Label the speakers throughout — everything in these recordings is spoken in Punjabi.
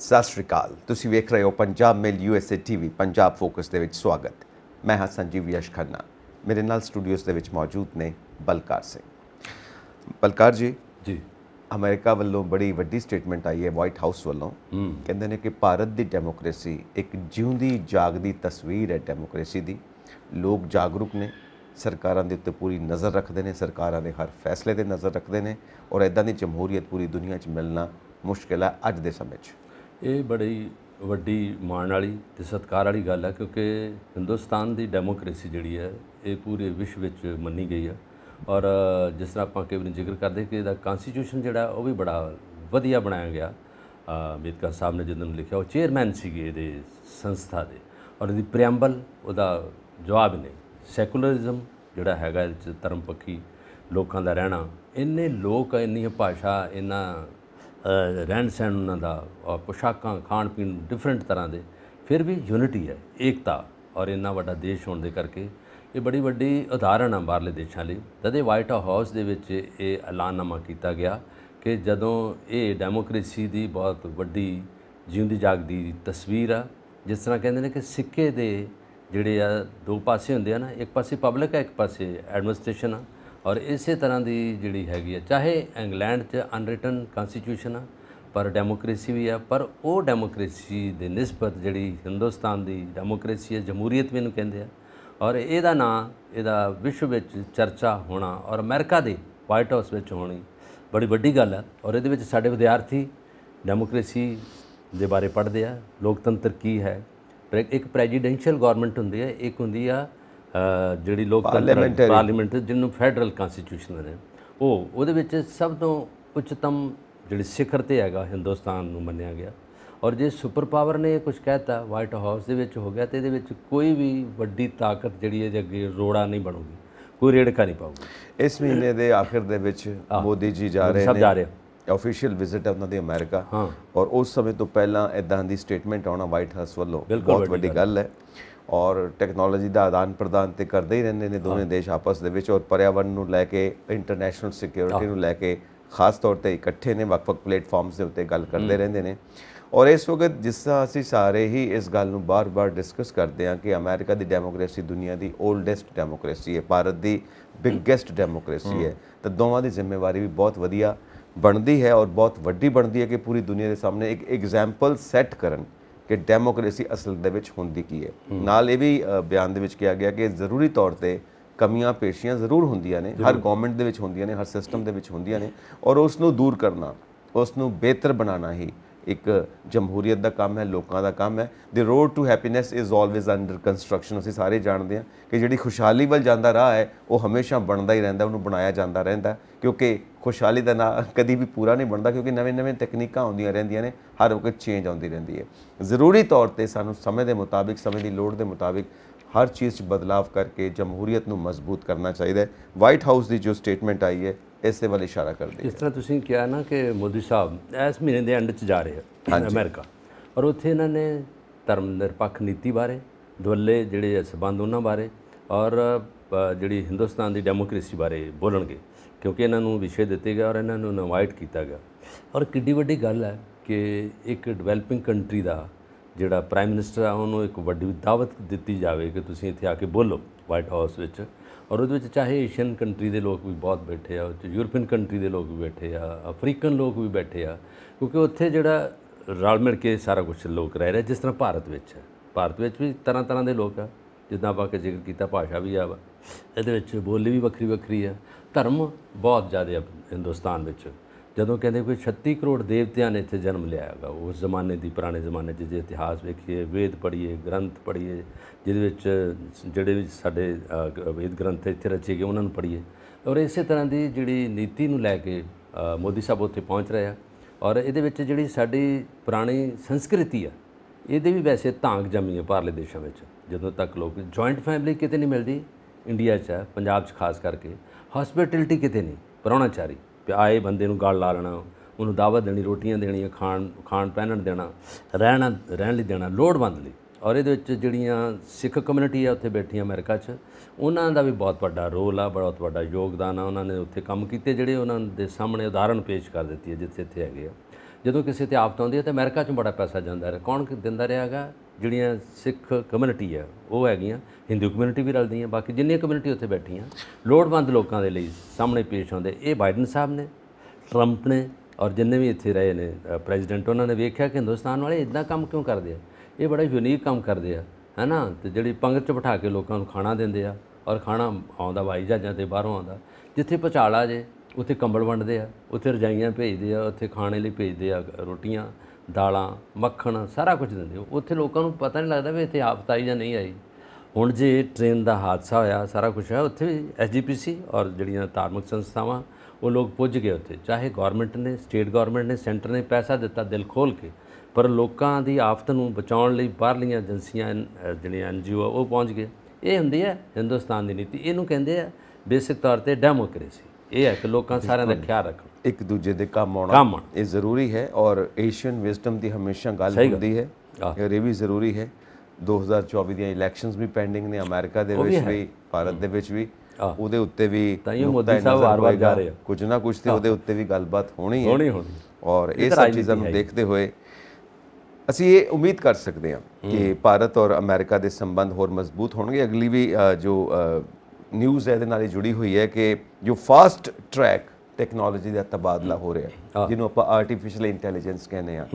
Speaker 1: ਸਤਿ ਸ਼੍ਰੀ ਅਕਾਲ ਤੁਸੀਂ ਵੇਖ ਰਹੇ ਹੋ Punjab mail USA TV Punjab focus ਦੇ ਵਿੱਚ ਸਵਾਗਤ ਮੈਂ ਹਾਂ ਸੰਜੀਵ ਯਸ਼ ਖੰਨਾ ਮੇਰੇ ਨਾਲ ਸਟੂਡੀਓਜ਼ ਦੇ ਵਿੱਚ ਮੌਜੂਦ ਨੇ ਬਲਕਾਰ ਸਿੰਘ ਬਲਕਾਰ ਜੀ ਜੀ ਅਮਰੀਕਾ ਵੱਲੋਂ ਬੜੀ ਵੱਡੀ ਸਟੇਟਮੈਂਟ ਆਈ ਹੈ ਵਾਈਟ ਹਾਊਸ ਵੱਲੋਂ ਕਹਿੰਦੇ ਨੇ ਕਿ ਭਾਰਤ ਦੀ ਡੈਮੋਕ੍ਰੇਸੀ ਇੱਕ ਜਿਉਂਦੀ ਜਾਗਦੀ ਤਸਵੀਰ ਹੈ ਡੈਮੋਕ੍ਰੇਸੀ ਦੀ ਲੋਕ ਜਾਗਰੂਕ ਨੇ ਸਰਕਾਰਾਂ ਦੇ ਉੱਤੇ ਪੂਰੀ ਨਜ਼ਰ ਰੱਖਦੇ ਨੇ ਸਰਕਾਰਾਂ ਦੇ ਹਰ ਫੈਸਲੇ ਤੇ ਨਜ਼ਰ ਰੱਖਦੇ ਨੇ ਔਰ ਇਦਾਂ ਦੀ ਜਮਹੂਰੀਅਤ ਪੂਰੀ ਦੁਨੀਆ 'ਚ ਮਿਲਣਾ ਮੁਸ਼ਕਿਲ ਹੈ ਅੱਜ ਦੇ ਸਮੇਂ 'ਚ
Speaker 2: ਇਹ ਬੜੀ ਵੱਡੀ ਮਾਣ ਵਾਲੀ ਤੇ ਸਤਕਾਰ ਵਾਲੀ ਗੱਲ ਹੈ ਕਿਉਂਕਿ ਹਿੰਦੁਸਤਾਨ ਦੀ ਡੈਮੋਕ੍ਰੇਸੀ ਜਿਹੜੀ ਹੈ ਇਹ ਪੂਰੇ ਵਿਸ਼ਵ ਵਿੱਚ ਮੰਨੀ ਗਈ ਹੈ ਔਰ ਜਿਸ ਤਰ੍ਹਾਂ ਆਪਾਂ ਕੇਵਲ ਜ਼ਿਕਰ ਕਰਦੇ ਕਿ ਇਹਦਾ ਕਨਸਟੀਟਿਊਸ਼ਨ ਜਿਹੜਾ ਉਹ ਵੀ ਬੜਾ ਵਧੀਆ ਬਣਾਇਆ ਗਿਆ ਅੰਬੇਦਕਰ ਸਾਹਿਬ ਨੇ ਜਿੰਨ ਨੂੰ ਲਿਖਿਆ ਉਹ ਚੇਅਰਮੈਨ ਸੀਗੇ ਇਹਦੇ ਸੰਸਥਾ ਦੇ ਔਰ ਇਹਦੀ ਪ੍ਰੀਐਂਬਲ ਉਹਦਾ ਜਵਾਬ ਨੇ ਸੈਕੂਲਰਿਜ਼ਮ ਜਿਹੜਾ ਹੈਗਾ ਇਹਦੇ ਚ ਧਰਮ ਪੱਖੀ ਲੋਕਾਂ ਦਾ ਰਹਿਣਾ ਇੰਨੇ ਲੋਕ ਇੰਨੀ ਭਾਸ਼ਾ ਇੰਨਾ ਰਹਿਣ ਸਹਿਣ ਉਹਨਾਂ ਦਾ ਪੋਸ਼ਾਕਾਂ ਖਾਣ ਪੀਣ ਡਿਫਰੈਂਟ ਤਰ੍ਹਾਂ ਦੇ ਫਿਰ ਵੀ ਯੂਨਿਟੀ ਹੈ ਏਕਤਾ ਔਰ ਇੰਨਾ ਵੱਡਾ ਦੇਸ਼ ਹੋਣ ਦੇ ਕਰਕੇ ਇਹ ਬੜੀ ਵੱਡੀ ਉਦਾਹਰਣ ਆ ਬਾਹਰਲੇ ਦੇਸ਼ਾਂ ਲਈ ਤਦੇ ਵਾਈਟ ਹਾਊਸ ਦੇ ਵਿੱਚ ਇਹ ਐਲਾਨਨਾਮਾ ਕੀਤਾ ਗਿਆ ਕਿ ਜਦੋਂ ਇਹ ਡੈਮੋਕ੍ਰੇਸੀ ਦੀ ਬਹੁਤ ਵੱਡੀ ਜਿਉਂਦੀ ਜਾਗਦੀ ਤਸਵੀਰ ਆ ਜਿਸ ਤਰ੍ਹਾਂ ਕਹਿੰਦੇ ਨੇ ਕਿ ਸਿੱਕੇ ਦੇ ਜਿਹੜੇ ਆ ਦੋ ਪਾਸੇ ਹੁੰਦੇ ਆ ਨਾ ਇੱਕ ਪਾਸੇ ਪਬਲਿਕ ਆ ਇੱਕ ਪਾਸੇ ਐਡਮਿਨਿਸਟ੍ਰੇਸ਼ਨ ਆ ਔਰ ਇਸੇ ਤਰ੍ਹਾਂ ਦੀ ਜਿਹੜੀ ਹੈਗੀ ਆ ਚਾਹੇ ਇੰਗਲੈਂਡ 'ਚ ਅਨਰਿਟਨ ਕਨਸਟੀਟਿਊਸ਼ਨ ਆ ਪਰ ਡੈਮੋਕ੍ਰੇਸੀ ਵੀ ਆ ਪਰ ਉਹ ਡੈਮੋਕ੍ਰੇਸੀ ਦੇ ਨਿਸਬਤ ਜਿਹੜੀ ਹਿੰਦੁਸਤਾਨ ਦੀ ਡੈਮੋਕ੍ਰੇਸੀ ਹੈ ਜਮਹੂਰੀਅਤ ਵੀ ਇਹਨੂੰ ਕਹਿੰਦੇ ਆ ਔਰ ਇਹਦਾ ਨਾਂ ਇਹਦਾ ਵਿਸ਼ਵ ਵਿੱਚ ਚਰਚਾ ਹੋਣਾ ਔਰ ਅਮਰੀਕਾ ਦੇ ਵਾਈਟ ਹਾਊਸ ਵਿੱਚ ਹੋਣੀ ਬੜੀ ਵੱਡੀ ਗੱਲ ਆ ਔਰ ਇਹਦੇ ਵਿੱਚ ਸਾਡੇ ਵਿਦਿਆਰਥੀ ਡੈਮੋਕ੍ਰੇਸੀ ਦੇ ਬਾਰੇ ਪੜ੍ਹਦੇ ਆ ਲੋਕਤੰਤਰ ਕੀ ਹੈ ਇੱਕ ਪ੍ਰੈਜ਼ੀਡੈਂਸ਼ੀਅਲ ਗਵਰਨਮੈਂਟ ਹੁੰਦੀ ਹੈ ਇੱਕ ਹੁੰਦੀ ਆ ਜਿਹੜੀ ਲੋਕਤੰਤਰ ਪਾਰਲੀਮੈਂਟ ਜਿਹਨੂੰ ਫੈਡਰਲ ਕਨਸਟੀਟਿਊਸ਼ਨ ਹੈ ਉਹ ਉਹਦੇ ਵਿੱਚ ਸਭ ਤੋਂ ਉੱਚਤਮ ਜਿਹੜੀ ਸਿਖਰ ਤੇ ਹੈਗਾ ਹਿੰਦੁਸਤਾਨ ਨੂੰ ਮੰਨਿਆ ਗਿਆ ਔਰ ਜੇ ਸੁਪਰ ਪਾਵਰ ਨੇ ਕੁਝ ਕਹਿਤਾ ਵਾਈਟ ਹਾਊਸ ਦੇ ਵਿੱਚ ਹੋ ਗਿਆ ਤੇ ਇਹਦੇ ਵਿੱਚ ਕੋਈ ਵੀ ਵੱਡੀ ਤਾਕਤ ਜਿਹੜੀ ਹੈ ਜੱਗੇ ਰੋੜਾ ਨਹੀਂ ਬਣੂਗੀ ਕੋਈ ਰੇੜਕਾ ਨਹੀਂ ਪਾਊਗਾ ਇਸ
Speaker 1: ਮਹੀਨੇ ਦੇ ਆਖਿਰ ਦੇ ਵਿੱਚ ਮੋਦੀ ਜੀ ਜਾ ਰਹੇ ਨੇ ਸਭ ਜਾ ਰਹੇ ਆਫੀਸ਼ੀਅਲ ਵਿਜ਼ਿਟ ਹੈ ਉਹਨਾਂ ਦੀ ਅਮਰੀਕਾ ਹਾਂ ਔਰ ਉਸ ਸਮੇਂ ਤੋਂ ਪਹਿਲਾਂ ਇਦਾਂ ਦੀ ਸਟੇਟਮੈਂਟ ਆਉਣਾ ਵਾਈਟ ਹਾਊਸ ਵੱਲੋਂ ਬਹੁਤ ਵੱਡੀ ਗੱਲ ਹੈ ਔਰ ਟੈਕਨੋਲੋਜੀ ਦਾ ਆਦਾਨ ਪ੍ਰਦਾਨ ਤੇ ਕਰਦੇ ਹੀ ਰਹਿੰਦੇ ਨੇ ਦੋਵੇਂ ਦੇਸ਼ ਆਪਸ ਦੇ ਵਿੱਚ ਔਰ ਪਰਿਆਵਰਣ ਨੂੰ ਲੈ ਕੇ ਇੰਟਰਨੈਸ਼ਨਲ ਸਿਕਿਉਰਿਟੀ ਨੂੰ ਲੈ ਕੇ ਖਾਸ ਤੌਰ ਤੇ ਇਕੱਠੇ ਨੇ ਵੱਖ-ਵੱਖ ਪਲੇਟਫਾਰਮਸ ਦੇ ਉੱਤੇ ਗੱਲ ਕਰਦੇ ਰਹਿੰਦੇ ਨੇ ਔਰ ਇਸ ਵਕਤ ਜਿਸ ਤਰ੍ਹਾਂ ਅਸੀਂ ਸਾਰੇ ਹੀ ਇਸ ਗੱਲ ਨੂੰ ਬਾਰ-ਬਾਰ ਡਿਸਕਸ ਕਰਦੇ ਹਾਂ ਕਿ ਅਮਰੀਕਾ ਦੀ ਡੈਮੋਕ੍ਰੇਸੀ ਦੁਨੀਆ ਦੀ 올ਡੈਸਟ ਡੈਮੋਕ੍ਰੇਸੀ ਹੈ ਭਾਰਤ ਦੀ ਬਿਗੇਸਟ ਡੈਮੋਕ੍ਰੇਸੀ ਹੈ ਤਾਂ ਦੋਵਾਂ ਦੀ ਜ਼ਿੰਮੇਵਾਰੀ ਵੀ ਬਹੁਤ ਵਧੀਆ ਬਣਦੀ ਹੈ ਔਰ ਬਹੁਤ ਵੱਡੀ ਬਣਦੀ ਹੈ ਕਿ ਪੂਰੀ ਦੁਨੀਆ ਦੇ ਸਾਹਮਣੇ ਇੱਕ ਐਗਜ਼ਾਮਪਲ ਸੈੱਟ ਕਰਨ ਕਿ ਡੈਮੋਕ੍ਰੇਸੀ ਅਸਲ ਦੇ ਵਿੱਚ ਹੁੰਦੀ ਕੀ ਹੈ ਨਾਲ ਇਹ ਵੀ ਬਿਆਨ ਦੇ ਵਿੱਚ ਕਿਹਾ ਗਿਆ ਕਿ ਜ਼ਰੂਰੀ ਤੌਰ ਤੇ ਕਮੀਆਂ ਪੇਸ਼ੀਆਂ ਜ਼ਰੂਰ ਹੁੰਦੀਆਂ ਨੇ ਹਰ ਗਵਰਨਮੈਂਟ ਦੇ ਵਿੱਚ ਹੁੰਦੀਆਂ ਨੇ ਹਰ ਸਿਸਟਮ ਦੇ ਵਿੱਚ ਹੁੰਦੀਆਂ ਨੇ ਔਰ ਉਸ ਨੂੰ ਦੂਰ ਕਰਨਾ ਉਸ ਨੂੰ ਬਿਹਤਰ ਬਣਾਉਣਾ ਹੀ ਇੱਕ ਜਮਹੂਰੀਅਤ ਦਾ ਕੰਮ ਹੈ ਲੋਕਾਂ ਦਾ ਕੰਮ ਹੈ the road to happiness is always under construction ਅਸੀਂ ਸਾਰੇ ਜਾਣਦੇ ਹਾਂ ਕਿ ਜਿਹੜੀ ਖੁਸ਼ਹਾਲੀ ਵੱਲ ਜਾਂਦਾ ਰਾਹ ਹੈ ਉਹ ਹਮੇਸ਼ਾ ਬਣਦਾ ਹੀ ਰਹਿੰਦਾ ਉਹਨੂੰ ਬਣਾਇਆ ਜਾਂਦਾ ਰਹਿੰਦਾ ਕਿਉਂਕਿ ਖੁਸ਼ਹਾਲੀ ਦਾ ਨਾ ਕਦੀ ਵੀ ਪੂਰਾ ਨਹੀਂ ਬਣਦਾ ਕਿਉਂਕਿ ਨਵੇਂ-ਨਵੇਂ ਤਕਨੀਕਾਂ ਆਉਂਦੀਆਂ ਰਹਿੰਦੀਆਂ ਨੇ ਹਰ ਵਕਤ ਚੇਂਜ ਆਉਂਦੀ ਰਹਿੰਦੀ ਹੈ ਜ਼ਰੂਰੀ ਤੌਰ ਤੇ ਸਾਨੂੰ ਸਮੇਂ ਦੇ ਮੁਤਾਬਿਕ ਸਮੇਂ ਦੀ ਲੋੜ ਦੇ ਮੁਤਾਬਿਕ ਹਰ ਚੀਜ਼ 'ਚ ਬਦਲਾਅ ਕਰਕੇ ਜਮਹੂਰੀਅਤ ਨੂੰ ਮਜ਼ਬੂਤ ਕਰਨਾ ਚਾਹੀਦਾ ਹੈ ਵਾਈਟ ਹਾਊਸ ਦੀ ਜੋ ਸਟੇਟਮੈਂਟ
Speaker 2: ਆਈ ਹੈ ਇਸੇ ਵੱਲ ਇਸ਼ਾਰਾ ਕਰਦੇ ਹੈ ਇਸ ਤਰ੍ਹਾਂ ਤੁਸੀਂ ਕਿਹਾ ਨਾ ਕਿ ਮੋਦੀ ਸਾਹਿਬ ਇਸ ਮਹੀਨੇ ਦੇ ਐਂਡ 'ਚ ਜਾ ਰਹੇ ਹਨ ਅਮਰੀਕਾ ਔਰ ਉੱਥੇ ਇਹਨਾਂ ਨੇ ਧਰਮ ਨਿਰਪੱਖ ਨੀਤੀ ਬਾਰੇ ਦੁੱਲੇ ਜਿਹੜੇ ਸਬੰਧ ਉਹਨਾਂ ਬਾਰੇ ਔਰ ਜਿਹੜੀ ਹਿੰਦੁਸਤਾਨ ਦੀ ਡੈਮੋਕ੍ਰੇਸੀ ਬਾਰੇ ਬੋਲਣਗੇ ਕਿਉਂਕਿ ਇਹਨਾਂ ਨੂੰ ਵਿਸ਼ੇ ਦਿੱਤੇ ਗਏ ਔਰ ਇਹਨਾਂ ਨੂੰ ਇਨਵਾਈਟ ਕੀਤਾ ਗਿਆ ਔਰ ਕਿੱਡੀ ਵੱਡੀ ਗੱਲ ਹੈ ਕਿ ਇੱਕ ਡਿਵੈਲਪਿੰਗ ਕੰਟਰੀ ਦਾ ਜਿਹੜਾ ਪ੍ਰਾਈਮ ਮਿਨਿਸਟਰ ਆ ਉਹਨੂੰ ਇੱਕ ਵੱਡੀ ਦਾਵਤ ਦਿੱਤੀ ਜਾਵੇ ਕਿ ਤੁਸੀਂ ਇੱਥੇ ਆ ਕੇ ਬੋਲੋ ਵਾਈਟ ਹਾਊਸ ਵਿੱਚ ਔਰ ਉਹਦੇ ਵਿੱਚ ਚਾਹੇ ਏਸ਼ੀਅਨ ਕੰਟਰੀ ਦੇ ਲੋਕ ਵੀ ਬਹੁਤ ਬੈਠੇ ਆ ਯੂਰਪੀਅਨ ਕੰਟਰੀ ਦੇ ਲੋਕ ਵੀ ਬੈਠੇ ਆ ਅਫਰੀਕਨ ਲੋਕ ਵੀ ਬੈਠੇ ਆ ਕਿਉਂਕਿ ਉੱਥੇ ਜਿਹੜਾ ਰਲ ਮਿਲ ਕੇ ਸਾਰਾ ਕੁਝ ਲੋਕ ਰਹਿ ਰਿਹਾ ਜਿਸ ਤਰ੍ਹਾਂ ਭਾਰਤ ਵਿੱਚ ਹੈ ਭਾਰਤ ਵਿੱਚ ਵੀ ਤਰ੍ਹਾਂ ਤਰ੍ਹਾਂ ਦੇ ਲੋਕ ਆ ਜਿੱਦਾਂ ਆਪਾਂ ਕਿ ਜ਼ਿਕਰ ਕੀਤਾ ਭਾਸ਼ਾ ਵੀ ਆ ਇਹਦੇ ਵਿੱਚ ਬੋਲੀ ਵੀ ਵੱਖਰੀ ਵੱਖਰੀ ਆ ਧਰਮ ਬਹੁਤ ਜ਼ਿਆਦਾ ਹਿੰਦੁਸਤਾਨ ਵਿੱਚ ਜਦੋਂ ਕਹਿੰਦੇ ਕੋਈ 36 ਕਰੋੜ ਦੇਵਤਿਆਂ ਨੇ ਇੱਥੇ ਜਨਮ ਲਿਆ ਹੈਗਾ ਉਸ ਜ਼ਮਾਨੇ ਦੀ ਪੁਰਾਣੇ ਜ਼ਮਾਨੇ 'ਚ ਜੇ ਇਤਿਹਾਸ ਵੇਖੀਏ ਵੇਦ ਪੜ੍ਹੀਏ ਗ੍ਰੰਥ ਪੜ੍ਹੀਏ ਜਿਹਦੇ ਵਿੱਚ ਜਿਹੜੇ ਵੀ ਸਾਡੇ ਵੇਦ ਗ੍ਰੰਥ ਇੱਥੇ ਰਚੇ ਗਏ ਉਹਨਾਂ ਨੂੰ ਪੜ੍ਹੀਏ ਔਰ ਇਸੇ ਤਰ੍ਹਾਂ ਦੀ ਜਿਹੜੀ ਨੀਤੀ ਨੂੰ ਲੈ ਕੇ ਮੋਦੀ ਸਾਹਿਬ ਉੱਥੇ ਪਹੁੰਚ ਰਹੇ ਆ ਔਰ ਇਹਦੇ ਵਿੱਚ ਜਿਹੜੀ ਸਾਡੀ ਪੁਰਾਣੀ ਸੰਸਕ੍ਰਿਤੀ ਆ ਇਹਦੇ ਵੀ ਵੈਸੇ ਤਾਂਗ ਜੰਮੀ ਹੈ ਬਾਹਰਲੇ ਦੇਸ਼ਾਂ ਵਿੱਚ ਜਦੋਂ ਤੱਕ ਲੋਕ ਜੁਆਇੰਟ ਫੈਮਿਲੀ ਕਿਤੇ ਨਹੀਂ ਮਿਲਦੀ ਇੰਡੀਆ 'ਚ ਪੰਜਾਬ 'ਚ ਖਾਸ ਕਰਕੇ ਹਸਪੀਟੈਲਿਟੀ ਕਿਤੇ ਨਹੀਂ ਪਰਉਣਾਚਾਰੀ ਵੀ ਆਏ ਬੰਦੇ ਨੂੰ ਗੱਲ ਲਾ ਲੈਣਾ ਉਹਨੂੰ ਦਾਵਤ ਦੇਣੀ ਰੋਟੀਆਂ ਦੇਣੀਆਂ ਖਾਣ ਖਾਣ ਪਹਿਨਣ ਦੇਣਾ ਰਹਿਣਾ ਰਹਿਣ ਲਈ ਦੇਣਾ ਲੋੜਵੰਦ ਲਈ ਔਰ ਇਹਦੇ ਵਿੱਚ ਜਿਹੜੀਆਂ ਸਿੱਖ ਕਮਿਊਨਿਟੀ ਆ ਉੱਥੇ ਬੈਠੀਆਂ ਅਮਰੀਕਾ 'ਚ ਉਹਨਾਂ ਦਾ ਵੀ ਬਹੁਤ ਵੱਡਾ ਰੋਲ ਆ ਬਹੁਤ ਵੱਡਾ ਯੋਗਦਾਨ ਆ ਉਹਨਾਂ ਨੇ ਉੱਥੇ ਕੰਮ ਕੀਤੇ ਜਿਹੜੇ ਉਹਨਾਂ ਦੇ ਸਾਹਮਣੇ ਉਦਾਹਰਣ ਪੇਸ਼ ਕਰ ਦਿੱਤੀ ਹੈ ਜਿੱਥੇ ਇੱਥੇ ਹੈਗੇ ਆ ਜਦੋਂ ਕਿਸੇ ਤੇ ਆਫਤ ਆਉਂਦੀ ਹੈ ਤਾਂ ਅਮਰੀਕਾ 'ਚ ਬੜਾ ਪੈਸਾ ਜਾਂਦਾ ਹੈ ਕੌਣ ਦਿੰਦਾ ਰਿਹਾਗਾ ਜਿਹੜੀਆਂ ਸਿੱਖ ਕਮਿਊਨਿਟੀ ਆ ਉਹ ਹੈਗੀਆਂ ਹਿੰਦੂ ਕਮਿਊਨਿਟੀ ਵੀ ਰਲਦੀਆਂ ਬਾਕੀ ਜਿੰਨੀਆਂ ਕਮਿਊਨਿਟੀ ਉੱਥੇ ਬੈਠੀਆਂ ਲੋੜਵੰਦ ਲੋਕਾਂ ਦੇ ਲਈ ਸਾਹਮਣੇ ਪੇਸ਼ ਆਉਂਦੇ ਇਹ ਬਾਈਡਨ ਸਾਹਿਬ ਨੇ ਟਰੰਪ ਨੇ ਔਰ ਜਿੰਨੇ ਵੀ ਇੱਥੇ ਰਹੇ ਨੇ ਪ੍ਰੈਜ਼ੀਡੈਂਟ ਉਹਨਾਂ ਨੇ ਵੇਖਿਆ ਕਿ ਹਿੰਦੁਸਤਾਨ ਵਾਲੇ ਇਦਾਂ ਕੰਮ ਕਿਉਂ ਕਰਦੇ ਆ ਇਹ ਬੜਾ ਯੂਨੀਕ ਕੰਮ ਕਰਦੇ ਆ ਹੈਨਾ ਤੇ ਜਿਹੜੀ ਪੰਗਤ ਚ ਬਿਠਾ ਕੇ ਲੋਕਾਂ ਨੂੰ ਖਾਣਾ ਦਿੰਦੇ ਆ ਔਰ ਖਾਣਾ ਆਉਂਦਾ ਵਾਈ ਜਾਂ ਜਾਂਦੇ ਬਾਹਰੋਂ ਆਉਂਦਾ ਜਿੱਥੇ ਪਚਾਲਾ ਜੇ ਉੱਥੇ ਕੰਬਲ ਵੰਡਦੇ ਆ ਉੱਥੇ ਰਜਾਈਆਂ ਭੇਜਦੇ ਆ ਉੱਥੇ ਖਾਣੇ ਲਈ ਭੇਜਦੇ ਆ ਰੋਟੀਆਂ ਦਾਲਾਂ ਮੱਖਣ ਸਾਰਾ ਕੁਝ ਦਿੰਦੇ ਹੋ ਉੱਥੇ ਲੋਕਾਂ ਨੂੰ ਪਤਾ ਨਹੀਂ ਲੱਗਦਾ ਵੀ ਇੱਥੇ ਆਫਤ ਆਈ ਜਾਂ ਨਹੀਂ ਆਈ ਹੁਣ ਜੇ ਟ੍ਰੇਨ ਦਾ ਹਾਦਸਾ ਹੋਇਆ ਸਾਰਾ ਕੁਝ ਹੈ ਉੱਥੇ ਐਸਜੀਪੀਸੀ ਔਰ ਜਿਹੜੀਆਂ ਧਾਰਮਿਕ ਸੰਸਥਾਵਾਂ ਉਹ ਲੋਕ ਪੁੱਜ ਗਏ ਉੱਥੇ ਚਾਹੇ ਗਵਰਨਮੈਂਟ ਨੇ ਸਟੇਟ ਗਵਰਨਮੈਂਟ ਨੇ ਸੈਂਟਰ ਨੇ ਪੈਸਾ ਦਿੱਤਾ ਦਿਲ ਖੋਲ ਕੇ ਪਰ ਲੋਕਾਂ ਦੀ ਆਫਤ ਨੂੰ ਬਚਾਉਣ ਲਈ ਬਾਹਰਲੀਆਂ ਏਜੰਸੀਆਂ ਜਿਹੜੀਆਂ ਐਨਜੀਓ ਉਹ ਪਹੁੰਚ ਗਏ ਇਹ ਹੁੰਦੀ ਹੈ ਹਿੰਦੁਸਤਾਨ ਦੀ ਨੀਤੀ ਇਹਨੂੰ ਕਹਿੰਦੇ ਆ ਬੇਸਿਕ ਤੌਰ ਤੇ ਡੈਮੋਕ੍ਰੇਸੀ ਇਹ ਹੈ ਕਿ ਲੋਕਾਂ ਸਾਰਿਆਂ ਦਾ ਖਿਆਲ ਰੱਖ
Speaker 1: ਇੱਕ ਦੂਜੇ ਦੇ ਕੰਮ ਆਉਣਾ ਇਹ ਜ਼ਰੂਰੀ ਹੈ ਔਰ ਏਸ਼ੀਅਨ ਵਿਜ਼ਡਮ ਦੀ ਹਮੇਸ਼ਾ ਗੱਲ ਹੁੰਦੀ ਹੈ ਇਹ ਵੀ ਜ਼ਰੂਰੀ ਹੈ 2024 ਦੀਆਂ ਇਲੈਕਸ਼ਨਸ ਵੀ ਪੈਂਡਿੰਗ ਨੇ ਅਮਰੀਕਾ ਦੇ ਵਿੱਚ ਵੀ ਭਾਰਤ ਦੇ ਵਿੱਚ ਵੀ ਉਹਦੇ ਉੱਤੇ ਵੀ ਤਾਂ ਇਹ ਮੋਦੀ ਸਾਹਿਬ ਵਾਰ-ਵਾਰ ਜਾ ਰਹੇ ਆ ਕੁਝ ਨਾ ਕੁਝ ਤੇ ਉਹਦੇ ਉੱਤੇ ਵੀ ਗੱਲਬਾਤ ਹੋਣੀ ਹੈ ਹੋਣੀ ਹੋਣੀ ਔਰ ਇਹ ਸਭ ਚੀਜ਼ਾਂ ਨੂੰ ਦੇਖਦੇ ਹੋਏ ਅਸੀਂ ਇਹ ਉਮੀਦ ਕਰ ਸਕਦੇ ਹਾਂ ਕਿ ਭਾਰਤ ਔਰ ਅਮਰੀਕਾ ਦੇ ਸੰਬੰਧ ਹੋਰ ਮਜ਼ਬੂਤ ਹੋਣਗੇ ਅਗਲੀ ਵੀ ਜੋ ਨਿਊਜ਼ ਹੈ ਦੇ ਨਾਲ ਜੁੜੀ ਹੋਈ ਹੈ ਕਿ ਜੋ ਫਾਸਟ ਟਰੈਕ ਟੈਕਨੋਲੋਜੀ ਦਾ ਤਬਾਦਲਾ ਹੋ ਰਿਹਾ ਜਿਹਨੂੰ ਆਪਾਂ ਆਰਟੀਫੀਸ਼ੀਅਲ ਇੰਟੈਲੀਜੈਂਸ ਕਹਿੰਦੇ ਆ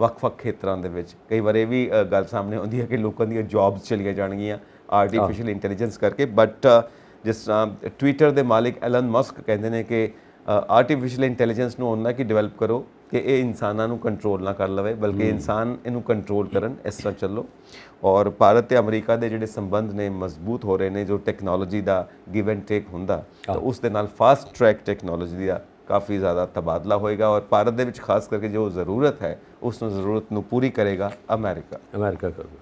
Speaker 1: ਵੱਖ-ਵੱਖ ਖੇਤਰਾਂ ਦੇ ਵਿੱਚ ਕਈ ਵਾਰ ਇਹ ਵੀ ਗੱਲ ਸਾਹਮਣੇ ਆਉਂਦੀ ਹੈ ਕਿ ਲੋਕਾਂ ਦੀਆਂ ਜੌਬਸ ਚਲੀਆਂ ਜਾਣਗੀਆਂ ਆਰਟੀਫੀਸ਼ੀਅਲ ਇੰਟੈਲੀਜੈਂਸ ਕਰਕੇ ਬਟ ਜਿਸ ਤਰ੍ਹਾਂ ਟਵਿੱਟਰ ਦੇ ਮਾਲਿਕ ਐਲਨ ਮਸਕ ਕਹਿੰਦੇ ਨੇ ਕਿ ਆਰਟੀਫੀਸ਼ੀਅਲ ਇੰਟੈਲੀਜੈਂਸ ਨੂੰ ਉਹਨਾਂ ਕੀ ਡਿਵੈਲਪ ਕਰੋ ਕਿ ਇਹ ਇਨਸਾਨਾਂ ਨੂੰ ਕੰਟਰੋਲ ਨਾ ਕਰ ਲਵੇ ਬਲਕਿ ਇਨਸਾਨ ਇਹਨੂੰ ਕੰਟਰੋਲ ਕਰਨ ਇਸ ਤਰ੍ਹਾਂ ਚੱਲੋ ਔਰ ਭਾਰਤ ਤੇ ਅਮਰੀਕਾ ਦੇ ਜਿਹੜੇ ਸੰਬੰਧ ਨੇ ਮਜ਼ਬੂਤ ਹੋ ਰਹੇ ਨੇ ਜੋ ਟੈਕਨੋਲੋਜੀ ਦਾ ਗਿਵ ਐਂਡ ਟੇਕ ਹੁੰਦਾ ਤਾਂ ਉਸ ਦੇ ਨਾਲ ਫਾਸਟ ਟਰੈਕ ਟੈਕਨੋਲੋਜੀ ਦਾ ਕਾਫੀ ਜ਼ਿਆਦਾ ਤਬਾਦਲਾ ਹੋਏਗਾ ਔਰ ਭਾਰਤ ਦੇ ਵਿੱਚ ਖਾਸ ਕਰਕੇ ਜੋ ਜ਼ਰੂਰਤ ਹੈ
Speaker 2: ਉਸ ਨੂੰ ਜ਼ਰੂਰਤ ਨੂੰ ਪੂਰੀ ਕਰੇਗਾ ਅਮਰੀਕਾ ਅਮਰੀਕਾ ਕਰੇਗਾ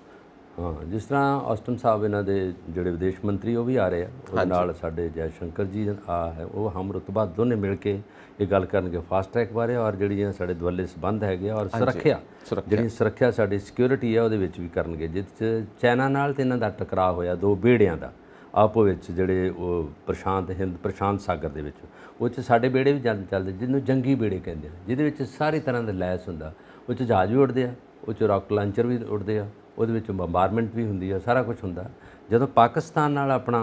Speaker 2: ਹਾਂ ਜਿਸ ਤਰ੍ਹਾਂ ਆਸਟਨ ਸਾਹਿਬ ਇਹਨਾਂ ਦੇ ਜਿਹੜੇ ਵਿਦੇਸ਼ ਮੰਤਰੀ ਉਹ ਵੀ ਆ ਰਹੇ ਆ ਉਹ ਨਾਲ ਸਾਡੇ ਜੈ ਸ਼ੰਕਰ ਜੀ ਆ ਹੈ ਉਹ ਹਮ ਰਤਬਾ ਦੋਨੇ ਮਿਲ ਕੇ ਇਹ ਗੱਲ ਕਰਨਗੇ ਫਾਸਟ ਟਰੈਕ ਬਾਰੇ ਔਰ ਜਿਹੜੀਆਂ ਸਾਡੇ ਦਵੱਲੇ ਸੰਬੰਧ ਹੈਗੇ ਔਰ ਸੁਰੱਖਿਆ ਜਿਹੜੀ ਸੁਰੱਖਿਆ ਸਾਡੀ ਸਿਕਿਉਰਿਟੀ ਹੈ ਉਹਦੇ ਵਿੱਚ ਵੀ ਕਰਨਗੇ ਜਿਸ ਚ ਚਾਈਨਾ ਨਾਲ ਤੇ ਇਹਨਾਂ ਦਾ ਟਕਰਾਅ ਹੋਇਆ ਦੋ ਬੇੜਿਆਂ ਦਾ ਆਪੋ ਵਿੱਚ ਜਿਹੜੇ ਉਹ ਪ੍ਰਸ਼ਾਂਤ ਹਿੰਦ ਪ੍ਰਸ਼ਾਂਤ ਸਾਗਰ ਦੇ ਵਿੱਚ ਉਹ ਚ ਸਾਡੇ ਬੇੜੇ ਵੀ ਚੱਲਦੇ ਜਿਹਨੂੰ ਜੰਗੀ ਬੇੜੇ ਕਹਿੰਦੇ ਆ ਜਿਹਦੇ ਵਿੱਚ ਸਾਰੀ ਤਰ੍ਹਾਂ ਦੇ ਲੈਸ ਹੁੰਦਾ ਉਹ ਚ ਜਹਾਜ਼ ਵੀ ਉੱਡਦੇ ਆ ਉਹ ਚ ਰਾਕ ਲਾਂਚਰ ਵੀ ਉੱਡਦੇ ਆ ਉਹਦੇ ਵਿੱਚ ਬੰਬਾਰਮੈਂਟ ਵੀ ਹੁੰਦੀ ਆ ਸਾਰਾ ਕੁਝ ਹੁੰਦਾ ਜਦੋਂ ਪਾਕਿਸਤਾਨ ਨਾਲ ਆਪਣਾ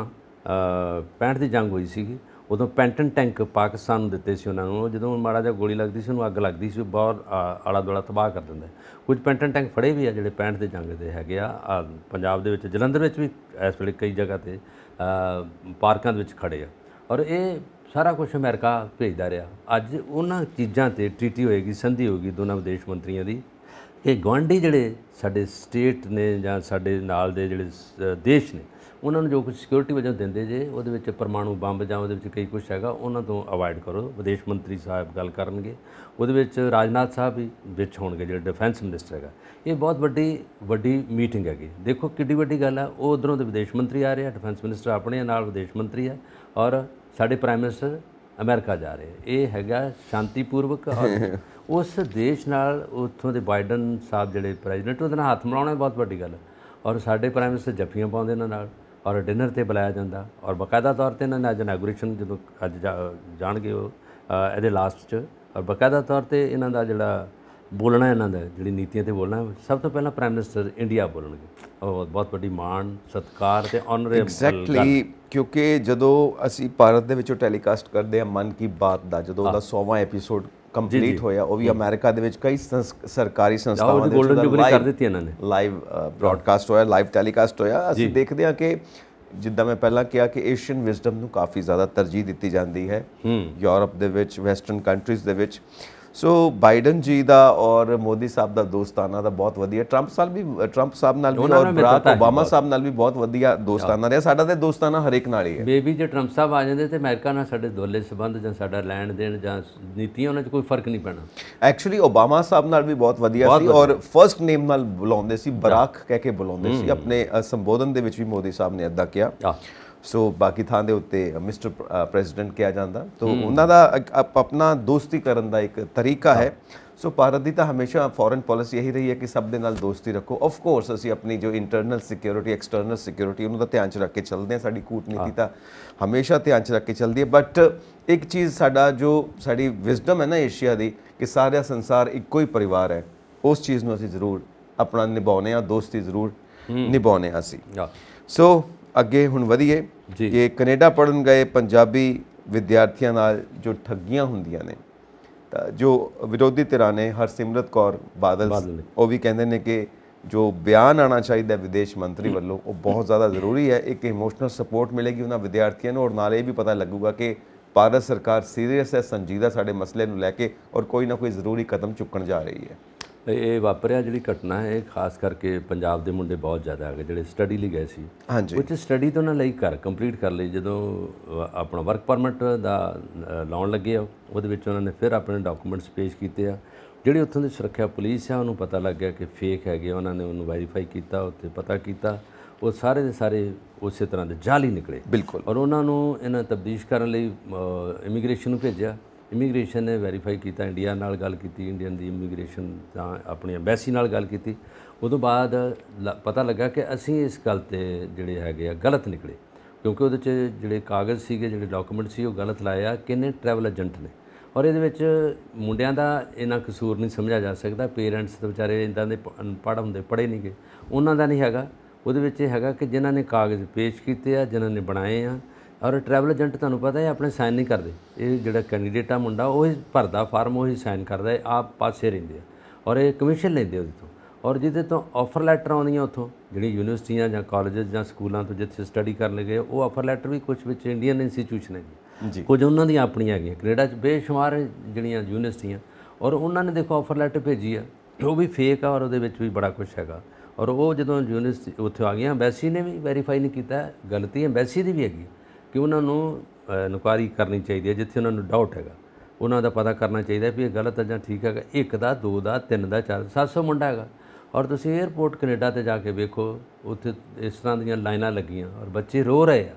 Speaker 2: 65 ਦੀ ਜੰਗ ਹੋਈ ਸੀਗੀ ਉਦੋਂ ਪੈਂਟਨ ਟੈਂਕ ਪਾਕਿਸਤਾਨ ਨੂੰ ਦਿੱਤੇ ਸੀ ਉਹਨਾਂ ਨੂੰ ਜਦੋਂ ਮਾੜਾ ਜਿਹਾ ਗੋਲੀ ਲੱਗਦੀ ਸੀ ਉਹਨੂੰ ਅੱਗ ਲੱਗਦੀ ਸੀ ਬਹੁਤ ਆਲਾ ਦੁਆਲਾ ਤਬਾਹ ਕਰ ਦਿੰਦਾ ਕੁਝ ਪੈਂਟਨ ਟੈਂਕ ਫੜੇ ਵੀ ਆ ਜਿਹੜੇ 65 ਦੇ ਜੰਗ ਦੇ ਹੈਗੇ ਆ ਪੰਜਾਬ ਦੇ ਵਿੱਚ ਜਲੰਧਰ ਵਿੱਚ ਵੀ ਇਸ ਵੇਲੇ ਕਈ ਜਗ੍ਹਾ ਤੇ ਪਾਰਕਾਂ ਦੇ ਵਿੱਚ ਖੜੇ ਆ ਔਰ ਇਹ ਸਾਰਾ ਕੁਝ ਅਮਰੀਕਾ ਭੇਜਦਾ ਰਿਹਾ ਅੱਜ ਉਹਨਾਂ ਚੀਜ਼ਾਂ ਤੇ ਟ੍ਰੀਟੀ ਹੋਏਗੀ ਸੰਧੀ ਹੋਏਗੀ ਦੋਨਾਂ ਵਿਦੇਸ਼ ਮੰਤਰੀਆਂ ਦੀ ਕਿ ਗਵਾਂਢੀ ਜਿਹੜੇ ਸਾਡੇ ਸਟੇਟ ਨੇ ਜਾਂ ਸਾਡੇ ਨਾਲ ਦੇ ਜਿਹੜੇ ਦੇਸ਼ ਨੇ ਉਹਨਾਂ ਨੂੰ ਜੋ ਕੁਝ ਸਿਕਿਉਰਿਟੀ ਵਜੋਂ ਦਿੰਦੇ ਜੇ ਉਹਦੇ ਵਿੱਚ ਪਰਮਾਣੂ ਬੰਬ ਜਾਂ ਉਹਦੇ ਵਿੱਚ ਕਈ ਕੁਝ ਹੈਗਾ ਉਹਨਾਂ ਤੋਂ ਅਵਾਇਡ ਕਰੋ ਵਿਦੇਸ਼ ਮੰਤਰੀ ਸਾਹਿਬ ਗੱਲ ਕਰਨਗੇ ਉਹਦੇ ਵਿੱਚ ਰਾਜਨਾਥ ਸਾਹਿਬ ਵੀ ਵਿੱਚ ਹੋਣਗੇ ਜਿਹੜੇ ਡਿਫੈਂਸ ਮਿਨਿਸਟਰ ਹੈਗਾ ਇਹ ਬਹੁਤ ਵੱਡੀ ਵੱਡੀ ਮੀਟਿੰਗ ਹੈਗੀ ਦੇਖੋ ਕਿੱਡੀ ਵੱਡੀ ਗੱਲ ਆ ਉਹ ਉਧਰੋਂ ਦੇ ਵਿਦੇਸ਼ ਮੰਤਰੀ ਆ ਰਿਹਾ ਡਿਫੈਂਸ ਮਿਨਿਸਟਰ ਆਪਣੇ ਨਾਲ ਵਿਦੇਸ਼ ਮੰਤਰੀ ਆ ਔਰ ਸਾਡੇ ਪ੍ਰਾਈਮ ਮਿਨਿਸਟਰ ਅਮਰੀਕਾ ਜਾ ਰਹੇ ਇਹ ਹੈਗਾ ਸ਼ਾਂਤੀਪੂਰਵਕ ਉਸ ਦੇਸ਼ ਨਾਲ ਉੱਥੋਂ ਦੇ ਬਾਈਡਨ ਸਾਹਿਬ ਜਿਹੜੇ ਪ੍ਰੈਜ਼ੀਡੈਂਟ ਉਹਦੇ ਨਾਲ ਹੱਥ ਮਿਲਾਉਣਾ ਬਹੁਤ ਵੱਡੀ ਗੱਲ ਔਰ ਸਾਡੇ ਪ੍ਰਾਈਮ ਮਿਨਿਸਟਰ ਜੱਫੀਆਂ ਪਾਉਂਦੇ ਇਹਨਾਂ ਨਾਲ ਔਰ ਡਿਨਰ ਤੇ ਬੁਲਾਇਆ ਜਾਂਦਾ ਔਰ ਬਕਾਇਦਾ ਤੌਰ ਤੇ ਇਹਨਾਂ ਨੇ ਅੱਜ ਇਨੋਗ੍ਰੇਸ਼ਨ ਜਦੋਂ ਅੱਜ ਜਾਣਗੇ ਉਹ ਇਹਦੇ ਲਾਸਟ 'ਚ ਔਰ ਬਕਾਇਦਾ ਤੌਰ ਤੇ ਇਹਨਾਂ ਦਾ ਜਿਹੜਾ ਬੋਲਣਾ ਇਹਨਾਂ ਦਾ ਜਿਹੜੀ ਨੀਤੀਆਂ ਤੇ ਬੋਲਣਾ ਸਭ ਤੋਂ ਪਹਿਲਾਂ ਪ੍ਰਾਈਮ ਮਿਨਿਸਟਰ ਇੰਡੀਆ ਬੋਲਣਗੇ ਉਹ ਬਹੁਤ ਵੱਡੀ ਮਾਣ ਸਤਕਾਰ ਤੇ ਆਨਰੇਬਲ ਐਗਜ਼ੈਕਟਲੀ ਕਿਉਂਕਿ
Speaker 1: ਜਦੋਂ ਅਸੀਂ ਭਾਰਤ ਦੇ ਵਿੱਚੋਂ ਟੈਲੀਕਾਸਟ ਕਰਦੇ ਆ ਮਨ ਕੀ ਬਾਤ ਦਾ ਜਦੋਂ ਉਹਦਾ 100ਵਾਂ ਐਪੀਸੋਡ ਕੰਪਲੀਟ ਹੋਇਆ ਉਹ ਵੀ ਅਮਰੀਕਾ ਦੇ ਵਿੱਚ ਕਈ ਸਰਕਾਰੀ ਸੰਸਥਾਵਾਂ ਦੇ ਗੋਲਡਨ ਜੁਬਲੀ ਕਰ ਦਿੱਤੀ ਇਹਨਾਂ ਨੇ ਲਾਈਵ ਬ੍ਰਾਡਕਾਸਟ ਹੋਇਆ ਲਾਈਵ ਟੈਲੀਕਾਸਟ ਹੋਇਆ ਅਸੀਂ ਦੇਖਦੇ ਹਾਂ ਕਿ ਜਿੱਦਾਂ ਮੈਂ ਪਹਿਲਾਂ ਕਿਹਾ ਕਿ ਏਸ਼ੀਅਨ ਵਿਜ਼ਡਮ ਨੂੰ ਕਾਫੀ ਜ਼ਿਆਦਾ ਤਰਜੀਹ ਦਿੱਤੀ ਜਾਂਦੀ ਹੈ ਯੂਰਪ ਦੇ ਵਿੱਚ ਵੈਸਟਰਨ ਕੰਟਰੀਜ਼ ਦੇ ਵਿੱਚ ਸੋ ਬਾਈਡਨ ਜੀ ਦਾ ਔਰ ਮੋਦੀ ਸਾਹਿਬ ਦਾ ਦੋਸਤਾਨਾ ਦਾ ਬਹੁਤ ਵਧੀਆ ਟਰੰਪ ਸਾਹਿਬ ਵੀ ਟਰੰਪ ਸਾਹਿਬ ਨਾਲ ਵੀ ਔਰ ਬਰਾਕ ਓਬਾਮਾ ਸਾਹਿਬ ਨਾਲ ਵੀ ਬਹੁਤ
Speaker 2: ਵਧੀਆ ਦੋਸਤਾਨਾ ਰਿਹਾ ਸਾਡਾ ਤੇ ਦੋਸਤਾਨਾ ਹਰੇਕ ਨਾਲ ਹੀ ਹੈ ਬੇਬੀ ਜੇ ਟਰੰਪ ਸਾਹਿਬ ਆ ਜਾਂਦੇ ਤੇ ਅਮਰੀਕਾ ਨਾਲ ਸਾਡੇ ਦੋਲੇ ਸਬੰਧ ਜਾਂ ਸਾਡਾ ਲੈਣ ਦੇਣ ਜਾਂ ਨੀਤੀਆਂ ਉਹਨਾਂ 'ਚ ਕੋਈ ਫਰਕ ਨਹੀਂ ਪੈਣਾ ਐਕਚੁਅਲੀ ਓਬਾਮਾ ਸਾਹਿਬ ਨਾਲ ਵੀ ਬਹੁਤ ਵਧੀਆ ਸੀ ਔਰ
Speaker 1: ਫਰਸਟ ਨੇਮ ਨਾਲ ਬੁਲਾਉਂਦੇ ਸੀ ਬਰਾਕ ਕਹਿ ਕੇ ਬੁਲਾਉਂਦੇ ਸੀ
Speaker 2: ਆਪਣੇ ਸੰਬੋਧਨ ਦੇ ਵਿੱਚ ਵੀ
Speaker 1: ਮੋਦੀ ਸਾਹਿਬ ਨੇ ਇਦਾਂ ਕਿਹਾ ਸੋ ਬਾਕੀ ਥਾਂ ਦੇ ਉੱਤੇ ਮਿਸਟਰ ਪ੍ਰੈਜ਼ੀਡੈਂਟ ਕਿਹਾ ਜਾਂਦਾ ਤੋਂ ਉਹਨਾਂ ਦਾ ਆਪਣਾ ਦੋਸਤੀ ਕਰਨ ਦਾ ਇੱਕ ਤਰੀਕਾ ਹੈ ਸੋ ਭਾਰਤ ਦੀ ਤਾਂ ਹਮੇਸ਼ਾ ਫੋਰਨ ਪਾਲਿਸੀ ਇਹੀ ਰਹੀ ਹੈ ਕਿ ਸਭ ਦੇ ਨਾਲ ਦੋਸਤੀ ਰੱਖੋ ਆਫ ਕੋਰਸ ਅਸੀਂ ਆਪਣੀ ਜੋ ਇੰਟਰਨਲ ਸਿਕਿਉਰਿਟੀ ਐਕਸਟਰਨਲ ਸਿਕਿਉਰਿਟੀ ਉਹਨੂੰ ਤਾਂ ਧਿਆਨ 'ਚ ਰੱਖ ਕੇ ਚੱਲਦੇ ਆ ਸਾਡੀ ਕੂਟਨੀਤੀ ਤਾਂ ਹਮੇਸ਼ਾ ਧਿਆਨ 'ਚ ਰੱਖ ਕੇ ਚੱਲਦੀ ਹੈ ਬਟ ਇੱਕ ਚੀਜ਼ ਸਾਡਾ ਜੋ ਸਾਡੀ ਵਿਜ਼ਡਮ ਹੈ ਨਾ ਏਸ਼ੀਆ ਦੀ ਕਿ ਸਾਰਾ ਸੰਸਾਰ ਇੱਕੋ ਹੀ ਪਰਿਵਾਰ ਹੈ ਉਸ ਚੀਜ਼ ਨੂੰ ਅਸੀਂ ਜ਼ਰੂਰ ਆਪਣਾ ਨਿਭਾਉਨੇ ਆ ਦੋਸਤੀ ਜ਼ਰੂਰ ਨਿਭਾਉਨੇ ਆ ਅਸੀਂ ਸੋ ਅੱਗੇ ਹੁਣ ਵਧੀਏ ਕਿ ਕੈਨੇਡਾ ਪੜਨ ਗਏ ਪੰਜਾਬੀ ਵਿਦਿਆਰਥੀਆਂ ਨਾਲ ਜੋ ਠੱਗੀਆਂ ਹੁੰਦੀਆਂ ਨੇ ਤਾਂ ਜੋ ਵਿਰੋਧੀ ਧਿਰਾਂ ਨੇ ਹਰਸਿਮਰਤ ਕੌਰ ਬਾਦਲ ਉਹ ਵੀ ਕਹਿੰਦੇ ਨੇ ਕਿ ਜੋ ਬਿਆਨ ਆਣਾ ਚਾਹੀਦਾ ਵਿਦੇਸ਼ ਮੰਤਰੀ ਵੱਲੋਂ ਉਹ ਬਹੁਤ ਜ਼ਿਆਦਾ ਜ਼ਰੂਰੀ ਹੈ ਇੱਕ ਇਮੋਸ਼ਨਲ ਸਪੋਰਟ ਮਿਲੇਗੀ ਉਹਨਾਂ ਵਿਦਿਆਰਥੀਆਂ ਨੂੰ ਔਰ ਨਾਲ ਇਹ ਵੀ ਪਤਾ ਲੱਗੂਗਾ ਕਿ ਭਾਰਤ ਸਰਕਾਰ ਸੀਰੀਅਸ ਹੈ ਸੰਜੀਦਾ ਸਾਡੇ ਮਸਲੇ ਨੂੰ ਲੈ ਕੇ ਔਰ ਕੋਈ ਨਾ ਕੋਈ ਜ਼ਰੂਰੀ ਕਦਮ ਚੁੱਕਣ ਜਾ ਰਹੀ ਹੈ
Speaker 2: ਇਹ ਵਾਪਰਿਆ ਜਿਹੜੀ ਘਟਨਾ ਹੈ ਖਾਸ ਕਰਕੇ ਪੰਜਾਬ ਦੇ ਮੁੰਡੇ ਬਹੁਤ ਜ਼ਿਆਦਾ ਆ ਗਏ ਜਿਹੜੇ ਸਟੱਡੀ ਲਈ ਗਏ ਸੀ ਹਾਂਜੀ ਉਹ ਸਟੱਡੀ ਤੋਂ ਨਾ ਲਈ ਕਰ ਕੰਪਲੀਟ ਕਰ ਲਈ ਜਦੋਂ ਆਪਣਾ ਵਰਕ ਪਰਮਿਟ ਦਾ ਲਾਉਣ ਲੱਗੇ ਆ ਉਹਦੇ ਵਿੱਚ ਉਹਨਾਂ ਨੇ ਫਿਰ ਆਪਣੇ ਡਾਕੂਮੈਂਟਸ ਪੇਸ਼ ਕੀਤੇ ਆ ਜਿਹੜੇ ਉੱਥੋਂ ਦੀ ਸੁਰੱਖਿਆ ਪੁਲਿਸ ਆ ਉਹਨੂੰ ਪਤਾ ਲੱਗ ਗਿਆ ਕਿ ਫੇਕ ਹੈਗੇ ਉਹਨਾਂ ਨੇ ਉਹਨੂੰ ਵੈਰੀਫਾਈ ਕੀਤਾ ਉੱਥੇ ਪਤਾ ਕੀਤਾ ਉਹ ਸਾਰੇ ਦੇ ਸਾਰੇ ਉਸੇ ਤਰ੍ਹਾਂ ਦੇ ਜਾਲੀ ਨਿਕਲੇ ਬਿਲਕੁਲ ਔਰ ਉਹਨਾਂ ਨੂੰ ਇਹਨਾਂ ਤਬਦੀਸ਼ ਕਰਨ ਲਈ ਇਮੀਗ੍ਰੇਸ਼ਨ ਨੂੰ ਭੇਜਿਆ ਇਮੀਗ੍ਰੇਸ਼ਨ ਨੇ ਵੈਰੀਫਾਈ ਕੀਤਾ ਇੰਡੀਆ ਨਾਲ ਗੱਲ ਕੀਤੀ ਇੰਡੀਅਨ ਦੀ ਇਮੀਗ੍ਰੇਸ਼ਨ ਤਾਂ ਆਪਣੀ ਐਮਬੈਸੀ ਨਾਲ ਗੱਲ ਕੀਤੀ ਉਦੋਂ ਬਾਅਦ ਪਤਾ ਲੱਗਾ ਕਿ ਅਸੀਂ ਇਸ ਗੱਲ ਤੇ ਜਿਹੜੇ ਹੈਗੇ ਆ ਗਲਤ ਨਿਕਲੇ ਕਿਉਂਕਿ ਉਹਦੇ 'ਚ ਜਿਹੜੇ ਕਾਗਜ਼ ਸੀਗੇ ਜਿਹੜੇ ਡਾਕੂਮੈਂਟ ਸੀ ਉਹ ਗਲਤ ਲਾਇਆ ਕਿੰਨੇ ਟਰੈਵਲ ਏਜੰਟ ਨੇ ਔਰ ਇਹਦੇ ਵਿੱਚ ਮੁੰਡਿਆਂ ਦਾ ਇਹਨਾਂ ਕਸੂਰ ਨਹੀਂ ਸਮਝਿਆ ਜਾ ਸਕਦਾ ਪੇਰੈਂਟਸ ਤੇ ਵਿਚਾਰੇ ਇੰਦਾਂ ਦੇ ਅਨਪੜ੍ਹ ਹੁੰਦੇ ਪੜੇ ਨਹੀਂ ਗਏ ਉਹਨਾਂ ਦਾ ਨਹੀਂ ਹੈਗਾ ਉਹਦੇ ਵਿੱਚ ਇਹ ਹੈਗਾ ਕਿ ਜਿਨ੍ਹਾਂ ਨੇ ਕਾਗਜ਼ ਪੇਸ਼ ਕੀਤੇ ਆ ਜਿਨ੍ਹਾਂ ਨੇ ਬਣਾਏ ਆ ਔਰ ਟਰੈਵਲ ਏਜੰਟ ਤੁਹਾਨੂੰ ਪਤਾ ਹੈ ਆਪਣੇ ਸਾਈਨ ਨਹੀਂ ਕਰਦੇ ਇਹ ਜਿਹੜਾ ਕੈਂਡੀਡੇਟ ਆ ਮੁੰਡਾ ਉਹ ਹੀ ਭਰਦਾ ਫਾਰਮ ਉਹ ਹੀ ਸਾਈਨ ਕਰਦਾ ਆਪ ਪਾਸੇ ਰਹਿੰਦੇ ਆ ਔਰ ਇਹ ਕਮਿਸ਼ਨ ਲੈਂਦੇ ਉਹਦੇ ਤੋਂ ਔਰ ਜਿੱਦੇ ਤੋਂ ਆਫਰ ਲੈਟਰ ਆਉਂਦੀਆਂ ਉਥੋਂ ਜਿਹੜੀ ਯੂਨੀਵਰਸਿਟੀਆਂ ਜਾਂ ਕਾਲਜਸ ਜਾਂ ਸਕੂਲਾਂ ਤੋਂ ਜਿੱਥੇ ਸਟੱਡੀ ਕਰਨ ਲੱਗੇ ਉਹ ਆਫਰ ਲੈਟਰ ਵੀ ਕੁਝ ਵਿੱਚ ਇੰਡੀਅਨ ਇੰਸਟੀਚਿਊਸ਼ਨ ਜੀ ਕੁਝ ਉਹਨਾਂ ਦੀਆਂ ਆਪਣੀਆਂ ਹੈਗੀਆਂ ਕੈਨੇਡਾ 'ਚ ਬੇਸ਼ੁਮਾਰ ਜਿਹੜੀਆਂ ਯੂਨੀਵਰਸਿਟੀਆਂ ਔਰ ਉਹਨਾਂ ਨੇ ਦੇਖੋ ਆਫਰ ਲੈਟਰ ਭੇਜੀ ਆ ਉਹ ਵੀ ਫੇਕ ਆ ਔਰ ਉਹਦੇ ਵਿੱਚ ਵੀ ਬੜਾ ਕੁਝ ਹੈਗਾ ਔਰ ਉਹ ਜਦੋਂ ਯੂਨੀਵਰਸਿਟੀ ਉੱਥੇ ਆ ਗਈਆਂ ਐਮਬੈਸੀ ਨੇ ਵੀ ਵੈਰੀਫਾਈ ਨਹੀਂ ਕੀਤਾ ਗਲਤੀ ਐਮਬੈਸੀ ਦੀ ਵੀ ਹੈਗੀ ਕਿ ਉਹਨਾਂ ਨੂੰ ਇਨਕੁਆਰੀ ਕਰਨੀ ਚਾਹੀਦੀ ਹੈ ਜਿੱਥੇ ਉਹਨਾਂ ਨੂੰ ਡਾਊਟ ਹੈਗਾ ਉਹਨਾਂ ਦਾ ਪਤਾ ਕਰਨਾ ਚਾਹੀਦਾ ਵੀ ਇਹ ਗਲਤ ਹੈ ਜਾਂ ਠੀਕ ਹੈਗਾ ਇੱਕ ਦਾ ਦੋ ਦਾ ਤਿੰਨ ਦਾ ਚਾਰ 700 ਮੁੰਡਾ ਹੈਗਾ ਔਰ ਤੁਸੀਂ 에어ਪੋਰਟ ਕੈਨੇਡਾ ਤੇ ਜਾ ਕੇ ਵੇਖੋ ਉੱਥੇ ਇਸ ਤਰ੍ਹਾਂ ਦੀਆਂ ਲਾਈਨਾਂ ਲੱਗੀਆਂ ਔਰ ਬੱਚੇ ਰੋ ਰਹੇ ਆ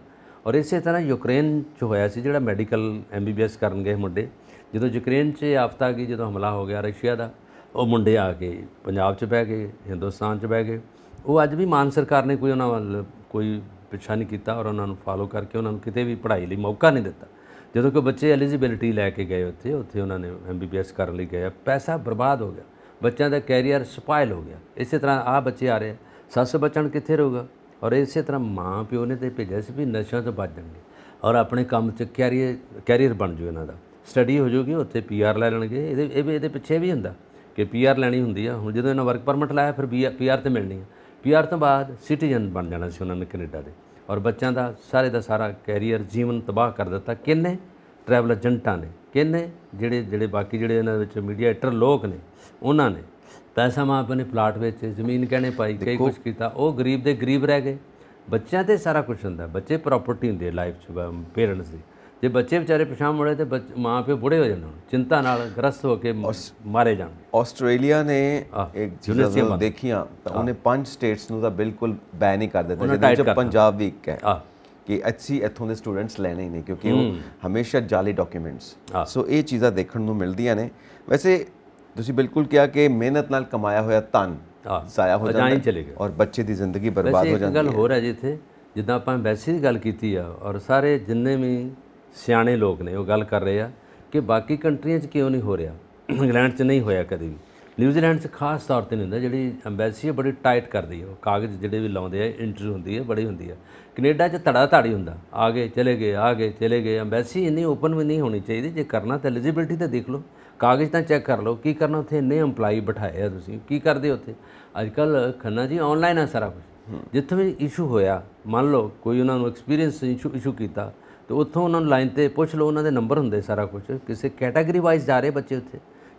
Speaker 2: ਔਰ ਇਸੇ ਤਰ੍ਹਾਂ ਯੂਕਰੇਨ 'ਚ ਹੋਇਆ ਸੀ ਜਿਹੜਾ ਮੈਡੀਕਲ ਐਮਬੀਬੀਐਸ ਕਰਨ ਗਏ ਮੁੰਡੇ ਜਦੋਂ ਯੂਕਰੇਨ 'ਚ ਆਫਤਾ ਗਈ ਜਦੋਂ ਹਮਲਾ ਹੋ ਗਿਆ ਰਸ਼ੀਆ ਦਾ ਉਹ ਮੁੰਡੇ ਆ ਕੇ ਪੰਜਾਬ 'ਚ ਬਹਿ ਗਏ ਹਿੰਦੁਸਤਾਨ 'ਚ ਬਹਿ ਗਏ ਉਹ ਅੱਜ ਵੀ ਮਾਨ ਸਰਕਾਰ ਨੇ ਕੋਈ ਉਹਨਾਂ ਵੱਲ ਕੋਈ ਪਿੱਛਾ ਨਹੀਂ ਕੀਤਾ ਔਰ ਉਹਨਾਂ ਨੂੰ ਫਾਲੋ ਕਰਕੇ ਉਹਨਾਂ ਨੂੰ ਕਿਤੇ ਵੀ ਪੜ੍ਹਾਈ ਲਈ ਮੌਕਾ ਨਹੀਂ ਦਿੱਤਾ ਜਦੋਂ ਕਿ ਬੱਚੇ ਐਲੀਜੀਬਿਲਟੀ ਲੈ ਕੇ ਗਏ ਉੱਥੇ ਉੱਥੇ ਉਹਨਾਂ ਨੇ ਐਮਬੀਬੀਐਸ ਕਰਨ ਲਈ ਗਏ ਪੈਸਾ ਬਰਬਾਦ ਹੋ ਗਿਆ ਬੱਚਿਆਂ ਦਾ ਕੈਰੀਅਰ ਸਪਾਇਲ ਹੋ ਗਿਆ ਇਸੇ ਤਰ੍ਹਾਂ ਆ ਬੱਚੇ ਆ ਰਹੇ ਸੱਸ ਬਚਣ ਕਿੱਥੇ ਰਹੂਗਾ ਔਰ ਇਸੇ ਤਰ੍ਹਾਂ ਮਾਂ ਪਿਓ ਨੇ ਤੇ ਭੇਜਿਆ ਸੀ ਵੀ ਨਸ਼ਿਆਂ ਤੋਂ ਬਚ ਜਾਣਗੇ ਔਰ ਆਪਣੇ ਕੰਮ 'ਚ ਕੈਰੀਅਰ ਕੈਰੀਅਰ ਬਣ ਜੂ ਇਹਨਾਂ ਦਾ ਸਟੱਡੀ ਹੋ ਜੂਗੀ ਉੱਥੇ ਪੀਆਰ ਲੈ ਲੈਣਗੇ ਇਹਦੇ ਇਹਦੇ ਪਿੱਛੇ ਵੀ ਹੁੰਦਾ ਕਿ ਪੀਆਰ ਲੈਣੀ ਹੁੰਦੀ ਆ ਹੁਣ ਜਦੋਂ ਇਹਨਾਂ ਵਰਕ ਪਰਮਿਟ ਲਾਇਆ ਫਿਰ ਪੀਆਰ ਤੇ ਮਿਲਣੀ ਆ ਪੀਆਰ ਤੋਂ ਬਾਅਦ ਸਿਟੀਜ਼ਨ ਬਣ ਜਾਣਾ ਸੀ ਉਹਨਾਂ ਨੇ ਕੈਨੇਡਾ ਦੇ ਔਰ ਬੱਚਿਆਂ ਦਾ ਸਾਰੇ ਦਾ ਸਾਰਾ ਕੈਰੀਅਰ ਜੀਵਨ ਤਬਾਹ ਕਰ ਦਿੱਤਾ ਕਿੰਨੇ ਟਰੈਵਲ ਏਜੰਟਾਂ ਨੇ ਕਿੰਨੇ ਜਿਹੜੇ ਜਿਹੜੇ ਬਾਕੀ ਜਿਹੜੇ ਇਹਨਾਂ ਵਿੱਚ ਐਕਟਰ ਲੋਕ ਨੇ ਉਹਨਾਂ ਨੇ ਪੈਸਾ ਮਾ ਨੇ ਪਲਾਟ ਵਿੱਚ ਜ਼ਮੀਨ ਕਹਨੇ ਪਾਈ ਕਈ ਕੁਝ ਕੀਤਾ ਉਹ ਗਰੀਬ ਦੇ ਗਰੀਬ ਰਹਿ ਗਏ ਬੱਚਿਆਂ ਤੇ ਸਾਰਾ ਕੁਝ ਹੁੰਦਾ ਬੱਚੇ ਪ੍ਰਾਪਰਟੀ ਹੁੰਦੀ ਹੈ ਲਾਈਫ 'ਚ ਪੇਰੈਂਟਸ ਦੀ ਜੇ ਬੱਚੇ ਵਿਚਾਰੇ ਪਛਾਣ ਮੜੇ ਤੇ ਮਾਂ ਪਿਓ ਬੁੜੇ ਹੋ ਜਾਣ ਚਿੰਤਾ ਨਾਲ ਗ੍ਰਸਤ ਹੋ ਕੇ ਮਾਰੇ ਜਾਣ ਆਸਟ੍ਰੇਲੀਆ ਨੇ
Speaker 1: ਇੱਕ ਯੂਨੀਵਰਸਿਟੀ ਦੇਖੀਆਂ ਤਾਂ ਉਹਨੇ ਪੰਜ ਸਟੇਟਸ ਨੂੰ ਤਾਂ ਬਿਲਕੁਲ ਬੈਨ ਹੀ ਕਰ ਦਿੱਤਾ ਜਿਹਦੇ ਵਿੱਚ ਪੰਜਾਬ ਵੀ ਇੱਕ ਹੈ ਕਿ ਅੱਛੀ ਇੱਥੋਂ ਦੇ ਸਟੂਡੈਂਟਸ ਲੈਣੇ ਨਹੀਂ ਕਿਉਂਕਿ ਉਹ ਹਮੇਸ਼ਾ ਜਾਲੀ ਡਾਕੂਮੈਂਟਸ ਸੋ ਇਹ ਚੀਜ਼ਾਂ ਦੇਖਣ ਨੂੰ ਮਿਲਦੀਆਂ ਨੇ ਵੈਸੇ ਤੁਸੀਂ ਬਿਲਕੁਲ ਕਿਹਾ ਕਿ ਮਿਹਨਤ ਨਾਲ
Speaker 2: ਕਮਾਇਆ ਹੋਇਆ ਧਨ ਜ਼ਾਇਆ ਹੋ ਜਾਂਦਾ ਹੈ
Speaker 1: ਔਰ ਬੱਚੇ ਦੀ ਜ਼ਿੰਦਗੀ ਬਰਬਾਦ ਹੋ ਜਾਂਦੀ ਹੈ ਇਹ ਗੱਲ
Speaker 2: ਹੋਰ ਹੈ ਜਿੱਥੇ ਜਿੱਦਾਂ ਆਪਾਂ ਐਮਬੈਸੀ ਦੀ ਗੱਲ ਕੀਤੀ ਆ ਔਰ ਸਾਰੇ ਜਿੰਨੇ ਵੀ ਸਿਆਣੇ ਲੋਕ ਨੇ ਉਹ ਗੱਲ ਕਰ ਰਹੇ ਆ ਕਿ ਬਾਕੀ ਕੰਟਰੀਆਂ 'ਚ ਕਿਉਂ ਨਹੀਂ ਹੋ ਰਿਹਾ ਇੰਗਲੈਂਡ 'ਚ ਨਹੀਂ ਹੋਇਆ ਕਦੇ ਵੀ ਨਿਊਜ਼ੀਲੈਂਡ 'ਚ ਖਾਸ ਤੌਰ ਤੇ ਨਹੀਂ ਹੁੰਦਾ ਜਿਹੜੀ ਐਮਬੈਸੀ ਹੈ ਬੜੀ ਟਾਈਟ ਕਰਦੀ ਹੈ ਉਹ ਕਾਗਜ਼ ਜਿਹੜੇ ਵੀ ਲਾਉਂਦੇ ਆ ਇੰਟਰਵਿਊ ਹੁੰਦੀ ਹੈ ਬੜੀ ਹੁੰਦੀ ਹੈ ਕੈਨੇਡਾ 'ਚ ਧੜਾ ਧਾੜੀ ਹੁੰਦਾ ਆਗੇ ਚਲੇ ਗਏ ਆਗੇ ਚਲੇ ਗਏ ਐਮਬੈਸੀ ਇੰਨੀ ਓਪਨ ਵੀ ਨਹੀਂ ਹੋਣੀ ਚਾਹੀਦੀ ਜੇ ਕਰਨਾ ਤਾਂ ਐਲੀਜੀਬਿਲਟੀ ਤਾਂ ਦੇਖ ਲਓ ਕਾਗਜ਼ ਤਾਂ ਚੈੱਕ ਕਰ ਲਓ ਕੀ ਕਰਨਾ ਉੱਥੇ ਇੰਨੇ EMPLOYE ਬਿਠਾਏ ਆ ਤੁਸੀਂ ਕੀ ਕਰਦੇ ਉੱਥੇ ਅੱਜ ਕੱਲ ਖੰਨਾ ਜੀ ਆਨਲਾਈਨ ਆ ਸਾਰਾ ਕੁਝ ਜਿੱਥੇ ਵੀ ਇਸ਼ੂ ਹੋਇਆ ਮੰਨ ਲਓ ਕੋਈ ਉਹਨਾਂ ਨੂੰ ਐਕਸਪੀਰੀਅੰਸ ਇਸ਼ੂ ਕੀਤਾ ਤੇ ਉੱਥੋਂ ਉਹਨਾਂ ਨੂੰ ਲਾਈਨ ਤੇ ਪੁੱਛ ਲਓ ਉਹਨਾਂ ਦੇ ਨੰਬਰ ਹੁੰਦੇ ਸਾਰਾ ਕੁਝ ਕਿਸੇ ਕੈਟਾਗਰੀ ਵਾਈਜ਼ ਜਾ ਰਹੇ ਬੱਚੇ ਉੱਥੇ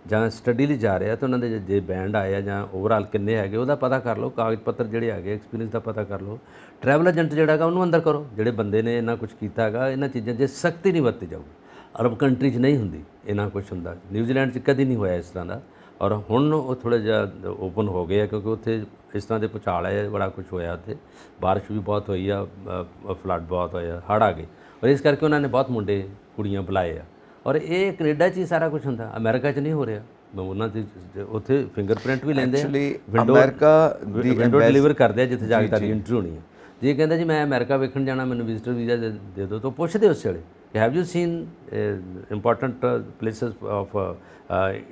Speaker 2: ਜਾਂ ਸਟੱਡੀ ਲਈ ਜਾ ਰਹੇ ਆ ਤਾਂ ਉਹਨਾਂ ਦੇ ਜੇ ਬੈਂਡ ਆਇਆ ਜਾਂ ਓਵਰਆਲ ਕਿੰਨੇ ਹੈਗੇ ਉਹਦਾ ਪਤਾ ਕਰ ਲਓ ਕਾਗਜ਼ ਪੱਤਰ ਜਿਹੜੇ ਹੈਗੇ ਐਕਸਪੀਰੀਅੰਸ ਦਾ ਪਤਾ ਕਰ ਲਓ ਟਰੈਵਲ ਏਜੰਟ ਜਿਹੜਾਗਾ ਉਹਨੂੰ ਅੰਦਰ ਕਰੋ ਜਿਹੜੇ ਬੰਦੇ ਨੇ ਇਹਨਾਂ ਕੁਝ ਕੀਤਾ ਹੈਗਾ ਇਹਨਾਂ ਚੀਜ਼ਾਂ ਜੇ ਸਖਤੀ ਨਹੀਂ ਵਰਤੀ ਜਾਊ ਅਰਬ ਕੰਟਰੀ 'ਚ ਨਹੀਂ ਹੁੰਦੀ ਇਹਨਾਂ ਕੁਝ ਹੁੰਦਾ ਨਿਊਜ਼ੀਲੈਂਡ 'ਚ ਕਦੀ ਨਹੀਂ ਹੋਇਆ ਇਸ ਤਰ੍ਹਾਂ ਦਾ ਔਰ ਹੁਣ ਉਹ ਥੋੜਾ ਜਿਹਾ ਓਪਨ ਹੋ ਗਏ ਆ ਕਿਉਂਕਿ ਉੱਥੇ ਇਸ ਤਰ੍ਹਾਂ ਦੇ ਪੁਚਾਲ ਆਏ ਬੜਾ ਕੁਝ ਹੋਇਆ ਉੱਥੇ بارش ਵੀ ਬਹੁਤ ਹੋਈ ਆ ਫਲੱਡ ਬਹੁਤ ਹੋਇਆ ਹੜ ਆ ਗਏ ਔਰ ਇਸ ਕਰਕੇ ਉਹਨਾਂ ਨੇ ਬਹੁਤ ਮੁੰਡੇ ਕੁੜੀਆਂ ਬੁਲਾਏ ਆ ਔਰ ਇਹ ਕੈਨੇਡਾ 'ਚ ਹੀ ਸਾਰਾ ਕੁਝ ਹੁੰਦਾ ਅਮਰੀਕਾ 'ਚ ਨਹੀਂ ਹੋ ਰਿਹਾ ਉਹਨਾਂ ਦੇ ਉੱਥੇ ਫਿੰਗਰਪ੍ਰਿੰਟ ਵੀ ਲੈਂਦੇ ਆ ਵਿੰਡੋ ਅਮਰੀਕਾ ਦੀ ਵਿੰਡੋ ਡਿਲੀਵਰ ਕਰਦੇ ਆ ਜਿੱਥੇ ਜਾ ਕੇ ਤੁਹਾਡੀ ਇੰਟਰਵਿਊ ਹੋਣੀ ਹੈ ਜੇ ਕਹਿੰਦਾ ਜੀ ਮੈਂ ਅਮਰੀਕਾ ਵੇਖਣ ਜਾਣਾ ਮੈਨੂੰ ਵਿਜ਼ਟਰ ਵੀਜ਼ਾ ਦੇ ਦਿਓ ਤਾਂ ਪੁੱਛਦੇ ਉਸ ਵੇਲੇ ਕਿ have you seen important places of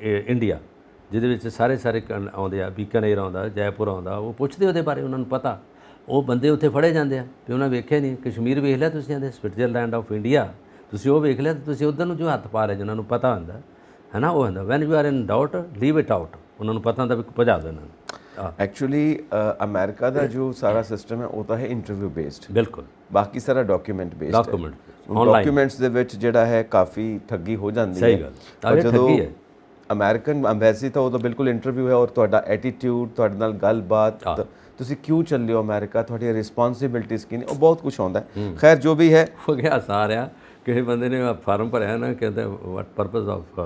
Speaker 2: India ਜਿਹਦੇ ਵਿੱਚ ਸਾਰੇ ਸਾਰੇ ਆਉਂਦੇ ਆ ਬੀਕਾਨੇਰ ਆਉਂਦਾ ਜੈਪੁਰ ਆਉਂਦਾ ਉਹ ਪੁੱਛਦੇ ਉਹਦੇ ਬਾਰੇ ਉਹਨਾਂ ਨੂੰ ਪਤਾ ਉਹ ਬੰਦੇ ਉੱਥੇ ਫੜੇ ਜਾਂਦੇ ਆ ਤੇ ਉਹਨਾਂ ਵੇਖਿਆ ਨਹੀਂ ਕਸ਼ਮੀਰ ਵੇਖ ਲਿਆ ਤੁਸੀਂ ਆਂਦੇ ਸਵਿਟਜ਼ਰਲੈਂਡ ਆਫ ਇੰਡੀਆ ਤੁਸੀਂ ਉਹ ਵੇਖ ਲਿਆ ਤੇ ਤੁਸੀਂ ਉਧਰ ਨੂੰ ਜੋ ਹੱਥ ਪਾ ਰਹੇ ਜਿਨ੍ਹਾਂ ਨੂੰ ਪਤਾ ਹੁੰਦਾ ਹੈ ਨਾ ਉਹ ਹੁੰਦਾ when you are in doubt leave it out ਉਹਨਾਂ ਨੂੰ ਪਤਾ ਹੁੰਦਾ ਵੀ ਭਜਾ ਦੇਣਾ ਇਹਨਾਂ ਨੂੰ ਐਕਚੁਅਲੀ ਅਮਰੀਕਾ ਦਾ ਜੋ ਸਾਰਾ ਸਿਸਟਮ ਹੈ ਉਹ ਤਾਂ ਹੈ ਇੰਟਰਵਿਊ ਬੇਸਡ
Speaker 1: ਬਿਲਕੁਲ ਬਾਕੀ ਸਾਰਾ ਡਾਕੂਮੈਂਟ ਬੇਸਡ ਡਾਕੂਮੈਂਟ ਡਾਕੂਮੈਂਟਸ ਦੇ ਵਿੱਚ ਜਿਹੜਾ ਹੈ ਕਾਫੀ ਠੱਗੀ ਹੋ ਜਾਂਦੀ ਹੈ ਸਹੀ ਗੱਲ ਹੈ ਅਮਰੀਕਨ ਐਮਬੈਸੀ ਤਾਂ ਉਹ ਤਾਂ ਬਿਲਕੁਲ ਇੰਟਰਵਿਊ ਹੈ ਔਰ ਤੁਹਾਡਾ ਐਟੀਟਿਊਡ ਤੁਹਾਡੇ ਨਾਲ ਗੱਲਬਾਤ ਤੁਸੀਂ ਕਿਉਂ ਚੱਲੇ ਹੋ ਅਮਰੀਕਾ ਤੁਹਾਡੀਆਂ ਰਿਸਪੌਂਸਿਬਿਲਟੀਆਂ ਕੀ ਨੇ
Speaker 2: ਉਹ ਬਹੁਤ ਕੁਝ ਆਉਂਦਾ ਖੈਰ ਜੋ ਵੀ ਹੈ ਹੋ ਗਿਆ ਸਾਰਿਆ ਕਿਸੇ ਬੰਦੇ ਨੇ ਫਾਰਮ ਭਰਿਆ ਨਾ ਕਹਿੰਦਾ ਵਾਟ ਪਰਪਸ ਆਫ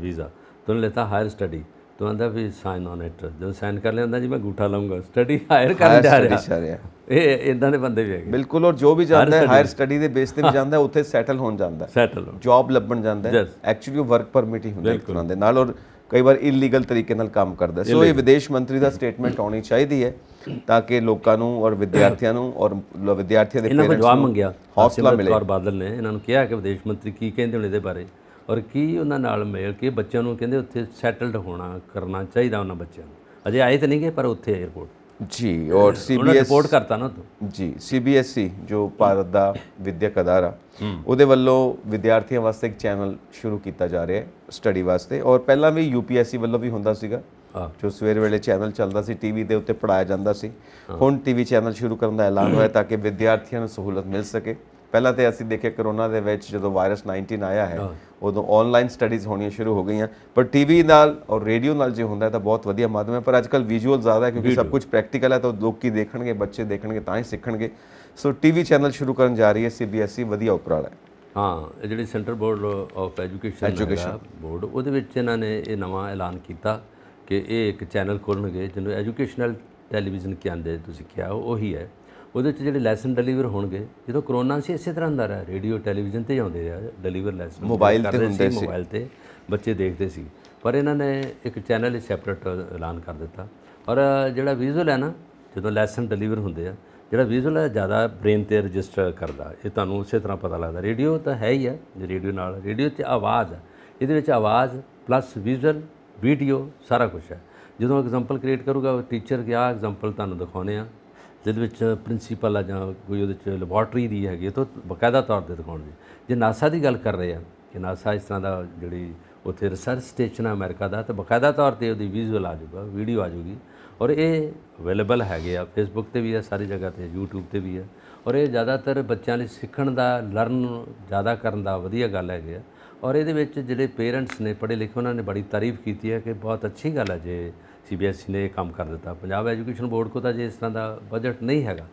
Speaker 2: ਵੀਜ਼ਾ ਤੁਨ ਲੈਤਾ ਹਾਇਰ ਸਟੱਡੀ ਤੂੰ ਆਂਦਾ ਵੀ ਸਾਈਨ ਔਨ ਇਟ ਜਦੋਂ ਸਾਈਨ ਕਰ ਲੈਂਦਾ ਜੀ ਮੈਂ ਗੂਠਾ ਲਾਉਂਗਾ ਸਟੱਡੀ ਹਾਇਰ ਕਰਨ ਜਾ ਰਿਹਾ ਇਹ ਇਦਾਂ ਦੇ ਬੰਦੇ ਵੀ
Speaker 1: ਹੈਗੇ ਬਿਲਕੁਲ ਔਰ ਜੋ ਵੀ ਜਾਂਦਾ ਹੈ ਹਾਇਰ ਸਟੱਡੀ ਦੇ ਬੇਸ ਤੇ ਵੀ ਜਾਂਦਾ ਉੱਥੇ ਸੈਟਲ ਹੋਣ ਜਾਂਦਾ ਸੈਟਲ ਜੌਬ ਲੱਭਣ ਜਾਂਦਾ ਐਕਚੁਅਲੀ ਉਹ ਵਰਕ ਪਰਮਿਟ ਹੀ ਹੁੰਦਾ ਇੱਕ ਤਰ੍ਹਾਂ ਦੇ ਨਾਲ ਔਰ ਕਈ ਵਾਰ ਇਲੀਗਲ ਤਰੀਕੇ ਨਾਲ ਕੰਮ ਕਰਦਾ ਸੋ ਇਹ ਵਿਦੇਸ਼ ਮੰਤਰੀ ਦਾ ਸਟੇਟਮੈਂਟ ਆਉਣੀ ਚਾਹੀਦੀ ਹੈ ਤਾਂ ਕਿ ਲੋਕਾਂ ਨੂੰ ਔਰ ਵਿਦਿਆਰਥੀਆਂ ਨੂੰ ਔਰ ਵਿਦਿਆਰਥੀਆਂ ਦੇ ਪੇਰੈਂਟਸ ਨੂੰ ਜਵਾਬ ਮੰਗਿਆ ਹੌਸਲਾ ਮਿਲੇ ਔਰ
Speaker 2: ਬਾਦਲ ਨੇ ਇਹਨਾਂ ਨੂੰ ਕਿਹਾ ਕਿ ਵਿਦੇਸ਼ ਮੰਤਰੀ ਕੀ ਕਹਿੰਦੇ ਹੋਣ ਇਹਦੇ ਬਾਰੇ ਔਰ ਕੀ ਉਹਨਾਂ ਨਾਲ ਮਿਲ ਕੇ ਬੱਚਿਆਂ ਨੂੰ ਕਹਿੰਦੇ ਉੱਥੇ ਸੈਟਲਡ ਹੋਣਾ ਕਰਨਾ ਚਾਹੀਦਾ ਉਹਨਾਂ ਬੱਚਿਆਂ ਨੂੰ ਅਜੇ ਆਏ ਤਾਂ ਨਹੀਂ ਗਏ ਪਰ ਉੱਥੇ 에어ਪੋਰਟ ਔਰ ਸੀਬੀਐਸ सीबीएस ਰਿਪੋਰਟ ਕਰਤਾ
Speaker 1: ਨਾ ਤੂੰ ਜੀ ਸੀਬੀਐਸਈ ਜੋ ਭਾਰਤ ਦਾ ਵਿਦਿਅਕ ਅਦਾਰਾ ਉਹਦੇ ਵੱਲੋਂ ਵਿਦਿਆਰਥੀਆਂ ਵਾਸਤੇ ਇੱਕ ਚੈਨਲ ਸ਼ੁਰੂ ਕੀਤਾ ਜਾ ਰਿਹਾ ਹੈ ਸਟੱਡੀ ਵਾਸਤੇ ਔਰ ਪਹਿਲਾਂ ਵੀ ਯੂਪੀਐਸਸੀ ਵੱਲੋਂ ਵੀ ਹੁੰਦਾ ਸੀਗਾ ਜੋ ਸਵੇਰ ਵੇਲੇ ਚੈਨਲ ਚੱਲਦਾ ਸੀ ਟੀਵੀ ਦੇ ਉੱਤੇ ਪੜਾਇਆ ਜਾਂਦਾ ਸੀ ਹੁਣ ਟੀਵੀ ਚੈਨਲ ਸ਼ੁਰੂ ਕਰਨ ਦਾ ਐਲਾਨ ਹੋਇਆ ਤਾਂ ਕਿ ਵਿਦਿਆਰਥੀਆਂ ਨੂੰ ਸਹੂਲਤ ਮਿਲ ਸਕੇ ਪਹਿਲਾਂ ਤੇ ਅਸੀਂ ਦੇਖਿਆ ਕਰੋਨਾ ਦੇ ਵਿੱਚ ਜਦੋਂ ਵਾਇਰਸ 19 ਆਇਆ ਹੈ ਉਦੋਂ ਆਨਲਾਈਨ ਸਟੱਡੀਜ਼ ਹੋਣੀਆਂ ਸ਼ੁਰੂ ਹੋ ਗਈਆਂ ਪਰ ਟੀਵੀ ਨਾਲ ਔਰ ਰੇਡੀਓ ਨਾਲ ਜੇ ਹੁੰਦਾ ਤਾਂ ਬਹੁਤ ਵਧੀਆ ਮਾਧਿਅਮ ਹੈ ਪਰ ਅੱਜਕੱਲ ਵਿਜ਼ੂਅਲ ਜ਼ਿਆਦਾ ਹੈ ਕਿਉਂਕਿ ਸਭ ਕੁਝ ਪ੍ਰੈਕਟੀਕਲ ਹੈ ਤਾਂ ਲੋਕ ਕੀ ਦੇਖਣਗੇ ਬੱਚੇ ਦੇਖਣਗੇ ਤਾਂ ਹੀ ਸਿੱਖਣਗੇ ਸੋ ਟੀਵੀ ਚੈਨਲ ਸ਼ੁਰੂ ਕਰਨ ਜਾ ਰਹੀ ਹੈ ਸੀਬੀਐਸਈ ਵਧੀਆ ਉਪਰਾਲਾ ਹੈ
Speaker 2: ਹਾਂ ਇਹ ਜਿਹੜੇ centre board of education education board ਉਹਦੇ ਵਿੱਚ ਇਹਨਾਂ ਨੇ ਇਹ ਨਵਾਂ ਐਲਾਨ ਕੀਤਾ ਕਿ ਇਹ ਇੱਕ ਚੈਨਲ ਖੋਲਣਗੇ ਜਿਹਨੂੰ ਐਜੂਕੇਸ਼ਨਲ ਟੈਲੀਵਿਜ਼ਨ ਕਹਿੰਦੇ ਤੁਸੀਂ ਕਿਹਾ ਉਹੀ ਹੈ ਉਹਦੇ 'ਚ ਜਿਹੜੇ ਲੈਸਨ ਡਿਲੀਵਰ ਹੋਣਗੇ ਜਦੋਂ ਕਰੋਨਾ ਸੀ ਇਸੇ ਤਰ੍ਹਾਂ ਦਾ ਰਿਹਾ ਰੇਡੀਓ ਟੈਲੀਵਿਜ਼ਨ ਤੇ ਆਉਂਦੇ ਰਿਹਾ ਡਿਲੀਵਰ ਲੈਸਨ ਮੋਬਾਈਲ ਤੇ ਹੁੰਦੇ ਸੀ ਮੋਬਾਈਲ ਤੇ ਬੱਚੇ ਦੇਖਦੇ ਸੀ ਪਰ ਇਹਨਾਂ ਨੇ ਇੱਕ ਚੈਨਲ ਸੈਪਰੇਟ ਐਲਾਨ ਕਰ ਦਿੱਤਾ ਔਰ ਜਿਹੜਾ ਵਿਜ਼ੂਅਲ ਹੈ ਨਾ ਜਦੋਂ ਲੈਸਨ ਡਿਲੀਵਰ ਹੁੰਦੇ ਆ ਜਿਹੜਾ ਵਿਜ਼ੂਅਲ ਹੈ ਜ਼ਿਆਦਾ ਬ੍ਰੇਨ ਤੇ ਰਜਿਸਟਰ ਕਰਦਾ ਇਹ ਤੁਹਾਨੂੰ ਉਸੇ ਤਰ੍ਹਾਂ ਪਤਾ ਲੱਗਦਾ ਰੇਡੀਓ ਤਾਂ ਹੈ ਹੀ ਹੈ ਜੇ ਰੇਡੀਓ ਨਾਲ ਰੇਡੀਓ ਤੇ ਆਵਾਜ਼ ਇਹਦੇ ਵਿੱਚ ਆਵਾਜ਼ ਪਲੱਸ ਵਿਜ਼ੂਅਲ ਵੀਡੀਓ ਸਾਰਾ ਕੁਝ ਹੈ ਜਦੋਂ ਐਗਜ਼ਾਮਪਲ ਕ੍ਰੀਏਟ ਕਰੂਗਾ ਟੀਚਰ ਕਿਹਾ ਐਗਜ਼ਾਮਪਲ ਤੁਹਾਨੂੰ ਦਿਖਾਉਣੇ ਆ ਜਿਹਦੇ ਵਿੱਚ ਪ੍ਰਿੰਸੀਪਲ ਆ ਜਾਂ ਕੋਈ ਉਹਦੇ ਚ ਲੈਬੋਰਟਰੀ ਦੀ ਹੈਗੀ ਤਾਂ ਬਕਾਇਦਾ ਤੌਰ ਤੇ ਦਿਖਾਉਣ ਦੀ ਜੇ ਨਾਸਾ ਦੀ ਗੱਲ ਕਰ ਰਹੇ ਆ ਕਿ ਨਾਸਾ ਇਸ ਤਰ੍ਹਾਂ ਦਾ ਜਿਹੜੀ ਉੱਥੇ ਰਿਸਰਚ ਸਟੇਸ਼ਨ ਅਮਰੀਕਾ ਦਾ ਤਾਂ ਬਕਾਇਦਾ ਤੌਰ ਤੇ ਉਹਦੀ ਵਿਜ਼ੂਅਲ ਆ ਜਾਊਗਾ ਵੀਡੀਓ ਆ ਜਾਊਗੀ ਔਰ ਇਹ ਅਵੇਲੇਬਲ ਹੈਗੇ ਆ ਫੇਸਬੁੱਕ ਤੇ ਵੀ ਆ ਸਾਰੀ ਜਗ੍ਹਾ ਤੇ YouTube ਤੇ ਵੀ ਆ ਔਰ ਇਹ ਜ਼ਿਆਦਾਤਰ ਬੱਚਿਆਂ ਲਈ ਸਿੱਖਣ ਦਾ ਲਰਨ ਜ਼ਿਆਦਾ ਕਰਨ ਦਾ ਵਧੀਆ ਗੱਲ ਹੈਗੇ ਆ ਔਰ ਇਹਦੇ ਵਿੱਚ ਜਿਹੜੇ ਪੇਰੈਂਟਸ ਨੇ ਪੜ੍ਹੇ ਲਿਖੇ ਉਹਨਾਂ ਨੇ ਬੜੀ ਤਾਰੀਫ ਕੀਤੀ ਹੈ ਕਿ ਬਹੁਤ ਅੱਛੀ ਗੱਲ ਹੈ ਜੇ ਸੀਬੀਐਸਈ ਨੇ ਇਹ ਕੰਮ ਕਰ ਦਿੱਤਾ ਪੰਜਾਬ ਐਜੂਕੇਸ਼ਨ ਬੋਰਡ ਕੋ ਤਾਂ ਜੇ ਇਸ ਤਰ੍ਹਾਂ ਦਾ ਬਜਟ ਨਹੀਂ ਹੈਗਾ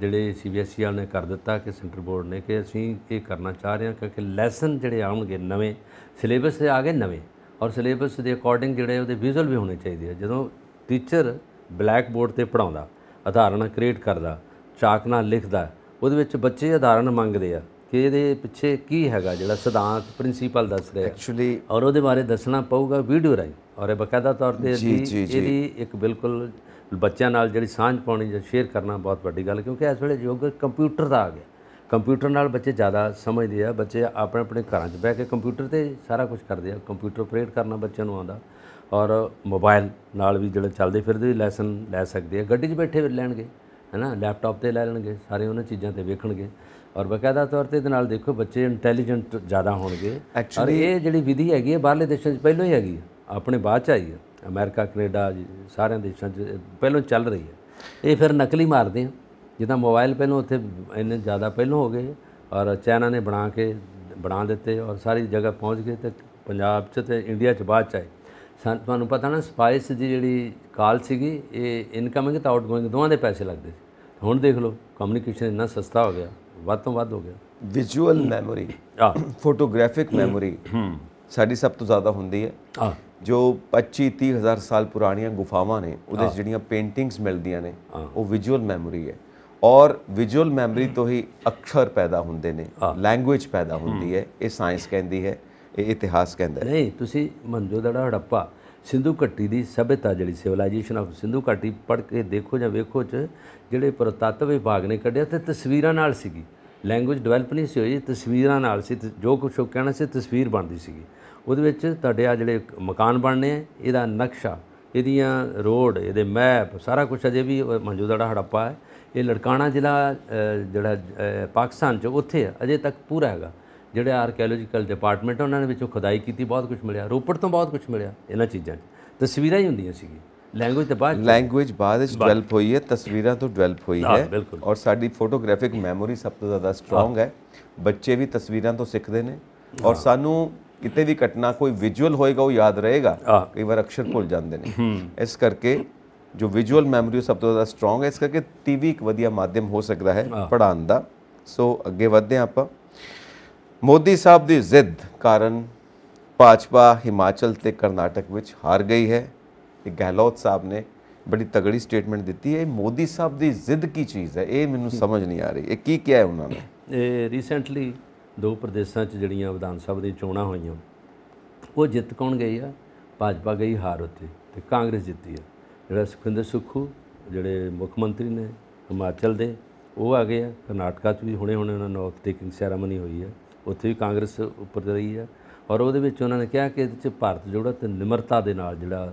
Speaker 2: ਜਿਹੜੇ ਸੀਬੀਐਸਈ ਵਾਲ ਨੇ ਕਰ ਦਿੱਤਾ ਕਿ ਸੈਂਟਰ ਬੋਰਡ ਨੇ ਕਿ ਅਸੀਂ ਇਹ ਕਰਨਾ ਚਾਹ ਰਹੇ ਹਾਂ ਕਿਉਂਕਿ ਲੈਸਨ ਜਿਹੜੇ ਆਉਣਗੇ ਨਵੇਂ ਸਿਲੇਬਸ ਦੇ ਆਗੇ ਨਵੇਂ ਔਰ ਸਿਲੇਬਸ ਦੇ ਅਕੋਰਡਿੰਗ ਜਿਹੜੇ ਉਹਦੇ ਵਿਜ਼ੂਅਲ ਵੀ ਹੋਣੇ ਚਾਹੀਦੇ ਆ ਜਦੋਂ ਟੀਚਰ ਬਲੈਕ ਬੋਰਡ ਤੇ ਪੜਾਉਂਦਾ ਆਧਾਰਨ ਕ੍ਰੀਏਟ ਕਰਦਾ ਚਾਕ ਨਾਲ ਲਿਖਦਾ ਉਹਦੇ ਵਿੱਚ ਬੱਚੇ ਆਧਾਰਨ ਮੰਗਦੇ ਆ ਕਿ ਇਹਦੇ ਪਿੱਛੇ ਕੀ ਹੈਗਾ ਜਿਹੜਾ ਸਿਧਾਂਤ ਪ੍ਰਿੰਸੀਪਲ ਦੱਸ ਰਿਹਾ ਐਕਚੁਅਲੀ ਔਰ ਉਹਦੇ ਬਾਰੇ ਦੱਸਣਾ ਪਊਗਾ ਵੀਡੀਓ ਰਾਈ ਔਰ ਇਹ ਬਕਾਇਦਾ ਤੌਰ ਤੇ ਇਹਦੀ ਇੱਕ ਬਿਲਕੁਲ ਬੱਚਿਆਂ ਨਾਲ ਜਿਹੜੀ ਸਾਂਝ ਪਾਉਣੀ ਜਾਂ ਸ਼ੇਅਰ ਕਰਨਾ ਬਹੁਤ ਵੱਡੀ ਗੱਲ ਕਿਉਂਕਿ ਇਸ ਵੇਲੇ ਯੁੱਗ ਕੰਪਿਊਟਰ ਦਾ ਆ ਗਿਆ ਕੰਪਿਊਟਰ ਨਾਲ ਬੱਚੇ ਜ਼ਿਆਦਾ ਸਮਝਦੇ ਆ ਬੱਚੇ ਆਪਣੇ ਆਪਣੇ ਘਰਾਂ 'ਚ ਬਹਿ ਕੇ ਕੰਪਿਊਟਰ ਤੇ ਸਾਰਾ ਕੁਝ ਕਰਦੇ ਆ ਕੰਪਿਊਟਰ ਆਪਰੇਟ ਕਰਨਾ ਬੱਚਿਆਂ ਨੂੰ ਆਉਂਦਾ ਔਰ ਮੋਬਾਈਲ ਨਾਲ ਵੀ ਜਿਹੜੇ ਚੱਲਦੇ ਫਿਰਦੇ ਵੀ ਲੈਸਨ ਲੈ ਸਕਦੇ ਆ ਗੱਡੀ 'ਚ ਬੈਠੇ ਵੀ ਲੈਣਗੇ ਹੈਨਾ ਲੈਪਟਾਪ ਤੇ ਲੈ ਲੈਣਗੇ ਸਾਰੇ ਉਹਨਾਂ ਚੀਜ਼ਾਂ ਤੇ ਵੇਖਣਗੇ ਔਰ ਬਕਾਇਦਾ ਤੌਰ ਤੇ ਇਹਦੇ ਨਾਲ ਦੇਖੋ ਬੱਚੇ ਇੰਟੈਲੀਜੈਂਟ ਜ਼ਿਆਦਾ ਹੋਣਗੇ ਔਰ ਇਹ ਜਿਹੜੀ ਵਿਧੀ ਹੈਗੀ ਹੈ ਬਾਹਰਲੇ ਦੇਸ਼ਾਂ 'ਚ ਪਹਿਲਾਂ ਹੀ ਹੈਗੀ ਹੈ ਆਪਣੇ ਬਾਅਦ ਚ ਆਈ ਹੈ ਅਮਰੀਕਾ ਕੈਨੇਡਾ ਸਾਰਿਆਂ ਦੇਸ਼ਾਂ 'ਚ ਪਹਿਲਾਂ ਚੱਲ ਰਹੀ ਹੈ ਇਹ ਫਿਰ ਨਕਲੀ ਮਾਰਦੇ ਆ ਜਿੱਦਾਂ ਮੋਬਾਈਲ ਪਹਿਲਾਂ ਉੱਥੇ ਇੰਨੇ ਜ਼ਿਆਦਾ ਪਹਿਲਾਂ ਹੋ ਗਏ ਔਰ ਚਾਈਨਾ ਨੇ ਬਣਾ ਕੇ ਬਣਾ ਦਿੱਤੇ ਔਰ ਸਾਰੀ ਜਗ੍ਹਾ ਪਹੁੰਚ ਗਏ ਤੇ ਪੰਜਾਬ 'ਚ ਤੇ ਇੰਡੀਆ 'ਚ ਬਾਅਦ ਚ ਆਏ ਤੁਹਾਨੂੰ ਪਤਾ ਨਾ ਸਪਾਈਸ ਦੀ ਜਿਹੜੀ ਕਾਲ ਸੀਗੀ ਇਹ ਇਨਕਮਿੰਗ ਤੇ ਆਊਟਗੋਇੰਗ ਦੋਵਾਂ ਦੇ ਪੈਸੇ ਲੱਗਦੇ ਸੀ ਹੁਣ ਦੇਖ ਲਓ ਕਮਿਊਨੀਕੇਸ਼ਨ ਇੰਨਾ ਸਸਤਾ ਹੋ ਗਿਆ ਵੱਧ ਤੋਂ ਵੱਧ ਹੋ ਗਿਆ ਵਿਜ਼ੂਅਲ ਮੈਮੋਰੀ ਆ ਫੋਟੋਗ੍ਰਾਫਿਕ ਮੈਮੋਰੀ
Speaker 1: ਸਾਡੀ ਸਭ ਤੋਂ ਜ਼ਿਆਦਾ ਹੁੰਦੀ ਹੈ ਆ ਜੋ 25 30 ਹਜ਼ਾਰ ਸਾਲ ਪੁਰਾਣੀਆਂ ਗੁਫਾਵਾਂ ਨੇ ਉਹਦੇ ਜਿਹੜੀਆਂ ਪੇਂਟਿੰਗਸ ਮਿਲਦੀਆਂ ਨੇ ਉਹ ਵਿਜ਼ੂਅਲ ਮੈਮਰੀ ਹੈ ਔਰ ਵਿਜ਼ੂਅਲ ਮੈਮਰੀ ਤੋਂ ਹੀ ਅੱਖਰ ਪੈਦਾ ਹੁੰਦੇ ਨੇ ਲੈਂਗੁਏਜ ਪੈਦਾ ਹੁੰਦੀ ਹੈ ਇਹ ਸਾਇੰਸ ਕਹਿੰਦੀ ਹੈ ਇਹ ਇਤਿਹਾਸ ਕਹਿੰਦਾ ਹੈ
Speaker 2: ਨਹੀਂ ਤੁਸੀਂ ਮੰਜੋ ਦੜਾ ਹੜੱਪਾ ਸਿੰਧੂ ਘਾਟੀ ਦੀ ਸਭਿਤਾ ਜਿਹੜੀ ਸਿਵਲਾਈਜੇਸ਼ਨ ਆਫ ਸਿੰਧੂ ਘਾਟੀ ਪੜ੍ਹ ਕੇ ਦੇਖੋ ਜਾਂ ਵੇਖੋ ਚ ਜਿਹੜੇ ਪ੍ਰਤੱਤਵ ਵਿਭਾਗ ਨੇ ਕੱਢਿਆ ਤੇ ਤਸਵੀਰਾਂ ਨਾਲ ਸੀਗੀ ਲੈਂਗੁਏਜ ਡਿਵੈਲਪ ਨਹੀਂ ਸੀ ਹੋਈ ਤਸਵੀਰਾਂ ਨਾਲ ਸੀ ਜੋ ਕੁਝ ਉਹ ਕਹਿਣਾ ਸੀ ਤਸਵੀਰ ਬਣਦੀ ਸੀਗੀ ਉਹਦੇ ਵਿੱਚ ਤੁਹਾਡੇ ਆ ਜਿਹੜੇ ਮਕਾਨ ਬਣਨੇ ਆ ਇਹਦਾ ਨਕਸ਼ਾ ਇਹਦੀਆਂ ਰੋਡ ਇਹਦੇ ਮੈਪ ਸਾਰਾ ਕੁਝ ਅਜੇ ਵੀ ਮੌਜੂਦਾ ਹੜੱਪਾ ਹੈ ਇਹ ਲੜਕਾਣਾ ਜ਼ਿਲ੍ਹਾ ਜਿਹੜਾ ਪਾਕਿਸਤਾਨ ਚ ਉੱਥੇ ਹੈ ਅਜੇ ਤੱਕ ਪੂਰਾ ਹੈਗਾ ਜਿਹੜੇ ਆਰਕੀਓਲੋਜੀਕਲ ਡਿਪਾਰਟਮੈਂਟ ਉਹਨਾਂ ਨੇ ਵਿੱਚੋਂ ਖੁਦਾਈ ਕੀਤੀ ਬਹੁਤ ਕੁਝ ਮਿਲਿਆ ਰੋਪੜ ਤੋਂ ਬਹੁਤ ਕੁਝ ਮਿਲਿਆ ਇਹਨਾਂ ਚੀਜ਼ਾਂ 'ਚ ਤਸਵੀਰਾਂ ਹੀ ਹੁੰਦੀਆਂ ਸੀ ਲੈਂਗੁਏਜ ਤੇ ਬਾਅਦ ਲੈਂਗੁਏਜ ਬਾਅਦ ਵਿੱਚ ਡਵੈਲਪ ਹੋਈ ਹੈ ਤਸਵੀਰਾਂ ਤੋਂ ਡਵੈਲਪ ਹੋਈ ਹੈ ਔਰ ਸਾਡੀ ਫੋਟੋਗ੍ਰਾਫਿਕ
Speaker 1: ਮੈਮੋਰੀ ਸਭ ਤੋਂ ਜ਼ਿਆਦਾ ਸਟਰੋਂਗ ਹੈ ਬੱਚੇ ਵੀ ਤਸਵੀਰਾਂ ਤੋਂ ਸਿੱਖਦੇ ਨੇ ਔਰ ਸਾਨੂੰ ਕਿਤੇ ਵੀ ਘਟਨਾ ਕੋਈ ਵਿਜ਼ੂਅਲ ਹੋਏਗਾ ਉਹ ਯਾਦ ਰਹੇਗਾ ਕਈ ਵਾਰ ਅਕਸ਼ਰ ਭੁੱਲ ਜਾਂਦੇ ਨੇ ਇਸ ਕਰਕੇ ਜੋ ਵਿਜ਼ੂਅਲ ਮੈਮਰੀ ਸਭ ਤੋਂ ਜ਼ਿਆਦਾ ਸਟਰੋਂਗ ਹੈ ਇਸ ਕਰਕੇ ਟੀਵੀ ਇੱਕ ਵਧੀਆ ਮਾਧਿਅਮ ਹੋ ਸਕਦਾ ਹੈ ਪੜਾਉਣ ਦਾ ਸੋ ਅੱਗੇ ਵਧਦੇ ਆਪਾਂ ਮੋਦੀ ਸਾਹਿਬ ਦੀ ਜ਼ਿੱਦ ਕਾਰਨ ਭਾਜਪਾ ਹਿਮਾਚਲ ਤੇ ਕਰਨਾਟਕ ਵਿੱਚ ਹਾਰ ਗਈ ਹੈ ਇਹ ਗਹਿਲੋਤ ਸਾਹਿਬ ਨੇ ਬੜੀ ਤਗੜੀ ਸਟੇਟਮੈਂਟ ਦਿੱਤੀ ਹੈ ਮੋਦੀ ਸਾਹਿਬ ਦੀ ਜ਼ਿੱਦ ਕੀ ਚੀਜ਼ ਹੈ ਇਹ ਮੈਨੂੰ ਸਮਝ ਨਹੀਂ ਆ ਰਹੀ ਇਹ ਕੀ ਕਿਹਾ ਹੈ ਉਹਨਾਂ ਨੇ
Speaker 2: ਇਹ ਰੀਸੈਂਟਲੀ ਦੋ ਪ੍ਰਦੇਸ਼ਾਂ 'ਚ ਜਿਹੜੀਆਂ ਵਿਧਾਨ ਸਭਾ ਦੀਆਂ ਚੋਣਾਂ ਹੋਈਆਂ ਉਹ ਜਿੱਤ ਕੌਣ ਗਈ ਆ ਭਾਜਪਾ ਗਈ ਹਾਰ ਉੱਤੇ ਤੇ ਕਾਂਗਰਸ ਜਿੱਤੀ ਆ ਜਿਹੜਾ ਸੁਖਿੰਦਰ ਸੁਖੂ ਜਿਹੜੇ ਮੁੱਖ ਮੰਤਰੀ ਨੇ ਹਿਮਾਚਲ ਦੇ ਉਹ ਆ ਗਏ ਆ ਕਰਨਾਟਕਾ 'ਚ ਵੀ ਹੁਣੇ ਹੁਣੇ ਉਹਨਾਂ ਨੌਕ ਟੇਕਿੰਗ ਸੈਰਾਮਨੀ ਹੋਈ ਆ ਉੱਥੇ ਵੀ ਕਾਂਗਰਸ ਉੱਪਰ ਰਹੀ ਆ ਔਰ ਉਹਦੇ ਵਿੱਚ ਉਹਨਾਂ ਨੇ ਕਿਹਾ ਕਿ ਇਹਦੇ 'ਚ ਭਾਰਤ ਜੋੜਾ ਤੇ ਨਿਮਰਤਾ ਦੇ ਨਾਲ ਜਿਹੜਾ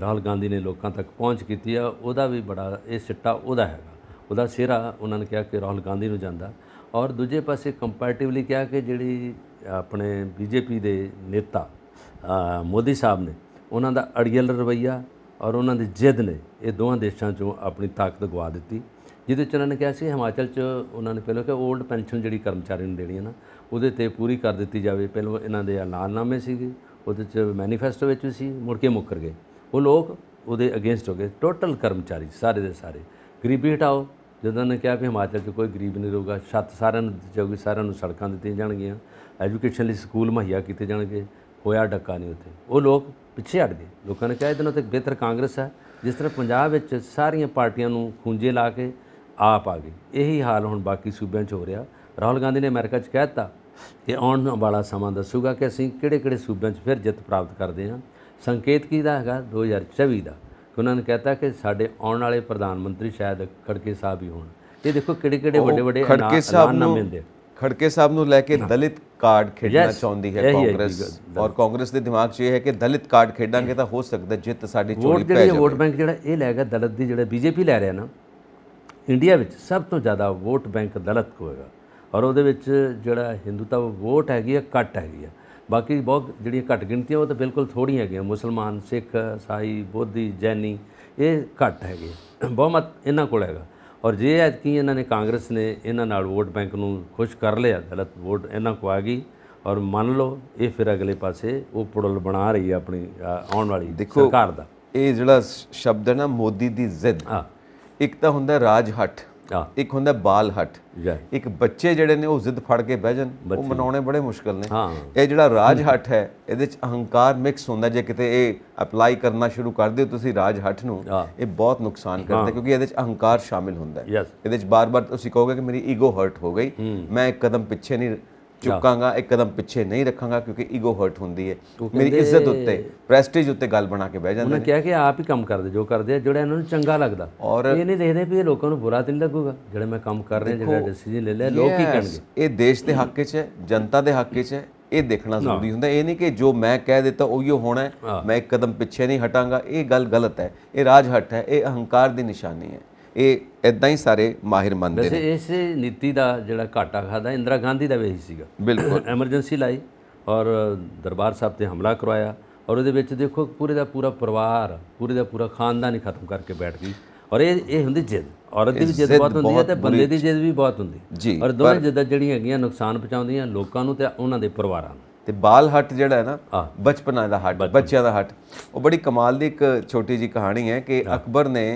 Speaker 2: ਰਾਹਲ ਗਾਂਧੀ ਨੇ ਲੋਕਾਂ ਤੱਕ ਪਹੁੰਚ ਕੀਤੀ ਆ ਉਹਦਾ ਵੀ ਬੜਾ ਇਹ ਸਿੱਟਾ ਉਹਦਾ ਹੈਗਾ ਉਹਦਾ ਸਿਹਰਾ ਉਹਨਾਂ ਨੇ ਕਿਹਾ ਕਿ ਰਾਹਲ ਗਾਂਧੀ ਨੂੰ ਜਾਂਦਾ ਔਰ ਦੂਜੇ ਪਾਸੇ ਕੰਪੈਰੀਟਿਵਲੀ ਕਿਹਾ ਕਿ ਜਿਹੜੀ ਆਪਣੇ ਬੀਜੇਪੀ ਦੇ ਨੇਤਾ ਮੋਦੀ ਸਾਹਿਬ ਨੇ ਉਹਨਾਂ ਦਾ ਅੜੀਅਲ ਰਵਈਆ ਔਰ ਉਹਨਾਂ ਦੀ ਜਿੱਦ ਨੇ ਇਹ ਦੋਹਾਂ ਦੇਸ਼ਾਂ 'ਚੋਂ ਆਪਣੀ ਤਾਕਤ ਗਵਾ ਦਿੱਤੀ ਜਿਹਦੇ 'ਚ ਉਹਨਾਂ ਨੇ ਕਿਹਾ ਸੀ ਹਿਮਾਚਲ 'ਚ ਉਹਨਾਂ ਨੇ ਪਹਿਲਾਂ ਕਿ 올ਡ ਪੈਨਸ਼ਨ ਜਿਹੜੀ ਕਰਮਚਾਰੀ ਨੂੰ ਦੇਣੀ ਹੈ ਨਾ ਉਹਦੇ ਤੇ ਪੂਰੀ ਕਰ ਦਿੱਤੀ ਜਾਵੇ ਪਹਿਲਾਂ ਇਹਨਾਂ ਦੇ ਐਲਾਨਨਾਮੇ ਸੀਗੇ ਉਹਦੇ 'ਚ ਮੈਨੀਫੈਸਟੋ ਵਿੱਚ ਵੀ ਸੀ ਮੁੜ ਕੇ ਮੁੱਕਰ ਗਏ ਉਹ ਲੋਕ ਉਹਦੇ ਅਗੇਂਸਟ ਹੋ ਗਏ ਟੋਟਲ ਕਰਮਚਾਰੀ ਸਾਰੇ ਦੇ ਸਾਰੇ ਗਰੀਬੀ ਹਟਾਓ ਜਦੋਂ ਨੇ ਕਿਹਾ ਕਿ ਹਿਮਾਚਲ 'ਚ ਕੋਈ ਗਰੀਬ ਨਹੀਂ ਰਹੂਗਾ ਛੱਤ ਸਾਰਿਆਂ ਨੂੰ ਦਿੱਤੀ ਜਾਊਗੀ ਸਾਰਿਆਂ ਨੂੰ ਸੜਕਾਂ ਦਿੱਤੀਆਂ ਜਾਣਗੀਆਂ ਐਜੂਕੇਸ਼ਨ ਲਈ ਸਕੂਲ ਮਹਈਆ ਕੀਤੇ ਜਾਣਗੇ ਹੋਇਆ ਡੱਕਾ ਨਹੀਂ ਉੱਥੇ ਉਹ ਲੋਕ ਪਿੱਛੇ ਹਟ ਗਏ ਲੋਕਾਂ ਨੇ ਕਿਹਾ ਇਹਦੇ ਨਾਲ ਤੇ ਬਿਹਤਰ ਕਾਂਗਰਸ ਹੈ ਜਿਸ ਤਰ੍ਹਾਂ ਪੰਜਾਬ ਵਿੱਚ ਸਾਰੀਆਂ ਪਾਰਟੀਆਂ ਨੂੰ ਖੁੰਝੇ ਲਾ ਕੇ ਆਪ ਆ ਗਏ ਇਹੀ ਹਾਲ ਹੁਣ ਬਾਕੀ ਸੂਬਿਆਂ 'ਚ ਹੋ ਰਿਹਾ ਰਾਹੁਲ ਗਾਂਧੀ ਨੇ ਅਮਰੀਕਾ 'ਚ ਕਹਿਤਾ ਕਿ ਆਉਣ ਵਾਲਾ ਸਮਾਂ ਦੱਸੂਗਾ ਕਿ ਅਸੀਂ ਕਿਹੜੇ-ਕਿਹੜੇ ਸੂਬਿਆਂ 'ਚ ਫਿਰ ਜਿੱਤ ਪ੍ਰਾਪਤ ਕਰਦੇ ਹਾਂ ਸੰਕੇਤ ਕੀ ਦਾ ਹੈਗਾ 2024 ਦਾ ਤੇ ਉਹਨਾਂ ਨੇ ਕਹਿਤਾ ਕਿ ਸਾਡੇ ਆਉਣ ਵਾਲੇ ਪ੍ਰਧਾਨ ਮੰਤਰੀ ਸ਼ਾਇਦ ਖੜਕੇ ਸਾਹਿਬ ਹੀ ਹੋਣ ਇਹ ਦੇਖੋ ਕਿਹੜੇ ਕਿਹੜੇ ਵੱਡੇ ਵੱਡੇ ਖੜਕੇ ਸਾਹਿਬ ਨੂੰ ਖੜਕੇ ਸਾਹਿਬ ਨੂੰ ਲੈ ਕੇ ਦਲਿਤ ਕਾਰਡ ਖੇਡਣਾ ਚਾਹੁੰਦੀ ਹੈ ਕਾਂਗਰਸ
Speaker 1: ਔਰ ਕਾਂਗਰਸ ਦੇ ਦਿਮਾਗ 'ਚ ਇਹ ਹੈ ਕਿ ਦਲਿਤ ਕਾਰਡ ਖੇਡਾਂਗੇ ਤਾਂ ਹੋ ਸਕਦਾ ਜਿੱਤ ਸਾਡੀ ਚੋਣੀ ਪੈ ਜਾਵੇ ਵੋਟ
Speaker 2: ਬੈਂਕ ਜਿਹੜਾ ਇਹ ਲੈ ਗਿਆ ਦਲਿਤ ਦੀ ਜਿਹੜਾ ਬੀਜੇਪੀ ਲੈ ਰਿਹਾ ਨਾ ਇੰਡੀਆ ਵਿੱਚ ਸਭ ਤੋਂ ਜ਼ਿਆਦਾ ਵੋਟ ਬੈਂਕ ਦਲਿਤ ਹੈਗਾ ਔਰ ਉਹਦੇ ਵਿੱਚ ਜਿਹੜਾ ਹਿੰਦੂਤਵ ਵੋਟ ਹੈਗੀ ਹੈ ਕੱਟ ਹੈਗੀ ਹੈ ਬਾਕੀ ਬਹੁਤ ਜਿਹੜੀਆਂ ਘੱਟ ਗਿਣਤੀਆਂ ਉਹ ਤਾਂ ਬਿਲਕੁਲ ਥੋੜੀਆਂ ਹੈਗੀਆਂ ਮੁਸਲਮਾਨ ਸਿੱਖ ਸਾਈ ਬੋਧੀ ਜੈਨੀ ਇਹ ਘੱਟ ਹੈਗੇ ਬਹੁਮਤ ਇਹਨਾਂ ਕੋਲ ਹੈਗਾ ਔਰ ਜੇ ਅੱਜ ਕੀ ਇਹਨਾਂ ਨੇ ਕਾਂਗਰਸ ਨੇ ਇਹਨਾਂ ਨਾਲ ਵੋਟ ਬੈਂਕ ਨੂੰ ਖੁਸ਼ ਕਰ ਲਿਆ ਗਲਤ ਵੋਟ ਇਹਨਾਂ ਕੋ ਆ ਗਈ ਔਰ ਮੰਨ ਲਓ ਇਹ ਫਿਰ ਅਗਲੇ ਪਾਸੇ ਉਹ ਪੁੜਲ ਬਣਾ ਰਹੀ ਹੈ ਆਪਣੀ ਆਉਣ ਵਾਲੀ ਸਰਕਾਰ ਦਾ ਇਹ ਜਿਹੜਾ ਸ਼ਬਦ ਹੈ ਨਾ
Speaker 1: ਮੋਦੀ ਦੀ ਜ਼ਿੱਦ ਇੱਕ ਤਾਂ ਹੁੰਦਾ ਰਾਜ ਹਟ ਇੱਕ ਹੁੰਦਾ ਬਾਲ ਹਟ ਇੱਕ ਬੱਚੇ ਜਿਹੜੇ ਨੇ ਉਹ ਜ਼ਿੱਦ ਫੜ ਕੇ ਬਹਿ ਜਾਣ ਉਹ ਮਨਾਉਣੇ ਬੜੇ ਮੁਸ਼ਕਲ ਨੇ ਇਹ ਜਿਹੜਾ ਰਾਜ ਹਟ ਹੈ ਇਹਦੇ ਚ ਅਹੰਕਾਰ ਮਿਕਸ ਹੁੰਦਾ ਜੇ ਕਿਤੇ ਇਹ ਅਪਲਾਈ ਕਰਨਾ ਸ਼ੁਰੂ ਕਰ ਦਿਓ ਤੁਸੀਂ ਰਾਜ ਹਟ ਨੂੰ ਇਹ ਬਹੁਤ ਨੁਕਸਾਨ ਕਰਦਾ ਕਿਉਂਕਿ ਇਹਦੇ ਚ ਅਹੰਕਾਰ ਸ਼ਾਮਿਲ ਹੁੰਦਾ ਹੈ ਇਹਦੇ ਚ ਬਾਰ-ਬਾਰ ਤੁਸੀਂ ਕਹੋਗੇ ਕਿ ਮੇਰੀ ਈਗੋ ਹਰਟ ਹੋ ਗਈ ਮੈਂ ਇੱਕ ਕਦਮ ਪਿੱਛੇ ਨਹੀਂ ਚੁੱਕਾਂਗਾ ਇੱਕ ਕਦਮ ਪਿੱਛੇ ਨਹੀਂ ਰੱਖਾਂਗਾ ਕਿਉਂਕਿ ਈਗੋ ਹਰਟ
Speaker 2: ਹੁੰਦੀ ਹੈ ਮੇਰੀ ਇੱਜ਼ਤ ਉੱਤੇ ਪ੍ਰੈਸਟੀਜ ਉੱਤੇ ਗੱਲ ਬਣਾ ਕੇ ਬਹਿ ਜਾਂਦੇ ਨੇ ਉਹਨਾਂ ਕਿਹਾ ਕਿ ਆਪ ਹੀ ਕੰਮ ਕਰਦੇ ਜੋ ਕਰਦੇ ਆ ਜਿਹੜਾ ਇਹਨਾਂ ਨੂੰ ਚੰਗਾ ਲੱਗਦਾ ਇਹ ਨਹੀਂ ਦੇਖਦੇ ਵੀ ਇਹ ਲੋਕਾਂ ਨੂੰ ਬੁਰਾ ਤਾਂ ਨਹੀਂ ਲੱਗੂਗਾ ਜਿਹੜਾ ਮੈਂ ਕੰਮ ਕਰ ਰਿਹਾ ਜਿਹੜਾ ਡਿਸੀਜਨ ਲੈ ਲਿਆ ਲੋਕ ਕੀ ਕਰਨਗੇ
Speaker 1: ਇਹ ਦੇਸ਼ ਦੇ ਹੱਕ 'ਚ ਹੈ ਜਨਤਾ ਦੇ ਹੱਕ 'ਚ ਹੈ ਇਹ ਦੇਖਣਾ ਜ਼ਰੂਰੀ ਹੁੰਦਾ ਇਹ ਨਹੀਂ ਕਿ ਜੋ ਮੈਂ ਕਹਿ ਦਿੱਤਾ ਹੀ ਹੋਣਾ ਮੈਂ ਇੱਕ ਕਦਮ ਪਿੱਛੇ ਨਹੀਂ ਹਟਾਂਗਾ ਇਹ ਗੱਲ ਗਲਤ ਹੈ ਇਹ ਰਾਜ ਹਟ ਹੈ ਇਹ ਅਹੰਕਾਰ ਦੀ ਨਿਸ਼ਾਨੀ ਹੈ ਇਹ ਇਦਾਂ ਹੀ ਸਾਰੇ ਮਾਹਿਰ ਮੰਨਦੇ ਨੇ
Speaker 2: ਇਸ ਨੀਤੀ ਦਾ ਜਿਹੜਾ ਘਾਟਾ ਖਾਦਾ ਇੰਦਰਾ ਗਾਂਧੀ ਦਾ ਵੀ ਸੀਗਾ ਬਿਲਕੁਲ ਐਮਰਜੈਂਸੀ ਲਾਈ ਔਰ ਦਰਬਾਰ ਸਾਹਿਬ ਤੇ ਹਮਲਾ ਕਰਵਾਇਆ ਔਰ ਉਹਦੇ ਵਿੱਚ ਦੇਖੋ ਪੂਰੇ ਦਾ ਪੂਰਾ ਪਰਿਵਾਰ ਪੂਰੇ ਦਾ ਪੂਰਾ ਖਾਨਦਾਨ ਹੀ ਖਤਮ ਕਰਕੇ ਬੈਠ ਗਈ ਔਰ ਇਹ ਇਹ ਹੁੰਦੀ ਜਿੱਦ ਔਰਤ ਦੀ ਵੀ ਜਿੱਦ ਬਹੁਤ ਹੁੰਦੀ ਹੈ ਤੇ ਬੰਦੇ ਦੀ ਜਿੱਦ ਵੀ ਬਹੁਤ ਹੁੰਦੀ ਔਰ ਦੋਵੇਂ ਜਿੱਦਾਂ ਜਿਹੜੀਆਂ ਹੈਗੀਆਂ ਨੁਕਸਾਨ ਪਹੁੰਚਾਉਂਦੀਆਂ ਲੋਕਾਂ ਨੂੰ ਤੇ ਉਹਨਾਂ ਦੇ ਪਰਿਵਾਰਾਂ ਨੂੰ ਤੇ ਬਾਲ ਹੱਟ ਜਿਹੜਾ ਹੈ
Speaker 1: ਨਾ ਬਚਪਨਾ ਦਾ ਹੱਟ ਬੱਚਿਆਂ ਦਾ ਹੱਟ ਉਹ ਬੜੀ ਕਮਾਲ ਦੀ ਇੱਕ ਛੋਟੀ ਜੀ ਕਹਾਣੀ ਹੈ ਕਿ ਅਕਬਰ ਨੇ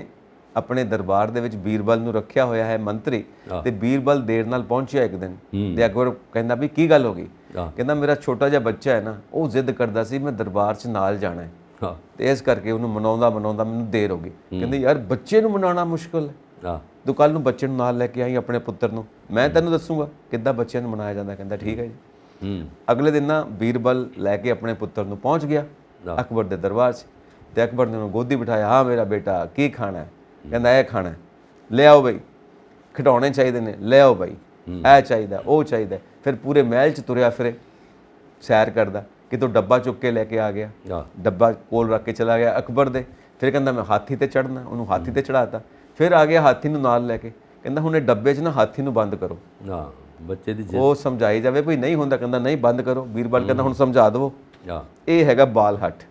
Speaker 1: ਆਪਣੇ ਦਰਬਾਰ ਦੇ ਵਿੱਚ ਬੀਰਬਲ ਨੂੰ ਰੱਖਿਆ ਹੋਇਆ ਹੈ ਮੰਤਰੀ ਤੇ ਬੀਰਬਲ ਦੇਰ ਨਾਲ ਪਹੁੰਚਿਆ ਇੱਕ ਦਿਨ ਤੇ ਅਕਬਰ ਕਹਿੰਦਾ ਵੀ ਕੀ ਗੱਲ ਹੋ ਗਈ ਕਹਿੰਦਾ ਮੇਰਾ ਛੋਟਾ ਜਿਹਾ ਬੱਚਾ ਹੈ ਨਾ ਉਹ ਜ਼ਿੱਦ ਕਰਦਾ ਸੀ ਮੈਂ ਦਰਬਾਰ 'ਚ ਨਾਲ ਜਾਣਾ ਹੈ ਤੇ ਇਸ ਕਰਕੇ ਉਹਨੂੰ ਮਨਾਉਂਦਾ ਮਨਾਉਂਦਾ ਮੈਨੂੰ ਦੇਰ ਹੋ ਗਈ ਕਹਿੰਦੇ ਯਾਰ ਬੱਚੇ ਨੂੰ ਮਨਾਉਣਾ ਮੁਸ਼ਕਲ ਹੈ ਤੂੰ ਕੱਲ ਨੂੰ ਬੱਚੇ ਨੂੰ ਨਾਲ ਲੈ ਕੇ ਆਈ ਆਪਣੇ ਪੁੱਤਰ ਨੂੰ ਮੈਂ ਤੈਨੂੰ ਦੱਸੂਗਾ ਕਿੱਦਾਂ ਬੱਚਿਆਂ ਨੂੰ ਮਨਾਇਆ ਜਾਂਦਾ ਕਹਿੰਦਾ ਠੀਕ ਹੈ ਜੀ ਅਗਲੇ ਦਿਨ ਨਾ ਬੀਰਬਲ ਲੈ ਕੇ ਆਪਣੇ ਪੁੱਤਰ ਨੂੰ ਪਹੁੰਚ ਗਿਆ ਅਕਬਰ ਦੇ ਦਰਬਾਰ 'ਚ ਤੇ ਅਕਬਰ ਨੇ ਉਹਨੂੰ ਗੋਦੀ ਬਿਠਾਇਆ ਹਾਂ ਮੇਰਾ ਬੇਟਾ ਕੀ ਖਾਣਾ ਹੈ ਕਹਿੰਦਾ ਇਹ ਖਾਣਾ ਲੈ ਆਓ ਬਈ ਖਟਾਉਣੇ ਚਾਹੀਦੇ ਨੇ ਲੈ ਆਓ ਬਈ ਇਹ ਚਾਹੀਦਾ ਉਹ ਚਾਹੀਦਾ ਫਿਰ ਪੂਰੇ ਮਹਿਲ 'ਚ ਤੁਰਿਆ ਫਿਰੇ ਸੈਰ ਕਰਦਾ ਕਿਤੋਂ ਡੱਬਾ ਚੁੱਕ ਕੇ ਲੈ ਕੇ ਆ ਗਿਆ ਡੱਬਾ ਕੋਲ ਰੱਖ ਕੇ ਚਲਾ ਗਿਆ ਅਕਬਰ ਦੇ ਫਿਰ ਕਹਿੰਦਾ ਮੈਂ ਹਾਥੀ ਤੇ ਚੜਨਾ ਉਹਨੂੰ ਹਾਥੀ ਤੇ ਚੜਾਤਾ ਫਿਰ ਆ ਗਿਆ ਹਾਥੀ ਨੂੰ ਨਾਲ ਲੈ ਕੇ ਕਹਿੰਦਾ ਹੁਣ ਇਹ ਡੱਬੇ 'ਚ ਨਾ ਹਾਥੀ ਨੂੰ ਬੰਦ ਕਰੋ
Speaker 2: ਹਾਂ ਬੱਚੇ ਦੀ ਉਹ
Speaker 1: ਸਮਝਾਈ ਜਾਵੇ ਕੋਈ ਨਹੀਂ ਹੁੰਦਾ ਕਹਿੰਦਾ ਨਹੀਂ ਬੰਦ ਕਰੋ ਵੀਰਬਲ ਕਹਿੰਦਾ ਹੁਣ ਸਮਝਾ ਦਿਵੋ ਇਹ ਹੈਗਾ ਬਾਲ ਹਟ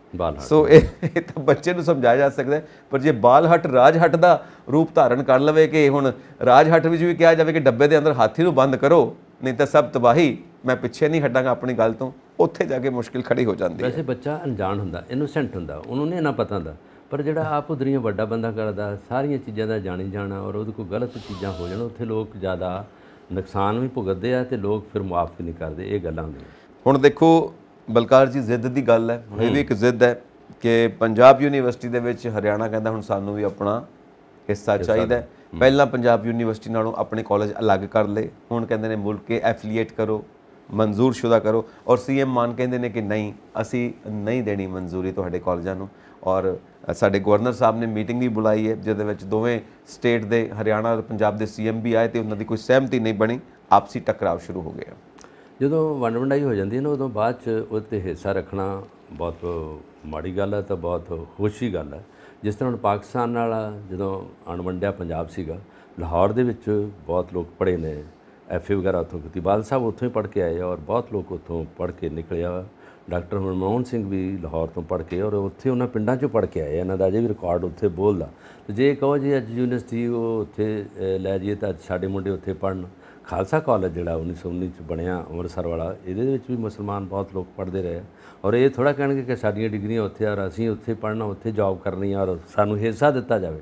Speaker 1: ਸੋ ਇਹ ਤਾਂ ਬੱਚੇ ਨੂੰ ਸਮਝਾਇਆ ਜਾ ਸਕਦਾ ਪਰ ਜੇ ਬਾਲ ਹਟ ਰਾਜ ਹਟ ਦਾ ਰੂਪ ਧਾਰਨ ਕਰ ਲਵੇ ਕਿ ਹੁਣ ਰਾਜ ਹਟ ਵਿੱਚ ਵੀ ਕਿਹਾ ਜਾਵੇ ਕਿ ਡੱਬੇ ਦੇ ਅੰਦਰ ਹਾਥੀ ਨੂੰ ਬੰਦ ਕਰੋ ਨਹੀਂ ਤਾਂ ਸਭ ਤਬਾਹੀ ਮੈਂ ਪਿੱਛੇ ਨਹੀਂ ਹਟਾਂਗਾ ਆਪਣੀ ਗੱਲ ਤੋਂ ਉੱਥੇ ਜਾ ਕੇ ਮੁਸ਼ਕਿਲ ਖੜੀ
Speaker 2: ਹੋ ਜਾਂਦੀ ਹੈ ਵੈਸੇ ਬੱਚਾ ਅਣਜਾਣ ਹੁੰਦਾ ਇਨੋਸੈਂਟ ਹੁੰਦਾ ਉਹਨੂੰ ਨਹੀਂ ਨਾ ਪਤਾ ਹੁੰਦਾ ਪਰ ਜਿਹੜਾ ਆਪ ਉਧਰੀਆਂ ਵੱਡਾ ਬੰਦਾ ਕਰਦਾ ਸਾਰੀਆਂ ਚੀਜ਼ਾਂ ਦਾ ਜਾਣੀ ਜਾਣਾ ਔਰ ਉਹਦੇ ਕੋਲ ਗਲਤ ਚੀਜ਼ਾਂ ਹੋ ਜਾਣ ਉੱਥੇ ਲੋਕ ਜ਼ਿਆਦਾ ਨੁਕਸਾਨ ਵੀ ਭੁਗਤਦੇ ਆ ਤੇ ਲੋਕ ਫਿਰ ਮਾਫ ਵੀ ਨਹੀਂ ਕਰਦੇ ਇਹ ਗੱਲਾਂ ਹੁੰਦੀਆਂ
Speaker 1: ਹੁਣ ਦੇਖੋ ਬਲਕਾਰ ਜੀ ਜ਼ਿੱਦ ਦੀ ਗੱਲ ਹੈ ਇਹ ਵੀ ਇੱਕ ਜ਼ਿੱਦ ਹੈ ਕਿ ਪੰਜਾਬ ਯੂਨੀਵਰਸਿਟੀ ਦੇ ਵਿੱਚ ਹਰਿਆਣਾ ਕਹਿੰਦਾ ਹੁਣ ਸਾਨੂੰ ਵੀ ਆਪਣਾ ਹਿੱਸਾ ਚਾਹੀਦਾ ਪਹਿਲਾਂ ਪੰਜਾਬ ਯੂਨੀਵਰਸਿਟੀ ਨਾਲੋਂ ਆਪਣੇ ਕਾਲਜ ਅਲੱਗ ਕਰ ਲਏ ਹੁਣ ਕਹਿੰਦੇ ਨੇ ਮੁਲਕ ਕੇ ਐਫੀਲੀਏਟ ਕਰੋ ਮਨਜ਼ੂਰ ਸ਼ੁਦਾ ਕਰੋ ਔਰ ਸੀਐਮ ਮਾਨ ਕਹਿੰਦੇ ਨੇ ਕਿ ਨਹੀਂ ਅਸੀਂ ਨਹੀਂ ਦੇਣੀ ਮਨਜ਼ੂਰੀ ਤੁਹਾਡੇ ਕਾਲਜਾਂ ਨੂੰ ਔਰ ਸਾਡੇ ਗਵਰਨਰ ਸਾਹਿਬ ਨੇ ਮੀਟਿੰਗ ਵੀ ਬੁਲਾਈ ਹੈ ਜਿਹਦੇ ਵਿੱਚ ਦੋਵੇਂ ਸਟੇਟ ਦੇ ਹਰਿਆਣਾ ਤੇ ਪੰਜਾਬ ਦੇ ਸੀਐਮ ਵੀ ਆਏ ਤੇ ਉਹਨਾਂ ਦੀ ਕੋਈ ਸਹਿਮਤੀ ਨਹੀਂ ਬਣੀ
Speaker 2: ਆਪਸੀ ਟਕਰਾਅ ਸ਼ੁਰੂ ਹੋ ਗਿਆ ਜਦੋਂ ਵੰਡ ਵੰਡਾਈ ਹੋ ਜਾਂਦੀ ਹੈ ਨਾ ਉਦੋਂ ਬਾਅਦ ਚ ਉਹਤੇ ਹਿੱਸਾ ਰੱਖਣਾ ਬਹੁਤ ਮਾੜੀ ਗੱਲ ਹੈ ਤਾਂ ਬਹੁਤ ਖੁਸ਼ੀ ਗੱਲ ਹੈ ਜਿਸ ਤਰ੍ਹਾਂ ਹੁਣ ਪਾਕਿਸਤਾਨ ਨਾਲ ਜਦੋਂ ਅਣਵੰਡਿਆ ਪੰਜਾਬ ਸੀਗਾ ਲਾਹੌਰ ਦੇ ਵਿੱਚ ਬਹੁਤ ਲੋਕ ਪੜ੍ਹੇ ਨੇ ਐਫਏ ਵਗੈਰਾ ਉੱਥੋਂ ਕੀਤੀ ਬਾਦਲ ਸਾਹਿਬ ਉੱਥੋਂ ਹੀ ਪੜ੍ਹ ਕੇ ਆਏ ਔਰ ਬਹੁਤ ਲੋਕ ਉੱਥੋਂ ਪੜ੍ਹ ਕੇ ਨਿਕਲਿਆ ਡਾਕਟਰ ਮਨਮੋਹਨ ਸਿੰਘ ਵੀ ਲਾਹੌਰ ਤੋਂ ਪੜ੍ਹ ਕੇ ਔਰ ਉੱਥੇ ਉਹਨਾਂ ਪਿੰਡਾਂ 'ਚੋਂ ਪੜ੍ਹ ਕੇ ਆਏ ਇਹਨਾਂ ਦਾ ਅਜੇ ਵੀ ਰਿਕਾਰਡ ਉੱਥੇ ਬੋਲਦਾ ਤੇ ਜੇ ਕਹੋ ਜੀ ਅੱਜ ਯੂਨੀਵਰਸਿਟੀ ਉਹ ਉੱਥੇ ਲੈ ਜੀਏ ਤਾਂ ਸਾਡੇ ਮੁੰਡੇ ਉੱਥੇ ਪੜਨ ਖਾਲਸਾ ਕਾਲਜ ਜਿਹੜਾ 1919 ਚ ਬਣਿਆ ਅੰਮ੍ਰਿਤਸਰ ਵਾਲਾ ਇਹਦੇ ਵਿੱਚ ਵੀ ਮੁਸਲਮਾਨ ਬਹੁਤ ਲੋਕ ਪੜ੍ਹਦੇ ਰਹੇ ਔਰ ਇਹ ਥੋੜਾ ਕਹਿਣਗੇ ਕਿ ਸਾਡੀਆਂ ਡਿਗਰੀਆਂ ਉੱਥੇ ਆ ਅਸੀਂ ਉੱਥੇ ਪੜ੍ਹਨਾ ਉੱਥੇ ਜੌਬ ਕਰਨੀ ਔਰ ਸਾਨੂੰ ਹਿੱਸਾ ਦਿੱਤਾ ਜਾਵੇ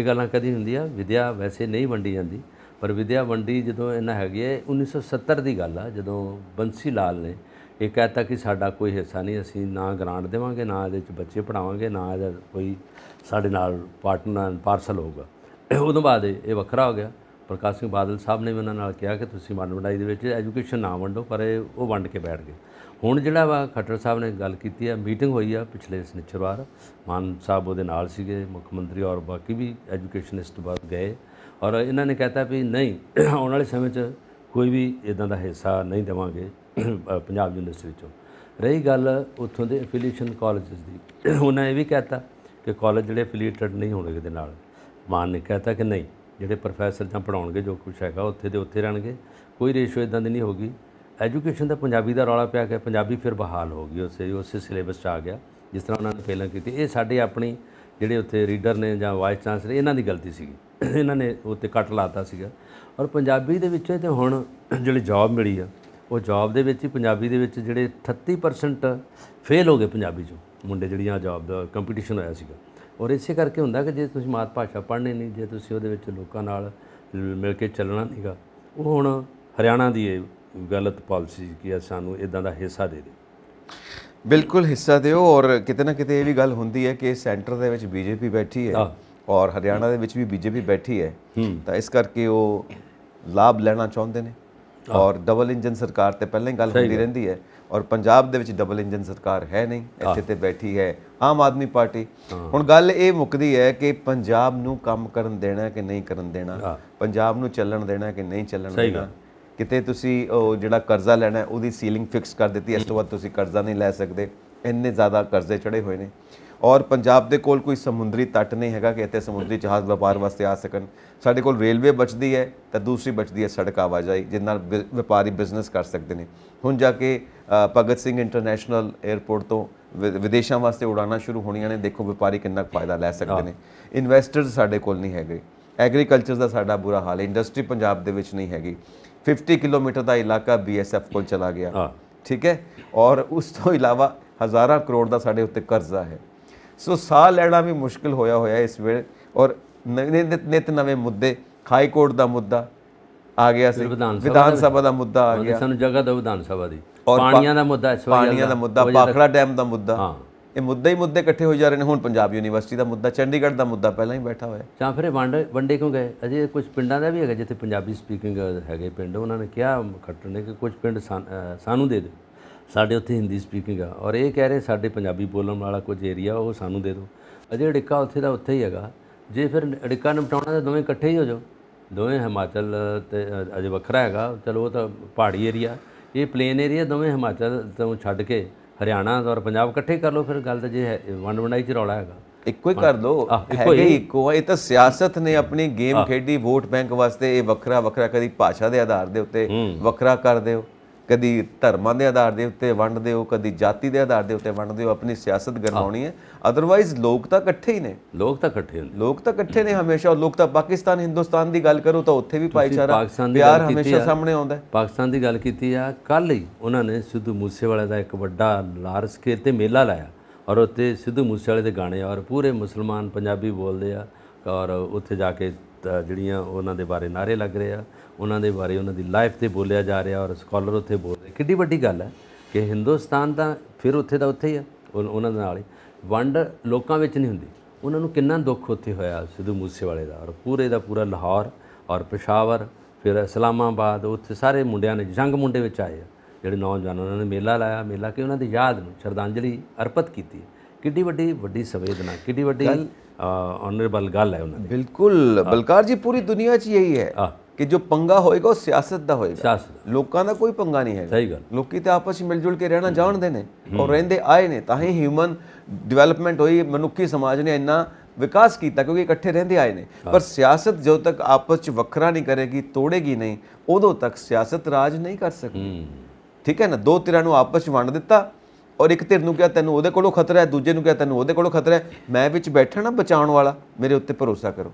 Speaker 2: ਇਹ ਗੱਲਾਂ ਕਦੀ ਹੁੰਦੀ ਆ ਵਿਦਿਆ ਵੈਸੇ ਨਹੀਂ ਵੰਡੀ ਜਾਂਦੀ ਪਰ ਵਿਦਿਆ ਵੰਡੀ ਜਦੋਂ ਇਹਨਾਂ ਹੈਗੀ ਹੈ 1970 ਦੀ ਗੱਲ ਆ ਜਦੋਂ ਬੰਸੀ ਲਾਲ ਨੇ ਇਹ ਕਹਿਤਾ ਕਿ ਸਾਡਾ ਕੋਈ ਹਿੱਸਾ ਨਹੀਂ ਅਸੀਂ ਨਾ ਗ੍ਰਾਂਟ ਦੇਵਾਂਗੇ ਨਾ ਇਹਦੇ ਵਿੱਚ ਬੱਚੇ ਪੜਾਵਾਂਗੇ ਨਾ ਇਹਦਾ ਕੋਈ ਸਾਡੇ ਨਾਲ ਪਾਰਟਨਰ ਪਾਰਸਲ ਹੋਊਗਾ ਉਦੋਂ ਬਾਅਦ ਇਹ ਵੱਖਰਾ ਹੋ ਗਿਆ ਪ੍ਰਕਾਸ਼ ਸਿੰਘ ਬਾਦਲ ਸਾਹਿਬ ਨੇ ਵੀ ਉਹਨਾਂ ਨਾਲ ਕਿਹਾ ਕਿ ਤੁਸੀਂ ਮਨ ਵੰਡਾਈ ਦੇ ਵਿੱਚ ਐਜੂਕੇਸ਼ਨ ਨਾ ਵੰਡੋ ਪਰ ਉਹ ਵੰਡ ਕੇ ਬੈਠ ਗਏ ਹੁਣ ਜਿਹੜਾ ਵਾ ਖੱਟਰ ਸਾਹਿਬ ਨੇ ਗੱਲ ਕੀਤੀ ਆ ਮੀਟਿੰਗ ਹੋਈ ਆ ਪਿਛਲੇ ਸਨਿਚਰਵਾਰ ਮਾਨ ਸਾਹਿਬ ਉਹਦੇ ਨਾਲ ਸੀਗੇ ਮੁੱਖ ਮੰਤਰੀ ਔਰ ਬਾਕੀ ਵੀ ਐਜੂਕੇਸ਼ਨਿਸਟ ਬਾਤ ਗਏ ਔਰ ਇਹਨਾਂ ਨੇ ਕਹਤਾ ਵੀ ਨਹੀਂ ਆਉਣ ਵਾਲੇ ਸਮੇਂ 'ਚ ਕੋਈ ਵੀ ਇਦਾਂ ਦਾ ਹਿੱਸਾ ਨਹੀਂ ਦੇਵਾਂਗੇ ਪੰਜਾਬ ਯੂਨੀਵਰਸਿਟੀ ਵਿੱਚੋਂ ਰਹੀ ਗੱਲ ਉੱਥੋਂ ਦੇ ਅਫੀਲੀਏਸ਼ਨ ਕਾਲਜਸ ਦੀ ਉਹਨਾਂ ਇਹ ਵੀ ਕਹਤਾ ਕਿ ਕਾਲਜ ਜਿਹੜੇ ਅਫੀਲੀਏਟਡ ਨਹੀਂ ਹੋਣਗੇ ਦੇ ਨਾਲ ਮਾਨ ਨੇ ਕਹਤਾ ਕਿ ਨਹੀਂ ਜਿਹੜੇ ਪ੍ਰੋਫੈਸਰ ਜਾਂ ਪੜਾਉਣਗੇ ਜੋ ਕੁਝ ਹੈਗਾ ਉੱਥੇ ਦੇ ਉੱਥੇ ਰਹਿਣਗੇ ਕੋਈ ਰੇਸ਼ੋ ਇਦਾਂ ਦੀ ਨਹੀਂ ਹੋਗੀ ਐਜੂਕੇਸ਼ਨ ਦਾ ਪੰਜਾਬੀ ਦਾ ਰੌਲਾ ਪਿਆ ਗਿਆ ਪੰਜਾਬੀ ਫਿਰ ਬਹਾਲ ਹੋ ਗਈ ਉਸੇ ਉਸੇ ਸਿਲੇਬਸ 'ਚ ਆ ਗਿਆ ਜਿਸ ਤਰ੍ਹਾਂ ਉਹਨਾਂ ਨੇ ਪਹਿਲਾਂ ਕੀਤੀ ਇਹ ਸਾਡੇ ਆਪਣੀ ਜਿਹੜੇ ਉੱਥੇ ਰੀਡਰ ਨੇ ਜਾਂ ਵਾਈਸ ਚਾਂਸਲਰ ਇਹਨਾਂ ਦੀ ਗਲਤੀ ਸੀਗੀ ਇਹਨਾਂ ਨੇ ਉੱਤੇ ਕੱਟ ਲਾਤਾ ਸੀਗਾ ਔਰ ਪੰਜਾਬੀ ਦੇ ਵਿੱਚ ਤੇ ਹੁਣ ਜਿਹੜੀ ਜੌਬ ਮਿਲੀ ਆ ਉਹ ਜੌਬ ਦੇ ਵਿੱਚ ਹੀ ਪੰਜਾਬੀ ਦੇ ਵਿੱਚ ਜਿਹੜੇ 38% ਫੇਲ ਹੋ ਗਏ ਪੰਜਾਬੀ ਚੋਂ ਮੁੰਡੇ ਜਿਹੜੀਆਂ ਜੌਬ ਦਾ ਕੰਪੀਟੀਸ਼ਨ ਹੋਇਆ ਸੀਗਾ ਔਰ ਇਸੇ ਕਰਕੇ ਹੁੰਦਾ ਕਿ ਜੇ ਤੁਸੀਂ ਮਾਤ ਭਾਸ਼ਾ ਪੜ੍ਹਨੀ ਨਹੀਂ ਜੇ ਤੁਸੀਂ ਉਹਦੇ ਵਿੱਚ ਲੋਕਾਂ ਨਾਲ ਮਿਲ ਕੇ ਚੱਲਣਾ ਨਹੀਂਗਾ ਉਹ ਹੁਣ ਹਰਿਆਣਾ ਦੀ ਇਹ ਗਲਤ ਪਾਲਿਸੀ ਕੀ ਆ ਸਾਨੂੰ ਇਦਾਂ ਦਾ ਹਿੱਸਾ ਦੇ ਦੇ
Speaker 1: ਬਿਲਕੁਲ ਹਿੱਸਾ ਦਿਓ ਔਰ ਕਿਤੇ ਨਾ ਕਿਤੇ ਇਹ ਵੀ ਗੱਲ ਹੁੰਦੀ ਹੈ ਕਿ ਸੈਂਟਰ ਦੇ ਵਿੱਚ ਬੀਜੇਪੀ ਬੈਠੀ ਹੈ ਔਰ ਹਰਿਆਣਾ ਦੇ ਵਿੱਚ ਵੀ ਬੀਜੇਪੀ ਬੈਠੀ ਹੈ ਤਾਂ ਇਸ ਕਰਕੇ ਉਹ ਲਾਭ ਲੈਣਾ ਚਾਹੁੰਦੇ ਨੇ ਔਰ ਡਬਲ ਇੰਜਨ ਸਰਕਾਰ ਤੇ ਪਹਿਲਾਂ ਹੀ ਗੱਲ ਹੁੰਦੀ ਰਹਿੰਦੀ ਹੈ ਔਰ ਪੰਜਾਬ ਦੇ ਵਿੱਚ ਡਬਲ ਇੰਜਨ ਸਰਕਾਰ ਹੈ ਨਹੀਂ ਇੱਥੇ ਤੇ ਬੈਠੀ ਹੈ ਆਮ ਆਦਮੀ ਪਾਰਟੀ ਹੁਣ ਗੱਲ ਇਹ ਮੁੱਕਦੀ ਹੈ ਕਿ ਪੰਜਾਬ ਨੂੰ ਕੰਮ ਕਰਨ ਦੇਣਾ ਕਿ ਨਹੀਂ ਕਰਨ ਦੇਣਾ ਪੰਜਾਬ ਨੂੰ ਚੱਲਣ ਦੇਣਾ ਕਿ ਨਹੀਂ ਚੱਲਣ ਦੇਣਾ ਕਿਤੇ ਤੁਸੀਂ ਉਹ ਜਿਹੜਾ ਕਰਜ਼ਾ ਲੈਣਾ ਉਹਦੀ ਸੀਲਿੰਗ ਫਿਕਸ ਕਰ ਦਿੱਤੀ ਇਸ ਤੋਂ ਬਾਅਦ ਤੁਸੀਂ ਕਰਜ਼ਾ ਨਹੀਂ ਲੈ ਸਕਦੇ ਇੰਨੇ ਜ਼ਿਆਦਾ ਕਰਜ਼ੇ ਚੜੇ ਹੋਏ ਨੇ ਔਰ ਪੰਜਾਬ ਦੇ ਕੋਲ ਕੋਈ ਸਮੁੰਦਰੀ ਤੱਟ ਨਹੀਂ ਹੈਗਾ ਕਿ ਇੱਥੇ ਸਮੁੰਦਰੀ ਜਹਾਜ਼ ਵਪਾਰ ਵਾਸਤੇ ਆ ਸਕਣ ਸਾਡੇ ਕੋਲ ਰੇਲਵੇ ਬਚਦੀ ਹੈ ਤਾਂ ਦੂਸਰੀ ਬਚਦੀ ਹੈ ਸੜਕ ਆਵਾਜਾਈ ਜਿਸ ਨਾਲ ਵਪਾਰੀ ਬਿਜ਼ਨਸ ਕਰ ਸਕਦੇ ਨੇ ਹੁਣ ਜਾ ਕੇ ਭਗਤ ਸਿੰਘ ਇੰਟਰਨੈਸ਼ਨਲ 에ਅਰਪੋਰਟ ਤੋਂ ਵਿਦੇਸ਼ਾਂ ਵਾਸਤੇ ਉਡਾਣਾ ਸ਼ੁਰੂ ਹੋਣੀਆਂ ਨੇ ਦੇਖੋ ਵਪਾਰੀ ਕਿੰਨਾ ਫਾਇਦਾ ਲੈ ਸਕਦੇ ਨੇ ਇਨਵੈਸਟਰਸ ਸਾਡੇ ਕੋਲ ਨਹੀਂ ਹੈਗੇ ਐਗਰੀਕਲਚਰ ਦਾ ਸਾਡਾ ਬੁਰਾ ਹਾਲ ਹੈ ਇੰਡਸਟਰੀ ਪੰਜਾਬ ਦੇ ਵਿੱਚ ਨਹੀਂ ਹੈਗੀ 50 ਕਿਲੋਮੀਟਰ ਦਾ ਇਲਾਕਾ ਬੀਐਸਐਫ ਕੋਲ ਚਲਾ ਗਿਆ ਠੀਕ ਹੈ ਔਰ ਉਸ ਤੋਂ ਇਲਾਵਾ ਹਜ਼ਾਰਾਂ ਕਰੋੜ ਦਾ ਸਾਡੇ ਉੱਤੇ ਕਰਜ਼ਾ ਹੈ ਸੋ ਸਾਹ ਲੈਣਾ ਵੀ ਮੁਸ਼ਕਲ ਹੋਇਆ ਹੋਇਆ ਇਸ ਵੇਲੇ ਔਰ ਨਿਤ ਨਵੇਂ ਮੁੱਦੇ ਹਾਈ ਕੋਰਟ ਦਾ ਮੁੱਦਾ ਆ ਗਿਆ ਸੀ ਵਿਧਾਨ ਸਭਾ ਦਾ ਮੁੱਦਾ ਆ ਗਿਆ ਸਾਨੂੰ
Speaker 2: ਜਗ੍ਹਾ ਦਾ ਵਿਧਾਨ ਸਭਾ ਦੀ ਪਾਣੀਆਂ ਦਾ ਮੁੱਦਾ ਇਸ ਵਾਰ ਪਾਣੀਆਂ ਦਾ ਮੁੱਦਾ ਪਾਖੜਾ
Speaker 1: ਡੈਮ ਦਾ ਮੁੱਦਾ ਹਾਂ ਇਹ ਮੁੱਦੇ ਹੀ ਮੁੱਦੇ ਇਕੱਠੇ ਹੋ ਜਾ ਰਹੇ ਨੇ ਹੁਣ ਪੰਜਾਬ ਯੂਨੀਵਰਸਿਟੀ ਦਾ ਮੁੱਦਾ ਚੰਡੀਗੜ੍ਹ ਦਾ ਮੁੱਦਾ ਪਹਿਲਾਂ ਹੀ ਬੈਠਾ ਹੋਇਆ
Speaker 2: ਜਾਂ ਫਿਰ ਵੰਡ ਵੰਡੇ ਕਿਉਂ ਗਏ ਅਜੇ ਕੁਝ ਪਿੰਡਾਂ ਦਾ ਵੀ ਹੈਗਾ ਜਿੱਥੇ ਪੰਜਾਬੀ ਸਪੀਕਿੰਗ ਹੈਗੇ ਪਿੰਡ ਉਹਨਾਂ ਨੇ ਕਿਹਾ ਖੱਟਣੇ ਕਿ ਕੁਝ ਪਿੰਡ ਸਾਨੂੰ ਦੇ ਦੇ ਸਾਡੇ ਉੱਥੇ ਹਿੰਦੀ ਸਪੀਕਿੰਗ ਆ ਔਰ ਇਹ ਕਹਿ ਰਹੇ ਸਾਡੇ ਪੰਜਾਬੀ ਬੋਲਣ ਵਾਲਾ ਕੁਝ ਏਰੀਆ ਉਹ ਸਾਨੂੰ ਦੇ ਦਿਓ ਅਜੇ ਅੜਿੱਕਾ ਉੱਥੇ ਦਾ ਉੱਥੇ ਹੀ ਹੈਗਾ ਜੇ ਫਿਰ ਅੜਿੱਕਾ ਨਿਪਟਾਉਣਾ ਤਾਂ ਦੋਵੇਂ ਇਕੱਠੇ ਹੀ ਹੋ ਜਾਓ ਦੋਵੇਂ ਹਿਮਾਚਲ ਤੇ ਅਜੇ ਵੱਖਰਾ ਹੈਗਾ ਚਲੋ ਉਹ ਤਾਂ ਪਹਾੜੀ ਏਰੀਆ ਇਹ ਪਲੇਨ ਏਰੀਆ ਦੋਵੇਂ ਹਿਮਾਚਲ ਤੋਂ ਛੱਡ ਕੇ ਹਰਿਆਣਾ ਔਰ ਪੰਜਾਬ ਇਕੱਠੇ ਕਰ ਲਓ ਫਿਰ ਗੱਲ ਤਾਂ ਜੇ ਵੰਡ ਵੰਡਾਈ ਚ ਰੌਲਾ ਹੈਗਾ ਇੱਕੋ ਹੀ ਕਰ ਲੋ ਹੈਗੇ ਇੱਕੋ
Speaker 1: ਇਹ ਤਾਂ ਸਿਆਸਤ ਨੇ ਆਪਣੀ ਗੇਮ ਖੇਡੀ ਵੋਟ ਬੈਂਕ ਵਾਸਤੇ ਇਹ ਵੱਖਰਾ ਵੱਖਰਾ ਕਦੀ ਭਾਸ਼ਾ ਦੇ ਆਧਾਰ ਦੇ ਉੱਤੇ ਵੱਖਰਾ ਕਰ ਦਿਓ ਕਦੀ ਧਰਮਾਂ ਦੇ ਆਧਾਰ ਦੇ ਉੱਤੇ ਵੰਡਦੇ ਹੋ ਕਦੀ ਜਾਤੀ ਦੇ ਆਧਾਰ ਦੇ ਉੱਤੇ ਵੰਡਦੇ ਹੋ ਆਪਣੀ ਸਿਆਸਤ ਗਰਮਾਉਣੀ ਹੈ ਅਦਰਵਾਈਜ਼ ਲੋਕ ਤਾਂ ਇਕੱਠੇ ਹੀ ਨੇ ਲੋਕ ਤਾਂ ਇਕੱਠੇ ਨੇ ਲੋਕ ਤਾਂ ਇਕੱਠੇ ਨੇ ਹਮੇਸ਼ਾ ਲੋਕ ਤਾਂ ਪਾਕਿਸਤਾਨ ਹਿੰਦੁਸਤਾਨ ਦੀ ਗੱਲ ਕਰੋ ਤਾਂ ਉੱਥੇ ਵੀ ਭਾਈਚਾਰਾ ਪਿਆਰ ਹਮੇਸ਼ਾ ਸਾਹਮਣੇ ਆਉਂਦਾ
Speaker 2: ਹੈ ਪਾਕਿਸਤਾਨ ਦੀ ਗੱਲ ਕੀਤੀ ਆ ਕੱਲ ਹੀ ਉਹਨਾਂ ਨੇ ਸਿੱਧੂ ਮੂਸੇਵਾਲੇ ਦਾ ਇੱਕ ਵੱਡਾ ਲਾਰਜ ਸਕੇਲ ਤੇ ਮੇਲਾ ਲਾਇਆ ਔਰ ਉੱਥੇ ਸਿੱਧੂ ਮੂਸੇਵਾਲੇ ਦੇ ਗਾਣੇ ਔਰ ਪੂਰੇ ਮੁਸਲਮਾਨ ਪੰਜਾਬੀ ਬੋਲਦੇ ਆ ਔਰ ਉੱਥੇ ਜਾ ਕੇ ਜਿਹੜੀਆਂ ਉਹਨਾਂ ਦੇ ਬਾਰੇ ਨਾਰੇ ਲੱਗ ਰਹੇ ਆ ਉਹਨਾਂ ਦੇ ਬਾਰੇ ਉਹਨਾਂ ਦੀ ਲਾਈਫ ਤੇ ਬੋਲਿਆ ਜਾ ਰਿਹਾ ਔਰ ਸਕਾਲਰ ਉੱਥੇ ਬੋਲ ਰਹੇ ਕਿੱਡੀ ਵੱਡੀ ਗੱਲ ਹੈ ਕਿ ਹਿੰਦੁਸਤਾਨ ਤਾਂ ਫਿਰ ਉੱਥੇ ਦਾ ਉੱਥੇ ਹੀ ਹੈ ਉਹਨਾਂ ਦੇ ਨਾਲ ਹੀ ਵੰਡ ਲੋਕਾਂ ਵਿੱਚ ਨਹੀਂ ਹੁੰਦੀ ਉਹਨਾਂ ਨੂੰ ਕਿੰਨਾ ਦੁੱਖ ਉੱਥੇ ਹੋਇਆ ਸਿੱਧੂ ਮੂਸੇਵਾਲੇ ਦਾ ਔਰ ਪੂਰੇ ਦਾ ਪੂਰਾ ਲਾਹੌਰ ਔਰ ਪਸ਼ਾਵਰ ਫਿਰ ਇਸਲਾਮਾਬਾਦ ਉੱਥੇ ਸਾਰੇ ਮੁੰਡਿਆਂ ਨੇ ਜੰਗ ਮੁੰਡੇ ਵਿੱਚ ਆਏ ਜਿਹੜੇ ਨੌਜਵਾਨ ਉਹਨਾਂ ਨੇ ਮੇਲਾ ਲਾਇਆ ਮੇਲਾ ਕਿ ਉਹਨਾਂ ਦੀ ਯਾਦ ਨੂੰ ਸ਼ਰਧਾਂਜਲੀ ਅਰਪਿਤ ਕੀਤੀ ਕਿੱਡੀ ਵੱਡੀ ਵੱਡੀ ਸੰਵੇਦਨਾ ਕਿੱਡੀ ਵੱਡੀ ਆਨਰੇਬਲ ਗੱਲ ਹੈ ਉਹਨਾਂ ਦੀ ਬਿਲਕੁਲ ਬਲਕਾਰ ਜੀ ਪੂਰੀ ਦੁਨੀਆ 'ਚ ਇਹੀ ਹੈ ਕਿ ਜੋ ਪੰਗਾ ਹੋਏਗਾ ਉਹ ਸਿਆਸਤ ਦਾ
Speaker 1: ਹੋਏਗਾ ਲੋਕਾਂ ਦਾ ਕੋਈ ਪੰਗਾ ਨਹੀਂ ਹੈਗਾ ਸਹੀ ਗੱਲ ਲੋਕੀ ਤੇ ਆਪਸ ਵਿੱਚ ਮਿਲ ਜੁਲ ਕੇ ਰਹਿਣਾ ਜਾਣਦੇ ਨੇ ਔਰ ਰਹਿੰਦੇ ਆਏ ਨੇ ਤਾਂ ਹੀ ਹਿਊਮਨ ਡਿਵੈਲਪਮੈਂਟ ਹੋਈ ਮਨੁੱਖੀ ਸਮਾਜ ਨੇ ਇੰਨਾ ਵਿਕਾਸ ਕੀਤਾ ਕਿਉਂਕਿ ਇਕੱਠੇ ਰਹਿੰਦੇ ਆਏ ਨੇ ਪਰ ਸਿਆਸਤ ਜਦੋਂ ਤੱਕ ਆਪਸ ਵਿੱਚ ਵੱਖਰਾ ਨਹੀਂ ਕਰੇਗੀ ਤੋੜੇਗੀ ਨਹੀਂ ਉਦੋਂ ਤੱਕ ਸਿਆਸਤ ਰਾਜ ਨਹੀਂ ਕਰ ਸਕਦੀ ਠੀਕ ਹੈ ਨਾ ਦੋ ਤਿਰਾਂ ਨੂੰ ਆਪਸ ਵਿੱਚ ਵੰਡ ਦਿੱਤਾ ਔਰ ਇੱਕ ਧਿਰ ਨੂੰ ਕਿਹਾ ਤੈਨੂੰ ਉਹਦੇ ਕੋਲੋਂ ਖਤਰਾ ਹੈ ਦੂਜੇ ਨੂੰ ਕਿਹਾ ਤੈਨੂੰ ਉਹਦੇ ਕੋਲੋਂ ਖਤਰਾ ਹੈ ਮੈਂ ਵਿੱਚ ਬੈਠਾ ਨਾ ਬਚਾਉਣ ਵਾਲਾ ਮੇਰੇ ਉੱਤੇ ਭਰੋਸਾ ਕਰੋ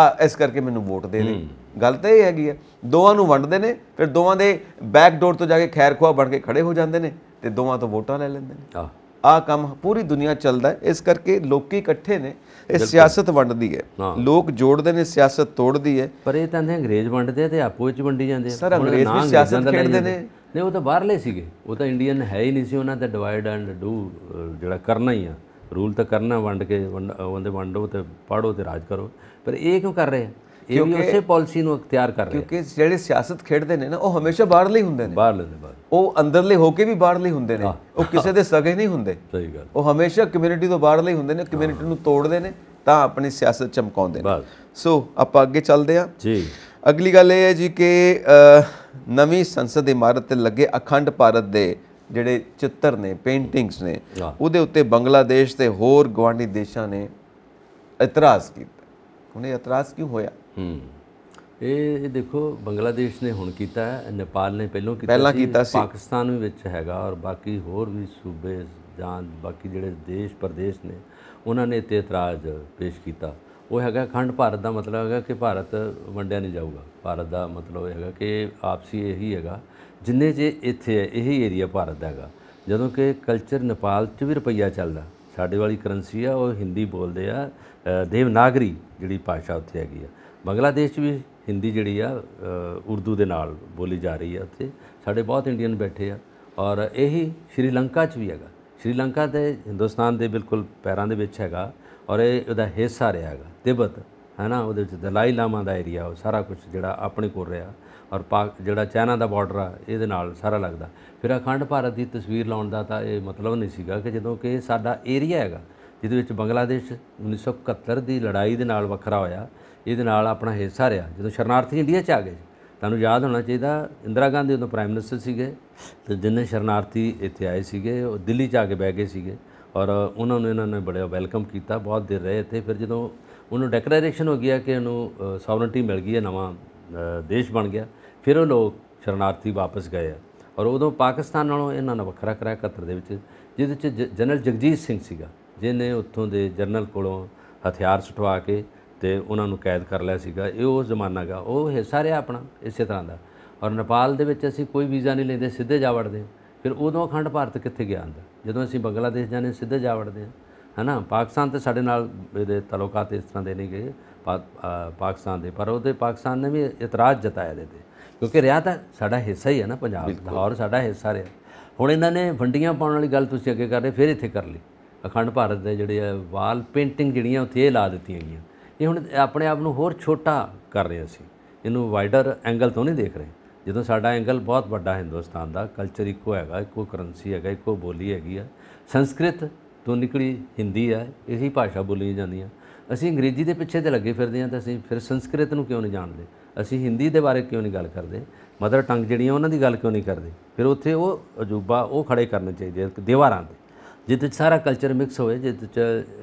Speaker 1: ਆ ਇਸ ਕਰਕੇ ਮੈਨੂੰ ਵੋਟ ਦੇ ਦੇ ਗੱਲ ਤਾਂ ਇਹ ਹੈਗੀ ਆ ਦੋਵਾਂ ਨੂੰ ਵੰਡਦੇ ਨੇ ਫਿਰ ਦੋਵਾਂ ਦੇ ਬੈਕ ਡੋਰ ਤੋਂ ਜਾ ਕੇ ਖੈਰ ਖੁਆ ਬਣ ਕੇ ਖੜੇ ਹੋ ਜਾਂਦੇ ਨੇ ਤੇ ਦੋਵਾਂ ਤੋਂ ਵੋਟਾਂ ਲੈ ਲੈਂਦੇ ਨੇ ਆ ਕੰਮ ਪੂਰੀ ਦੁਨੀਆ ਚੱਲਦਾ ਹੈ ਇਸ ਕਰਕੇ ਲੋਕੀ ਇਕੱਠੇ ਨੇ ਇਹ ਸਿਆਸਤ ਵੰਡਦੀ ਹੈ
Speaker 2: ਲੋਕ ਜੋੜਦੇ ਨੇ ਸਿਆਸਤ ਤੋੜਦੀ ਹੈ ਪਰ ਇਹ ਤਾਂ ਅੰਗਰੇਜ਼ ਵੰਡਦੇ ਆ ਤੇ ਆਪੋ ਵਿੱਚ ਵੰਡੀ ਜਾਂਦੇ ਆ ਸਰ ਅੰਗਰੇਜ਼ ਵੀ ਸਿਆਸਤ ਖੇਡਦੇ ਨੇ ਨਹੀਂ ਉਹ ਤਾਂ ਬਾਹਰਲੇ ਸੀਗੇ ਉਹ ਤਾਂ ਇੰਡੀਅਨ ਹੈ ਹੀ ਨਹੀਂ ਸੀ ਉਹਨਾਂ ਦਾ ਡਿਵਾਈਡ ਐਂਡ ਡੂ ਜਿਹੜਾ ਕਰਨਾ ਹੀ ਆ ਰੂਲ ਤਾਂ ਕਰਨਾ ਵੰਡ ਕੇ ਉਹਦੇ ਵੰਡੋ ਤੇ ਪਾੜੋ ਤੇ ਰਾਜ ਕਰੋ ਪਰ ਇਹ ਕਿਉਂ ਕਰ ਰਹੇ ਆ ਇਹ ਵੀ ਉਸੇ ਪਾਲਿਸੀ ਨੂੰ ਇਖਤਿਆਰ ਕਰ ਰਹੇ ਕਿਉਂਕਿ ਜਿਹੜੇ ਸਿਆਸਤ ਖੇਡਦੇ ਨੇ
Speaker 1: ਨਾ ਉਹ ਹਮੇਸ਼ਾ ਬਾਹਰਲੇ ਹੁੰਦੇ ਨੇ ਬਾਹਰਲੇ ਨੇ ਬਾਹਰ ਉਹ ਅੰਦਰਲੇ ਹੋ ਕੇ ਵੀ ਬਾਹਰਲੇ ਹੁੰਦੇ ਨੇ ਉਹ ਕਿਸੇ ਦੇ ਸਗੇ ਨਹੀਂ ਹੁੰਦੇ ਸਹੀ ਗੱਲ ਉਹ ਹਮੇਸ਼ਾ ਕਮਿਊਨਿਟੀ ਤੋਂ ਬਾਹਰਲੇ ਹੁੰਦੇ ਨੇ ਕਮਿਊਨਿਟੀ ਨੂੰ ਤੋੜਦੇ ਨੇ ਤਾਂ ਆਪਣੀ ਸਿਆਸਤ ਚਮਕਾਉਂਦੇ ਨੇ ਸੋ ਆਪਾਂ ਅੱਗੇ ਚੱਲਦੇ ਆ ਜੀ ਅਗਲੀ ਗੱਲ ਇਹ ਹੈ ਜੀ ਕਿ ਨਵੀਂ ਸੰਸਦ ਇਮਾਰਤ ਤੇ ਲੱਗੇ ਅਖੰਡ ਭਾਰਤ ਦੇ ਜਿਹੜੇ ਚਿੱਤਰ ਨੇ ਪੇਂਟਿੰਗਸ ਨੇ ਉਹਦੇ ਉੱਤੇ ਬੰਗਲਾਦੇਸ਼ ਤੇ ਹੋਰ ਗਵਾਂਡੀ ਦੇਸ਼ਾਂ ਨੇ ਇਤਰਾਜ਼ ਕੀਤਾ ਇਹ ਇਤਰਾਜ਼ ਕਿਉਂ ਹੋਇਆ
Speaker 2: ਹੂੰ ਇਹ ਦੇਖੋ ਬੰਗਲਾਦੇਸ਼ ਨੇ ਹੁਣ ਕੀਤਾ ਹੈ ਨੇਪਾਲ ਨੇ ਪਹਿਲਾਂ ਕੀਤਾ ਪਹਿਲਾਂ ਕੀਤਾ ਸੀ ਪਾਕਿਸਤਾਨ ਵੀ ਵਿੱਚ ਹੈਗਾ ਔਰ ਬਾਕੀ ਹੋਰ ਵੀ ਸੂਬੇ ਜਾਂ ਬਾਕੀ ਜਿਹੜੇ ਦੇਸ਼ ਪ੍ਰਦੇਸ਼ ਨੇ ਉਹਨਾਂ ਨੇ ਤੇ ਇਤਰਾਜ਼ ਪੇਸ਼ ਕੀਤਾ ਉਹ ਹੈਗਾ ਖੰਡ ਭਾਰਤ ਦਾ ਮਤਲਬ ਹੈਗਾ ਕਿ ਭਾਰਤ ਵੰਡਿਆ ਨਹੀਂ ਜਾਊਗਾ ਭਾਰਤ ਦਾ ਮਤਲਬ ਇਹ ਹੈਗਾ ਕਿ ਆਪਸੀ ਇਹੀ ਹੈਗਾ ਜਿੰਨੇ ਜੇ ਇੱਥੇ ਹੈ ਇਹੀ ਏਰੀਆ ਭਾਰਤ ਦਾ ਹੈਗਾ ਜਦੋਂ ਕਿ ਕਲਚਰ ਨੇਪਾਲ 'ਚ ਵੀ ਰੁਪਈਆ ਚੱਲਦਾ ਸਾਡੇ ਵਾਲੀ ਕਰੰਸੀ ਆ ਉਹ ਹਿੰਦੀ ਬੋਲਦੇ ਆ ਦੇਵਨਾਗਰੀ ਜਿਹੜੀ ਭਾਸ਼ਾ ਉੱਥੇ ਹੈਗੀ ਆ ਬੰਗਲਾਦੇਸ਼ 'ਚ ਵੀ ਹਿੰਦੀ ਜਿਹੜੀ ਆ ਉਰਦੂ ਦੇ ਨਾਲ ਬੋਲੀ ਜਾ ਰਹੀ ਆ ਉੱਥੇ ਸਾਡੇ ਬਹੁਤ ਇੰਡੀਅਨ ਬੈਠੇ ਆ ਔਰ ਇਹੀ ਸ਼੍ਰੀਲੰਕਾ 'ਚ ਵੀ ਹੈਗਾ ਸ਼੍ਰੀਲੰਕਾ ਤੇ ਹਿੰਦੁਸਤਾਨ ਦੇ ਬਿਲਕੁਲ ਪੈਰਾਂ ਦੇ ਵਿੱਚ ਹੈਗਾ ਔਰ ਇਹ ਉਹਦਾ ਹਿੱਸਾ ਰਿਹਾ ਹੈਗਾ ਤਿੱਬਤ ਹੈ ਨਾ ਉਹਦੇ ਵਿੱਚ ਦਲਾਈ ਲਾਮਾ ਦਾ ਏਰੀਆ ਉਹ ਸਾਰਾ ਕੁਝ ਜਿਹੜਾ ਆਪਣੇ ਕੋਲ ਰਿਹਾ ਔਰ ਪਾਕ ਜਿਹੜਾ ਚਾਈਨਾ ਦਾ ਬਾਰਡਰ ਆ ਇਹਦੇ ਨਾਲ ਸਾਰਾ ਲੱਗਦਾ ਫਿਰ ਅਖੰਡ ਭਾਰਤ ਦੀ ਤਸਵੀਰ ਲਾਉਣ ਦਾ ਤਾਂ ਇਹ ਮਤਲਬ ਨਹੀਂ ਸੀਗਾ ਕਿ ਜਦੋਂ ਕਿ ਸਾਡਾ ਏਰੀਆ ਹੈਗਾ ਜਿਹਦੇ ਵਿੱਚ ਬੰਗਲਾਦੇਸ਼ 1971 ਦੀ ਲੜਾਈ ਦੇ ਨਾਲ ਵੱਖਰਾ ਹੋਇਆ ਇਹਦੇ ਨਾਲ ਆਪਣਾ ਹਿੱਸਾ ਰਿਹਾ ਜਦੋਂ ਸ਼ਰਨਾਰਥੀ ਇੰਡੀਆ ਚ ਆ ਗਏ ਤੁਹਾਨੂੰ ਯਾਦ ਹੋਣਾ ਚਾਹੀਦਾ ਇੰਦਰਾ ਗਾਂਧੀ ਉਦੋਂ ਪ੍ਰਾਈਮ ਮਿਨਿਸਟਰ ਸੀਗੇ ਤੇ ਜਿੰਨੇ ਸ਼ਰਨਾਰਥੀ ਇੱਥੇ ਆਏ ਸੀਗੇ ਉਹ ਦਿੱਲੀ ਚ ਆ ਕੇ ਬਹਿ ਗਏ ਸੀਗੇ ਔਰ ਉਹਨਾਂ ਨੂੰ ਇਹਨਾਂ ਨੇ ਬੜਾ ਵੈਲਕਮ ਕੀਤਾ ਬਹੁਤ ਦਿਨ ਰਹੇ ਇੱਥੇ ਫਿਰ ਜਦੋਂ ਉਹਨੂੰ ਡੈਕਲੇਰੇਸ਼ਨ ਹੋ ਗਿਆ ਕਿ ਉਹਨੂੰ ਸੌਵਰਨਟੀ ਮਿਲ ਗਈ ਹੈ ਨਵਾਂ ਦੇਸ਼ ਬਣ ਗਿਆ ਫਿਰ ਉਹ ਲੋਕ ਸ਼ਰਨਾਰਥੀ ਵਾਪਸ ਗਏ ਆ ਔਰ ਉਦੋਂ ਪਾਕਿਸਤਾਨ ਨਾਲੋਂ ਇਹਨਾਂ ਨਾਲ ਵੱਖਰਾ ਕਰਾਇਆ ਕਤਰ ਦੇ ਵਿੱਚ ਜਿਹਦੇ ਵਿੱਚ ਜਨਰਲ ਜਗਜੀਤ ਸਿੰਘ ਸੀਗਾ ਜਿਨੇ ਉੱਥੋਂ ਦੇ ਜਨਰਲ ਕੋਲੋਂ ਹਥਿਆਰ ਸਟਵਾ ਕੇ ਤੇ ਉਹਨਾਂ ਨੂੰ ਕੈਦ ਕਰ ਲਿਆ ਸੀਗਾ ਇਹ ਉਹ ਜ਼ਮਾਨਾ ਗਾ ਉਹ ਹਿੱਸਾ ਰਿਹਾ ਆਪਣਾ ਇਸੇ ਤਰ੍ਹਾਂ ਦਾ ਔਰ ਨੇਪਾਲ ਦੇ ਵਿੱਚ ਅਸੀਂ ਕੋਈ ਵੀਜ਼ਾ ਨਹੀਂ ਲੈਂਦੇ ਸਿੱਧੇ ਜਾ ਵੜਦੇ ਫਿਰ ਉਦੋਂ ਅਖੰਡ ਭਾਰਤ ਕਿੱਥੇ ਗਿਆ ਹੁੰਦਾ ਜਦੋਂ ਅਸੀਂ ਬੰਗਲਾਦੇਸ਼ ਜਾਂਦੇ ਸਿੱਧੇ ਜਾ ਵੜਦੇ ਹਾਂ ਹਨਾ ਪਾਕਿਸਤਾਨ ਤੇ ਸਾਡੇ ਨਾਲ ਇਹਦੇ ਤਾਲੁਕਾਤ ਇਸ ਤਰ੍ਹਾਂ ਦੇ ਨਹੀਂ ਗਏ ਪਾਕਿਸਤਾਨ ਦੇ ਪਰ ਉਹਦੇ ਪਾਕਿਸਤਾਨ ਨੇ ਵੀ ਇਤਰਾਜ਼ ਜਤਾਇਆ ਦੇ ਤੇ ਕਿਉਂਕਿ ਰਿਆ ਤਾਂ ਸਾਡਾ ਹਿੱਸਾ ਹੀ ਹੈ ਨਾ ਪੰਜਾਬ ਲਾਹੌਰ ਸਾਡਾ ਹਿੱਸਾ ਰਿਹਾ ਹੁਣ ਇਹਨਾਂ ਨੇ ਵੰਡੀਆਂ ਪਾਉਣ ਵਾਲੀ ਗੱਲ ਤੁਸੀਂ ਅੱਗੇ ਕਰ ਰਹੇ ਫਿਰ ਇੱਥੇ ਕਰ ਲਈ ਅਖੰਡ ਭਾਰਤ ਦੇ ਜਿਹੜੇ ਵਾਲ ਪੇਂਟਿੰਗ ਜਿਹੜੀਆਂ ਉੱਥੇ ਇਹ ਲਾ ਦਿੱਤੀਆਂ ਗਈਆਂ ਇਹ ਹੁਣ ਆਪਣੇ ਆਪ ਨੂੰ ਹੋਰ ਛੋਟਾ ਕਰ ਰਹੇ ਅਸੀਂ ਇਹਨੂੰ ਵਾਈਡਰ ਐਂਗਲ ਤੋਂ ਨਹੀਂ ਦੇਖ ਰਹੇ ਜਦੋਂ ਸਾਡਾ ਐਂਗਲ ਬਹੁਤ ਵੱਡਾ ਹਿੰਦੁਸਤਾਨ ਦਾ ਕਲਚਰ ਇੱਕੋ ਹੈਗਾ ਇੱਕੋ ਕਰੰਸੀ ਹੈਗਾ ਇੱਕੋ ਬੋਲੀ ਹੈਗੀ ਆ ਸੰਸਕ੍ਰਿਤ ਤੋਂ ਨਿਕਲੀ ਹਿੰਦੀ ਹੈ ਇਹੀ ਭਾਸ਼ਾ ਬੋਲੀ ਜਾਂਦੀ ਹੈ ਅਸੀਂ ਅੰਗਰੇਜ਼ੀ ਦੇ ਪਿੱਛੇ ਤੇ ਲੱਗੇ ਫਿਰਦੇ ਹਾਂ ਤਾਂ ਅਸੀਂ ਫਿਰ ਸੰਸਕ੍ਰਿਤ ਨੂੰ ਕਿਉਂ ਨਹੀਂ ਜਾਣਦੇ ਅਸੀਂ ਹਿੰਦੀ ਦੇ ਬਾਰੇ ਕਿਉਂ ਨਹੀਂ ਗੱਲ ਕਰਦੇ ਮਦਰ ਟੰਗ ਜਿਹੜੀਆਂ ਉਹਨਾਂ ਦੀ ਗੱਲ ਕਿਉਂ ਨਹੀਂ ਕਰਦੇ ਫਿਰ ਉੱਥੇ ਉਹ ਅਜੂਬਾ ਉਹ ਖੜੇ ਕਰਨੇ ਚਾਹੀਦੇ ਦੀਵਾਰਾਂ ਤੇ ਜਿੱਥੇ ਸਾਰਾ ਕਲਚਰ ਮਿਕਸ ਹੋਵੇ ਜਿੱਥੇ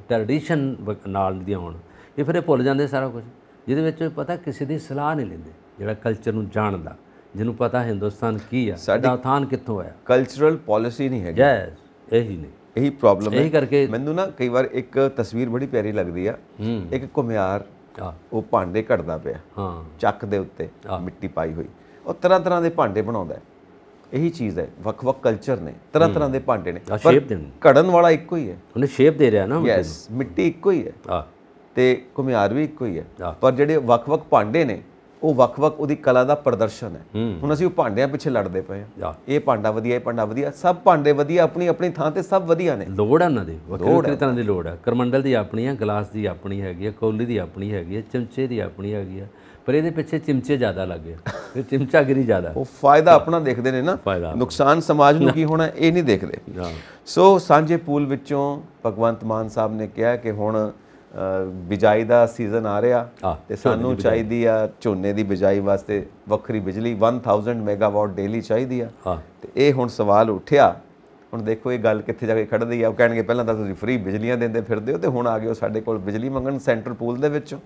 Speaker 2: ਟ੍ਰੈਡੀਸ਼ਨ ਨਾਲ ਦੀ ਹੋਣ ਇਹ ਫਿਰ ਇਹ ਭੁੱਲ ਜਾਂਦੇ ਸਾਰਾ ਕੁਝ ਜਿਹਦੇ ਵਿੱਚ ਪਤਾ ਕਿਸੇ ਦੀ ਸਲਾਹ ਨਹੀਂ ਲੈਂਦੇ ਜਿਹੜਾ ਕਲਚਰ ਨੂੰ ਜਾਣਦਾ ਜਿਹਨੂੰ ਪਤਾ ਹਿੰਦੁਸਤਾਨ ਕੀ ਆ ਸਾਡਾ ਥਾਨ ਕਿੱਥੋਂ ਆਇਆ ਕਲਚਰਲ ਪਾਲਿਸੀ ਨਹੀਂ ਹੈਗੀ ਇਹ ਇਹੀ ਨਹੀਂ
Speaker 1: ਇਹੀ ਪ੍ਰੋਬਲਮ ਹੈ ਇਹੀ ਕਰਕੇ ਮੈਨੂੰ ਨਾ ਕਈ ਵਾਰ ਇੱਕ ਤਸਵੀਰ ਬੜੀ ਪਿਆਰੀ ਲੱਗਦੀ ਆ ਇੱਕ ਕੁਮਿਆਰ ਉਹ ਭਾਂਡੇ ਘੜਦਾ ਪਿਆ ਹਾਂ ਚੱਕ ਦੇ ਉੱਤੇ ਮਿੱਟੀ ਪਾਈ ਹੋਈ ਉਹ ਤਰ੍ਹਾਂ ਤਰ੍ਹਾਂ ਦੇ ਭਾਂਡੇ ਬਣਾਉਂਦਾ ਇਹੀ ਚੀਜ਼ ਹੈ ਵੱਖ-ਵੱਖ ਕਲਚਰ ਨੇ ਤਰ੍ਹਾਂ ਤਰ੍ਹਾਂ ਦੇ ਭਾਂਡੇ ਨੇ ਪਰ ਘੜਨ ਵਾਲਾ ਇੱਕੋ ਹੀ ਹੈ ਉਹਨੇ ਸ਼ੇਪ ਦੇ ਰਿਹਾ ਨਾ ਯੈਸ ਮਿੱਟੀ ਇੱਕੋ ਹੀ ਹੈ ਤੇ ਕੁਮਿਆਰ ਵੀ ਇੱਕੋ ਹੀ ਹੈ ਪਰ ਜਿਹੜੇ ਵੱਖ-ਵੱਖ ਭਾਂਡੇ ਨੇ ਉਹ ਵੱਖ-ਵੱਖ ਉਹਦੀ ਕਲਾ ਦਾ ਪ੍ਰਦਰਸ਼ਨ ਹੈ ਹੁਣ ਅਸੀਂ ਉਹ ਭਾਂਡਿਆਂ ਪਿੱਛੇ ਲੜਦੇ ਪਏ ਆ ਇਹ ਭਾਂਡਾ ਵਧੀਆ ਇਹ ਭਾਂਡਾ ਵਧੀਆ ਸਭ ਭਾਂਡੇ ਵਧੀਆ ਆਪਣੀ ਆਪਣੀ ਥਾਂ ਤੇ ਸਭ ਵਧੀਆ
Speaker 2: ਨੇ ਲੋੜ ਆ ਉਹਨਾਂ ਦੇ ਵੱਖਰੇ ਤਰ੍ਹਾਂ ਦੀ ਲੋੜ ਆ ਕਰਮੰਡਲ ਦੀ ਆਪਣੀ ਆ ਗਲਾਸ ਦੀ ਆਪਣੀ ਹੈਗੀ ਆ ਕੌਲੀ ਦੀ ਆਪਣੀ ਹੈਗੀ ਆ ਚਮਚੇ ਦੀ ਆਪਣੀ ਹੈਗੀ ਆ ਪਰ ਇਹਦੇ ਪਿੱਛੇ ਚਿਮਚੇ ਜ਼ਿਆਦਾ ਲੱਗੇ ਤੇ ਗਰੀ ਜ਼ਿਆਦਾ ਉਹ
Speaker 1: ਫਾਇਦਾ ਆਪਣਾ ਦੇਖਦੇ ਨੇ ਨਾ ਨੁਕਸਾਨ ਸਮਾਜ ਨੂੰ ਕੀ ਹੋਣਾ ਇਹ ਨਹੀਂ ਦੇਖਦੇ ਸੋ ਸਾਂਝੇ ਪੂਲ ਵਿੱਚੋਂ ਭਗਵੰਤ ਮਾਨ ਸਾਹਿਬ ਨੇ ਕਿਹਾ ਕਿ ਹੁਣ ਬਿਜਾਈ ਦਾ ਸੀਜ਼ਨ ਆ ਰਿਹਾ ਤੇ ਸਾਨੂੰ ਚਾਹੀਦੀ ਆ ਝੋਨੇ ਦੀ ਬਿਜਾਈ ਵਾਸਤੇ ਵੱਖਰੀ ਬਿਜਲੀ 1000 ਮੈਗਾਵਾਟ ਡੇਲੀ ਚਾਹੀਦੀ ਆ ਤੇ ਇਹ ਹੁਣ ਸਵਾਲ ਉੱਠਿਆ ਹੁਣ ਦੇਖੋ ਇਹ ਗੱਲ ਕਿੱਥੇ ਜਾ ਕੇ ਖੜਦੀ ਆ ਉਹ ਕਹਿਣਗੇ ਪਹਿਲਾਂ ਤਾਂ ਤੁਸੀਂ ਫ੍ਰੀ ਬਿਜਲੀਆਂ ਦਿੰਦੇ ਫਿਰਦੇ ਹੋ ਤੇ ਹੁਣ ਆ ਗਏ ਹੋ ਸਾਡੇ ਕੋਲ ਬਿਜਲੀ ਮੰਗਣ ਸੈਂਟਰ ਪੂਲ ਦੇ ਵਿੱਚੋਂ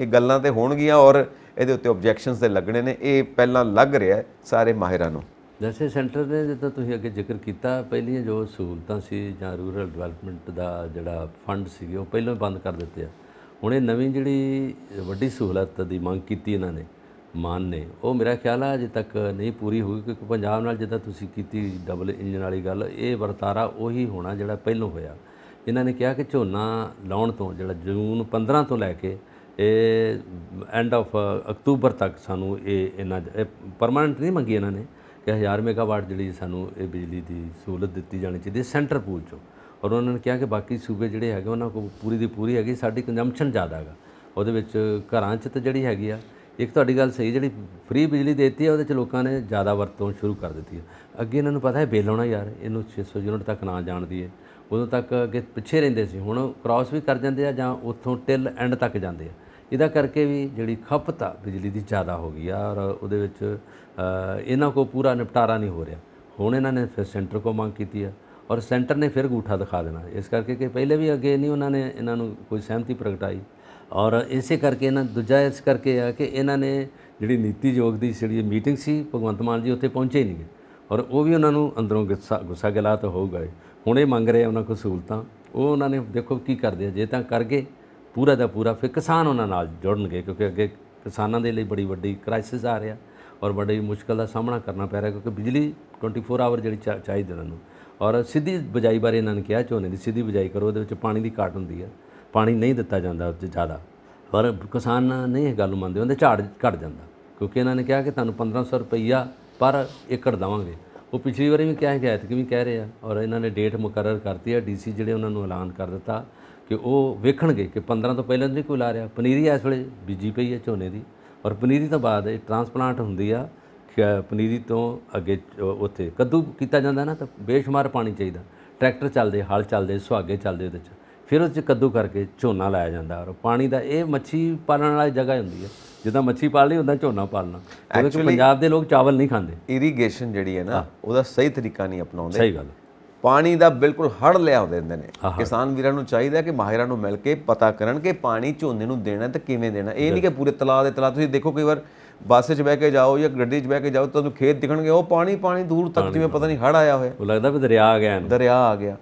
Speaker 1: ਇਹ ਗੱਲਾਂ ਤੇ ਹੋਣਗੀਆਂ ਔਰ ਇਹਦੇ ਉੱਤੇ ਆਬਜੈਕਸ਼ਨਸ ਦੇ ਲੱਗਣੇ ਨੇ ਇਹ ਪਹਿਲਾਂ ਲੱਗ ਰਿਹਾ ਸਾਰੇ ਮਾਹਿਰਾਂ ਨੂੰ
Speaker 2: ਜੈਸੇ ਸੈਂਟਰ ਨੇ ਜਿੱਦਾਂ ਤੁਸੀਂ ਅੱਗੇ ਜ਼ਿਕਰ ਕੀਤਾ ਪਹਿਲੀਆਂ ਜੋ ਸਹੂਲਤਾਂ ਸੀ ਜਾਂ ਰੂਰਲ ਡਿਵੈਲਪਮੈਂਟ ਦਾ ਜਿਹੜਾ ਫੰਡ ਸੀ ਉਹ ਪਹਿਲਾਂ ਹੀ ਬੰਦ ਕਰ ਦਿੱਤੇ ਆ ਹੁਣ ਇਹ ਨਵੀਂ ਜਿਹੜੀ ਵੱਡੀ ਸਹੂਲਤ ਦੀ ਮੰਗ ਕੀਤੀ ਇਹਨਾਂ ਨੇ ਮਾਨ ਨੇ ਉਹ ਮੇਰਾ ਖਿਆਲ ਆ ਅਜੇ ਤੱਕ ਨਹੀਂ ਪੂਰੀ ਹੋਈ ਕਿਉਂਕਿ ਪੰਜਾਬ ਨਾਲ ਜਿੱਦਾਂ ਤੁਸੀਂ ਕੀਤੀ ਡਬਲ ਇੰਜਨ ਵਾਲੀ ਗੱਲ ਇਹ ਵਰਤਾਰਾ ਉਹੀ ਹੋਣਾ ਜਿਹੜਾ ਪਹਿਲਾਂ ਹੋਇਆ ਇਹਨਾਂ ਨੇ ਕਿਹਾ ਕਿ ਝੋਨਾ ਲਾਉਣ ਤੋਂ ਜਿਹੜਾ ਜੂਨ 15 ਤੋਂ ਲੈ ਕੇ ਇਹ ਐਂਡ ਆਫ ਅਕਤੂਬਰ ਤੱਕ ਸਾਨੂੰ ਇਹ ਇਹਨਾਂ ਪਰਮਾਨੈਂਟ ਨਹੀਂ ਮੰਗੀ ਇਹਨਾਂ ਨੇ ਕਿ 1000 ਮੈਗਾਵਾਟ ਜਿਹੜੀ ਸਾਨੂੰ ਇਹ ਬਿਜਲੀ ਦੀ ਸਹੂਲਤ ਦਿੱਤੀ ਜਾਣੀ ਚਾਹੀਦੀ ਹੈ ਸੈਂਟਰ ਪੂਲ ਚੋਂ ਔਰ ਉਹਨਾਂ ਨੇ ਕਿਹਾ ਕਿ ਬਾਕੀ ਸੂਬੇ ਜਿਹੜੇ ਹੈਗੇ ਉਹਨਾਂ ਕੋਲ ਪੂਰੀ ਦੀ ਪੂਰੀ ਹੈਗੀ ਸਾਡੀ ਕੰਜਮਪਸ਼ਨ ਜ਼ਿਆਦਾ ਹੈਗਾ ਉਹਦੇ ਵਿੱਚ ਘਰਾਂ 'ਚ ਤੇ ਜਿਹੜੀ ਹੈਗੀ ਆ ਇੱਕ ਤੁਹਾਡੀ ਗੱਲ ਸਹੀ ਜਿਹੜੀ ਫ੍ਰੀ ਬਿਜਲੀ ਦਿੱਤੀ ਹੈ ਉਹਦੇ 'ਚ ਲੋਕਾਂ ਨੇ ਜ਼ਿਆਦਾ ਵਰਤੋਂ ਸ਼ੁਰੂ ਕਰ ਦਿੱਤੀ ਹੈ ਅੱਗੇ ਇਹਨਾਂ ਨੂੰ ਪਤਾ ਹੈ ਬਿੱਲ ਆਉਣਾ ਯਾਰ ਇਹਨੂੰ 600 ਯੂਨਿਟ ਤੱਕ ਨਾ ਜਾਣ ਦੀਏ ਉਦੋਂ ਤੱਕ ਅੱਗੇ ਪਿੱਛੇ ਰਹਿੰਦੇ ਸੀ ਹੁਣ ਕ੍ਰਾਸ ਵੀ ਕਰ ਜਾਂਦੇ ਆ ਜਾਂ ਉੱਥੋਂ ਟਿਲ ਐਂਡ ਤੱਕ ਜਾਂਦੇ ਆ ਇਹਦਾ ਕਰਕੇ ਵੀ ਜਿਹੜੀ ਖਪਤ ਆ ਬਿਜਲੀ ਦੀ ਜ਼ਿਆਦਾ ਹੋ ਗਈ ਆ ਔਰ ਉਹਦੇ ਵਿੱਚ ਇਹਨਾਂ ਕੋ ਪੂਰਾ ਨਿਪਟਾਰਾ ਨਹੀਂ ਹੋ ਰਿਹਾ ਹੁਣ ਇਹਨਾਂ ਨੇ ਫਿਰ ਸੈਂਟਰ ਕੋ ਮੰਗ ਕੀਤੀ ਹੈ ਔਰ ਸੈਂਟਰ ਨੇ ਫਿਰ ਗੂਠਾ ਦਿਖਾ ਦੇਣਾ ਇਸ ਕਰਕੇ ਕਿ ਪਹਿਲੇ ਵੀ ਅੱਗੇ ਨਹੀਂ ਉਹਨਾਂ ਨੇ ਇਹਨਾਂ ਨੂੰ ਕੋਈ ਸਹਿਮਤੀ ਪ੍ਰਗਟਾਈ ਔਰ ਇਸੇ ਕਰਕੇ ਇਹਨਾਂ ਦੂਜਾ ਇਸ ਕਰਕੇ ਆ ਕਿ ਇਹਨਾਂ ਨੇ ਜਿਹੜੀ ਨੀਤੀ ਯੋਗ ਦੀ ਜਿਹੜੀ ਮੀਟਿੰਗ ਸੀ ਭਗਵੰਤ ਮਾਨ ਜੀ ਉੱਥੇ ਪਹੁੰਚੇ ਨਹੀਂ ਔਰ ਉਹ ਵੀ ਉਹਨਾਂ ਨੂੰ ਅੰਦਰੋਂ ਗੁੱਸਾ ਗੁੱਸਾ ਗਿਲਾ ਤਾਂ ਹੋ ਗਏ ਹੁਣ ਇਹ ਮੰਗ ਰਹੇ ਉਹਨਾਂ ਕੋ ਸਹੂਲਤਾਂ ਉਹ ਉਹਨਾਂ ਨੇ ਦੇਖੋ ਕੀ ਕਰਦੇ ਜੇ ਤਾਂ ਕਰਗੇ ਪੂਰਾ ਦਾ ਪੂਰਾ ਫਿਰ ਕਿਸਾਨ ਉਹਨਾਂ ਨਾਲ ਜੁੜਨਗੇ ਕਿਉਂਕਿ ਅੱਗੇ ਕਿਸਾਨਾਂ ਦੇ ਲਈ ਬੜੀ ਵੱਡੀ ਕ੍ਰਾਈਸਿਸ ਆ ਰਿਹਾ ਔਰ ਬੜੀ ਮੁਸ਼ਕਲ ਦਾ ਸਾਹਮਣਾ ਕਰਨਾ ਪੈ ਰਿਹਾ ਕਿਉਂਕਿ ਬਿਜਲੀ 24 ਆਵਰ ਜਿਹੜੀ ਚਾਹੀਦੀ ਉਹਨਾਂ ਨੂੰ ਔਰ ਸਿੱਧੀ ਬਜਾਈ ਬਾਰੇ ਇਹਨਾਂ ਨੇ ਕਿਹਾ ਝੋਨੇ ਦੀ ਸਿੱਧੀ ਬਜਾਈ ਕਰੋ ਉਹਦੇ ਵਿੱਚ ਪਾਣੀ ਦੀ ਘਾਟ ਹੁੰਦੀ ਹੈ ਪਾਣੀ ਨਹੀਂ ਦਿੱਤਾ ਜਾਂਦਾ ਉੱਤੇ ਜ਼ਿਆਦਾ ਪਰ ਕਿਸਾਨ ਨਹੀਂ ਇਹ ਗੱਲ ਮੰਨਦੇ ਉਹਦੇ ਝਾੜ ਘਟ ਜਾਂਦਾ ਕਿਉਂਕਿ ਇਹਨਾਂ ਨੇ ਕਿਹਾ ਕਿ ਤੁਹਾਨੂੰ 1500 ਰੁਪਈਆ ਪਰ ਏਕੜ ਦਵਾਂਗੇ ਉਹ ਪਿਛਲੀ ਵਾਰੀ ਵੀ ਕਿਹਾ ਗਿਆ ਕਿ ਵੀ ਕਹਿ ਰਹੇ ਆ ਔਰ ਇਹਨਾਂ ਨੇ ਡੇਟ ਮੁਕਰਰ ਕਰਤੀ ਹੈ ਡੀਸੀ ਜਿਹੜੇ ਉਹਨਾਂ ਨੂੰ ਐਲਾਨ ਕਰ ਦਿੱਤਾ ਕਿ ਉਹ ਵੇਖਣਗੇ ਕਿ 15 ਤੋਂ ਪਹਿਲਾਂ ਨਹੀਂ ਕੋਈ ਲਾ ਰਿਹਾ ਪਨੀਰੀ ਇਸ ਵੇਲੇ ਬੀਜੀ ਪਈ ਹੈ ਝੋਨੇ ਦੀ ਔਰ ਪਨੀਰੀ ਤੋਂ ਬਾਅਦ ਇਹ ਟ੍ਰਾਂਸਪਲਾਂਟ ਹੁੰਦੀ ਆ ਪਨੀਰੀ ਤੋਂ ਅੱਗੇ ਉੱਥੇ ਕੱਦੂ ਕੀਤਾ ਜਾਂਦਾ ਨਾ ਤਾਂ ਬੇਸ਼ੁਮਾਰ ਪਾਣੀ ਚਾਹੀਦਾ ਟਰੈਕਟਰ ਚੱਲਦੇ ਹਲ ਚੱਲਦੇ ਸੁਹਾਗੇ ਚੱਲਦੇ ਉਹਦੇ ਚ ਫਿਰ ਉਸ ਚ ਕੱਦੂ ਕਰਕੇ ਝੋਨਾ ਲਾਇਆ ਜਾਂਦਾ ਔਰ ਪਾਣੀ ਦਾ ਇਹ ਮੱਛੀ ਪਾਲਣ ਵਾਲੀ ਜਗ੍ਹਾ ਹੁੰਦੀ ਹੈ ਜਿੱਦਾਂ ਮੱਛੀ ਪਾਲਣੀ ਹੁੰਦਾ ਝੋਨਾ ਪਾਲਣਾ ਕਿਉਂਕਿ ਪੰਜਾਬ ਦੇ ਲੋਕ ਚਾਵਲ ਨਹੀਂ ਖਾਂਦੇ ਇਰੀਗੇਸ਼ਨ ਜਿਹੜੀ ਹੈ ਨਾ ਉਹਦਾ ਸਹੀ ਤਰੀਕਾ ਨਹੀਂ ਅਪਣਾਉਂਦੇ ਸਹੀ ਗੱਲ ਪਾਣੀ ਦਾ ਬਿਲਕੁਲ ਹੜ
Speaker 1: ਲਿਆਉਂਦੇ ਦਿੰਦੇ ਨੇ ਕਿਸਾਨ ਵੀਰਾਂ ਨੂੰ ਚਾਹੀਦਾ ਕਿ ਮਾਹਿਰਾਂ ਨੂੰ ਮਿਲ ਕੇ ਪਤਾ ਕਰਨ ਕਿ ਪਾਣੀ ਝੋਨੇ ਨੂੰ ਦੇਣਾ ਤੇ ਕਿਵੇਂ ਦੇਣਾ ਇਹ ਨਹੀਂ ਕਿ ਪੂਰੇ ਤਲਾਅ ਦੇ ਤਲਾਅ ਤੁਸੀਂ ਦੇਖੋ ਕਈ ਵਾਰ ਬੱਸ 'ਚ ਬਹਿ ਕੇ ਜਾਓ ਜਾਂ ਗੱਡੀ 'ਚ ਬਹਿ ਕੇ ਜਾਓ ਤੁਹਾਨੂੰ ਖੇਤ ਦਿਖਣਗੇ ਉਹ ਪਾਣੀ ਪਾਣੀ ਦੂਰ ਤੱਕ ਜਿਵੇਂ ਪਤਾ ਨਹੀਂ ਹੜ ਆਇਆ ਹੋਇਆ
Speaker 2: ਉਹ ਲੱਗਦਾ ਵੀ ਦਰਿਆ ਆ ਗਿਆ ਦਰਿਆ ਆ ਗਿਆ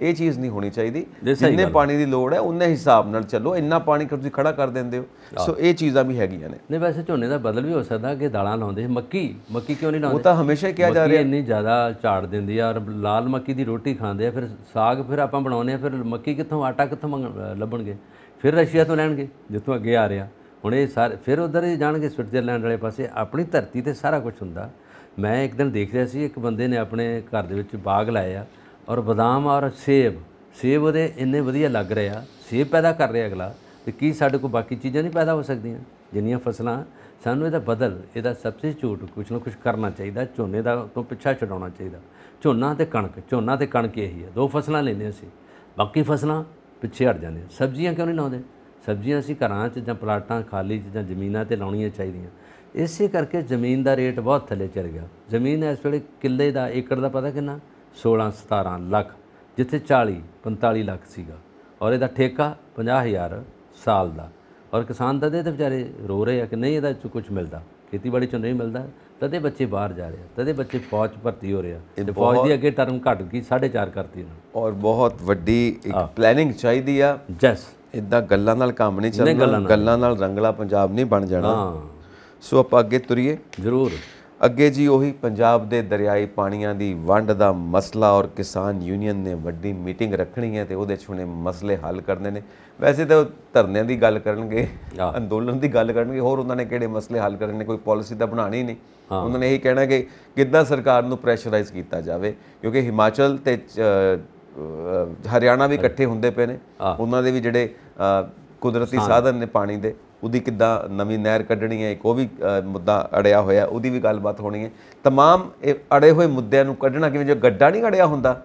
Speaker 1: ਇਹ ਚੀਜ਼ ਨਹੀਂ ਹੋਣੀ ਚਾਹੀਦੀ ਜਿੰਨੇ ਪਾਣੀ ਦੀ ਲੋੜ ਹੈ ਉਹਨੇ ਹਿਸਾਬ ਨਾਲ ਚੱਲੋ ਇੰਨਾ ਪਾਣੀ ਤੁਸੀਂ ਖੜਾ ਕਰ ਦਿੰਦੇ ਹੋ
Speaker 2: ਸੋ ਇਹ ਚੀਜ਼ਾਂ ਵੀ ਹੈਗੀਆਂ ਨੇ ਨਹੀਂ ਵੈਸੇ ਝੋਨੇ ਦਾ ਬਦਲ ਵੀ ਹੋ ਸਕਦਾ ਕਿ ਦਾਲਾਂ ਲਾਉਂਦੇ ਮੱਕੀ ਮੱਕੀ ਕਿਉਂ ਨਹੀਂ ਲਾਉਂਦੇ ਉਹ ਤਾਂ ਹਮੇਸ਼ਾ ਕਿਹਾ ਜਾ ਰਿਹਾ ਇੰਨੀ ਜ਼ਿਆਦਾ ਝਾੜ ਦਿੰਦੀ ਆ ਔਰ ਲਾਲ ਮੱਕੀ ਦੀ ਰੋਟੀ ਖਾਂਦੇ ਆ ਫਿਰ ਸਾਗ ਫਿਰ ਆਪਾਂ ਬਣਾਉਨੇ ਆ ਫਿਰ ਮੱਕੀ ਕਿੱਥੋਂ ਆਟਾ ਕਿੱਥੋਂ ਲੱਭਣਗੇ ਫਿਰ ਰਸ਼ੀਆ ਤੋਂ ਲੈਣਗੇ ਜਿੱਥੋਂ ਅੱਗੇ ਆ ਰਿਹਾ ਹੁਣ ਇਹ ਸਾਰੇ ਫਿਰ ਉਧਰ ਹੀ ਜਾਣਗੇ ਸਵਿਟਜ਼ਰਲੈਂਡ ਵਾਲੇ ਪਾਸੇ ਆਪਣੀ ਧਰਤੀ ਤੇ ਸਾਰਾ ਕੁਝ ਹੁੰਦਾ ਮੈਂ ਇੱਕ ਦਿਨ ਦੇਖ ਰਿਹਾ ਸੀ ਇੱਕ ਬੰਦੇ ਨੇ ਆਪਣੇ ਘਰ ਦੇ ਵਿੱਚ ਬਾਗ ਲਾਇਆ ਔਰ ਬਦਾਮ ਔਰ ਸੇਬ ਸੇਬ ਉਹਦੇ ਇੰਨੇ ਵਧੀਆ ਲੱਗ ਰਹੇ ਆ ਸੇਬ ਪੈਦਾ ਕਰ ਰਿਹਾ ਅਗਲਾ ਤੇ ਕੀ ਸਾਡੇ ਕੋਲ ਬਾਕੀ ਚੀਜ਼ਾਂ ਨਹੀਂ ਪੈਦਾ ਹੋ ਸਕਦੀਆਂ ਜਿੰਨੀਆਂ ਫਸਲਾਂ ਸਾਨੂੰ ਇਹਦਾ ਬਦਲ ਇਹਦਾ ਸਬਸਟੀਟਿਊਟ ਕੁਝ ਨਾ ਕੁਝ ਕਰਨਾ ਚਾਹੀਦਾ ਝੋਨੇ ਦਾ ਤੋਂ ਪਿੱਛਾ ਛਡਾਉਣਾ ਚਾਹੀਦਾ ਝੋਨਾ ਤੇ ਕਣਕ ਝੋਨਾ ਤੇ ਕਣਕ ਇਹੀ ਹੈ ਦੋ ਫਸਲਾਂ ਲੈਂਦੇ ਅਸੀਂ ਬਾਕੀ ਫਸਲਾਂ ਪਿੱਛੇ ਹਟ ਜਾਂਦੇ ਸਬਜ਼ੀਆਂ ਕਿਉਂ ਨਹੀਂ ਲਾਉਂਦੇ ਸਬਜ਼ੀਆਂ ਅਸੀਂ ਘਰਾਂ 'ਚ ਜਾਂ ਪਲਾਟਾਂ ਖਾਲੀ 'ਚ ਜਾਂ ਜ਼ਮੀਨਾਂ ਤੇ ਲਾਉਣੀਆਂ ਚਾਹੀਦੀਆਂ ਇਸੇ ਕਰਕੇ ਜ਼ਮੀਨ ਦਾ ਰੇਟ ਬਹੁਤ ਥੱਲੇ ਚੜ ਗਿਆ ਜ਼ਮੀਨ ਇਸ ਵੇਲੇ ਕਿੱਲੇ ਦਾ ਏਕੜ ਦਾ ਪਤਾ ਕਿੰਨਾ 16 17 ਲੱਖ ਜਿੱਥੇ 40 45 ਲੱਖ ਸੀਗਾ ਔਰ ਇਹਦਾ ਠੇਕਾ 50000 ਸਾਲ ਦਾ ਔਰ ਕਿਸਾਨ ਤਾਂ ਦੇ ਤੇ ਵਿਚਾਰੇ ਰੋ ਰਹੇ ਆ ਕਿ ਨਹੀਂ ਇਹਦਾ ਕੁਝ ਮਿਲਦਾ ਖੇਤੀਬਾੜੀ ਚੋਂ ਨਹੀਂ ਮਿਲਦਾ ਤਦੇ ਬੱਚੇ ਬਾਹਰ ਜਾ ਰਹੇ ਆ ਤਦੇ ਬੱਚੇ ਫੌਜ ਭਰਤੀ ਹੋ ਰਹੇ ਆ ਫੌਜ ਦੀ ਅੱਗੇ ਟਰਮ ਘਟ ਗਈ 4.5 ਕਰਤੀ ਨਾ ਔਰ
Speaker 1: ਬਹੁਤ ਵੱਡੀ ਇੱਕ ਪਲੈਨਿੰਗ ਚਾਹੀਦੀ ਆ ਜੈਸ ਇਦਾਂ ਗੱਲਾਂ ਨਾਲ ਕੰਮ ਨਹੀਂ ਚੱਲਣਾ ਗੱਲਾਂ ਨਾਲ ਰੰਗਲਾ ਪੰਜਾਬ ਨਹੀਂ ਬਣ ਜਾਣਾ ਸੋ ਆਪਾਂ ਅੱਗੇ ਤੁਰੀਏ ਜ਼ਰੂਰ ਅੱਗੇ ਜੀ ਉਹੀ ਪੰਜਾਬ ਦੇ ਦਰਿਆਈ ਪਾਣੀਆਂ ਦੀ ਵੰਡ ਦਾ ਮਸਲਾ ਔਰ ਕਿਸਾਨ ਯੂਨੀਅਨ ਨੇ ਵੱਡੀ ਮੀਟਿੰਗ ਰੱਖਣੀ ਹੈ ਤੇ ਉਹਦੇ 'ਚ ਉਹਨੇ ਮਸਲੇ ਹੱਲ ਕਰਨੇ ਨੇ ਵੈਸੇ ਤਾਂ ਧਰਨਿਆਂ ਦੀ ਗੱਲ ਕਰਨਗੇ ਅੰਦੋਲਨ ਦੀ ਗੱਲ ਕਰਨਗੇ ਹੋਰ ਉਹਨਾਂ ਨੇ ਕਿਹੜੇ ਮਸਲੇ ਹੱਲ ਕਰਨੇ ਕੋਈ ਪਾਲਿਸੀ ਤਾਂ ਬਣਾਣੀ ਨਹੀਂ ਉਹਨਾਂ ਨੇ ਇਹੀ ਕਹਿਣਾ ਕਿ ਕਿੱਦਾਂ ਸਰਕਾਰ ਨੂੰ ਪ੍ਰੈਸ਼ਰਾਈਜ਼ ਕੀਤਾ ਜਾਵੇ ਕਿਉਂਕਿ ਹਿਮਾਚਲ ਤੇ ਹਰਿਆਣਾ ਵੀ ਇਕੱਠੇ ਹੁੰਦੇ ਪਏ ਨੇ ਉਹਨਾਂ ਦੇ ਵੀ ਜਿਹੜੇ ਕੁਦਰਤੀ ਸਾਧਨ ਨੇ ਪਾਣੀ ਦੇ ਉਹਦੀ ਕਿੱਦਾਂ ਨਵੀਂ ਨਹਿਰ ਕੱਢਣੀ ਹੈ ਇੱਕ ਉਹ ਵੀ ਮੁੱਦਾ ਅੜਿਆ ਹੋਇਆ ਉਹਦੀ ਵੀ ਗੱਲਬਾਤ ਹੋਣੀ ਹੈ तमाम ਇਹ ਅੜੇ ਹੋਏ ਮੁੱਦਿਆਂ ਨੂੰ ਕੱਢਣਾ ਕਿਵੇਂ ਜੋ ਗੱਡਾ ਨਹੀਂ ਅੜਿਆ ਹੁੰਦਾ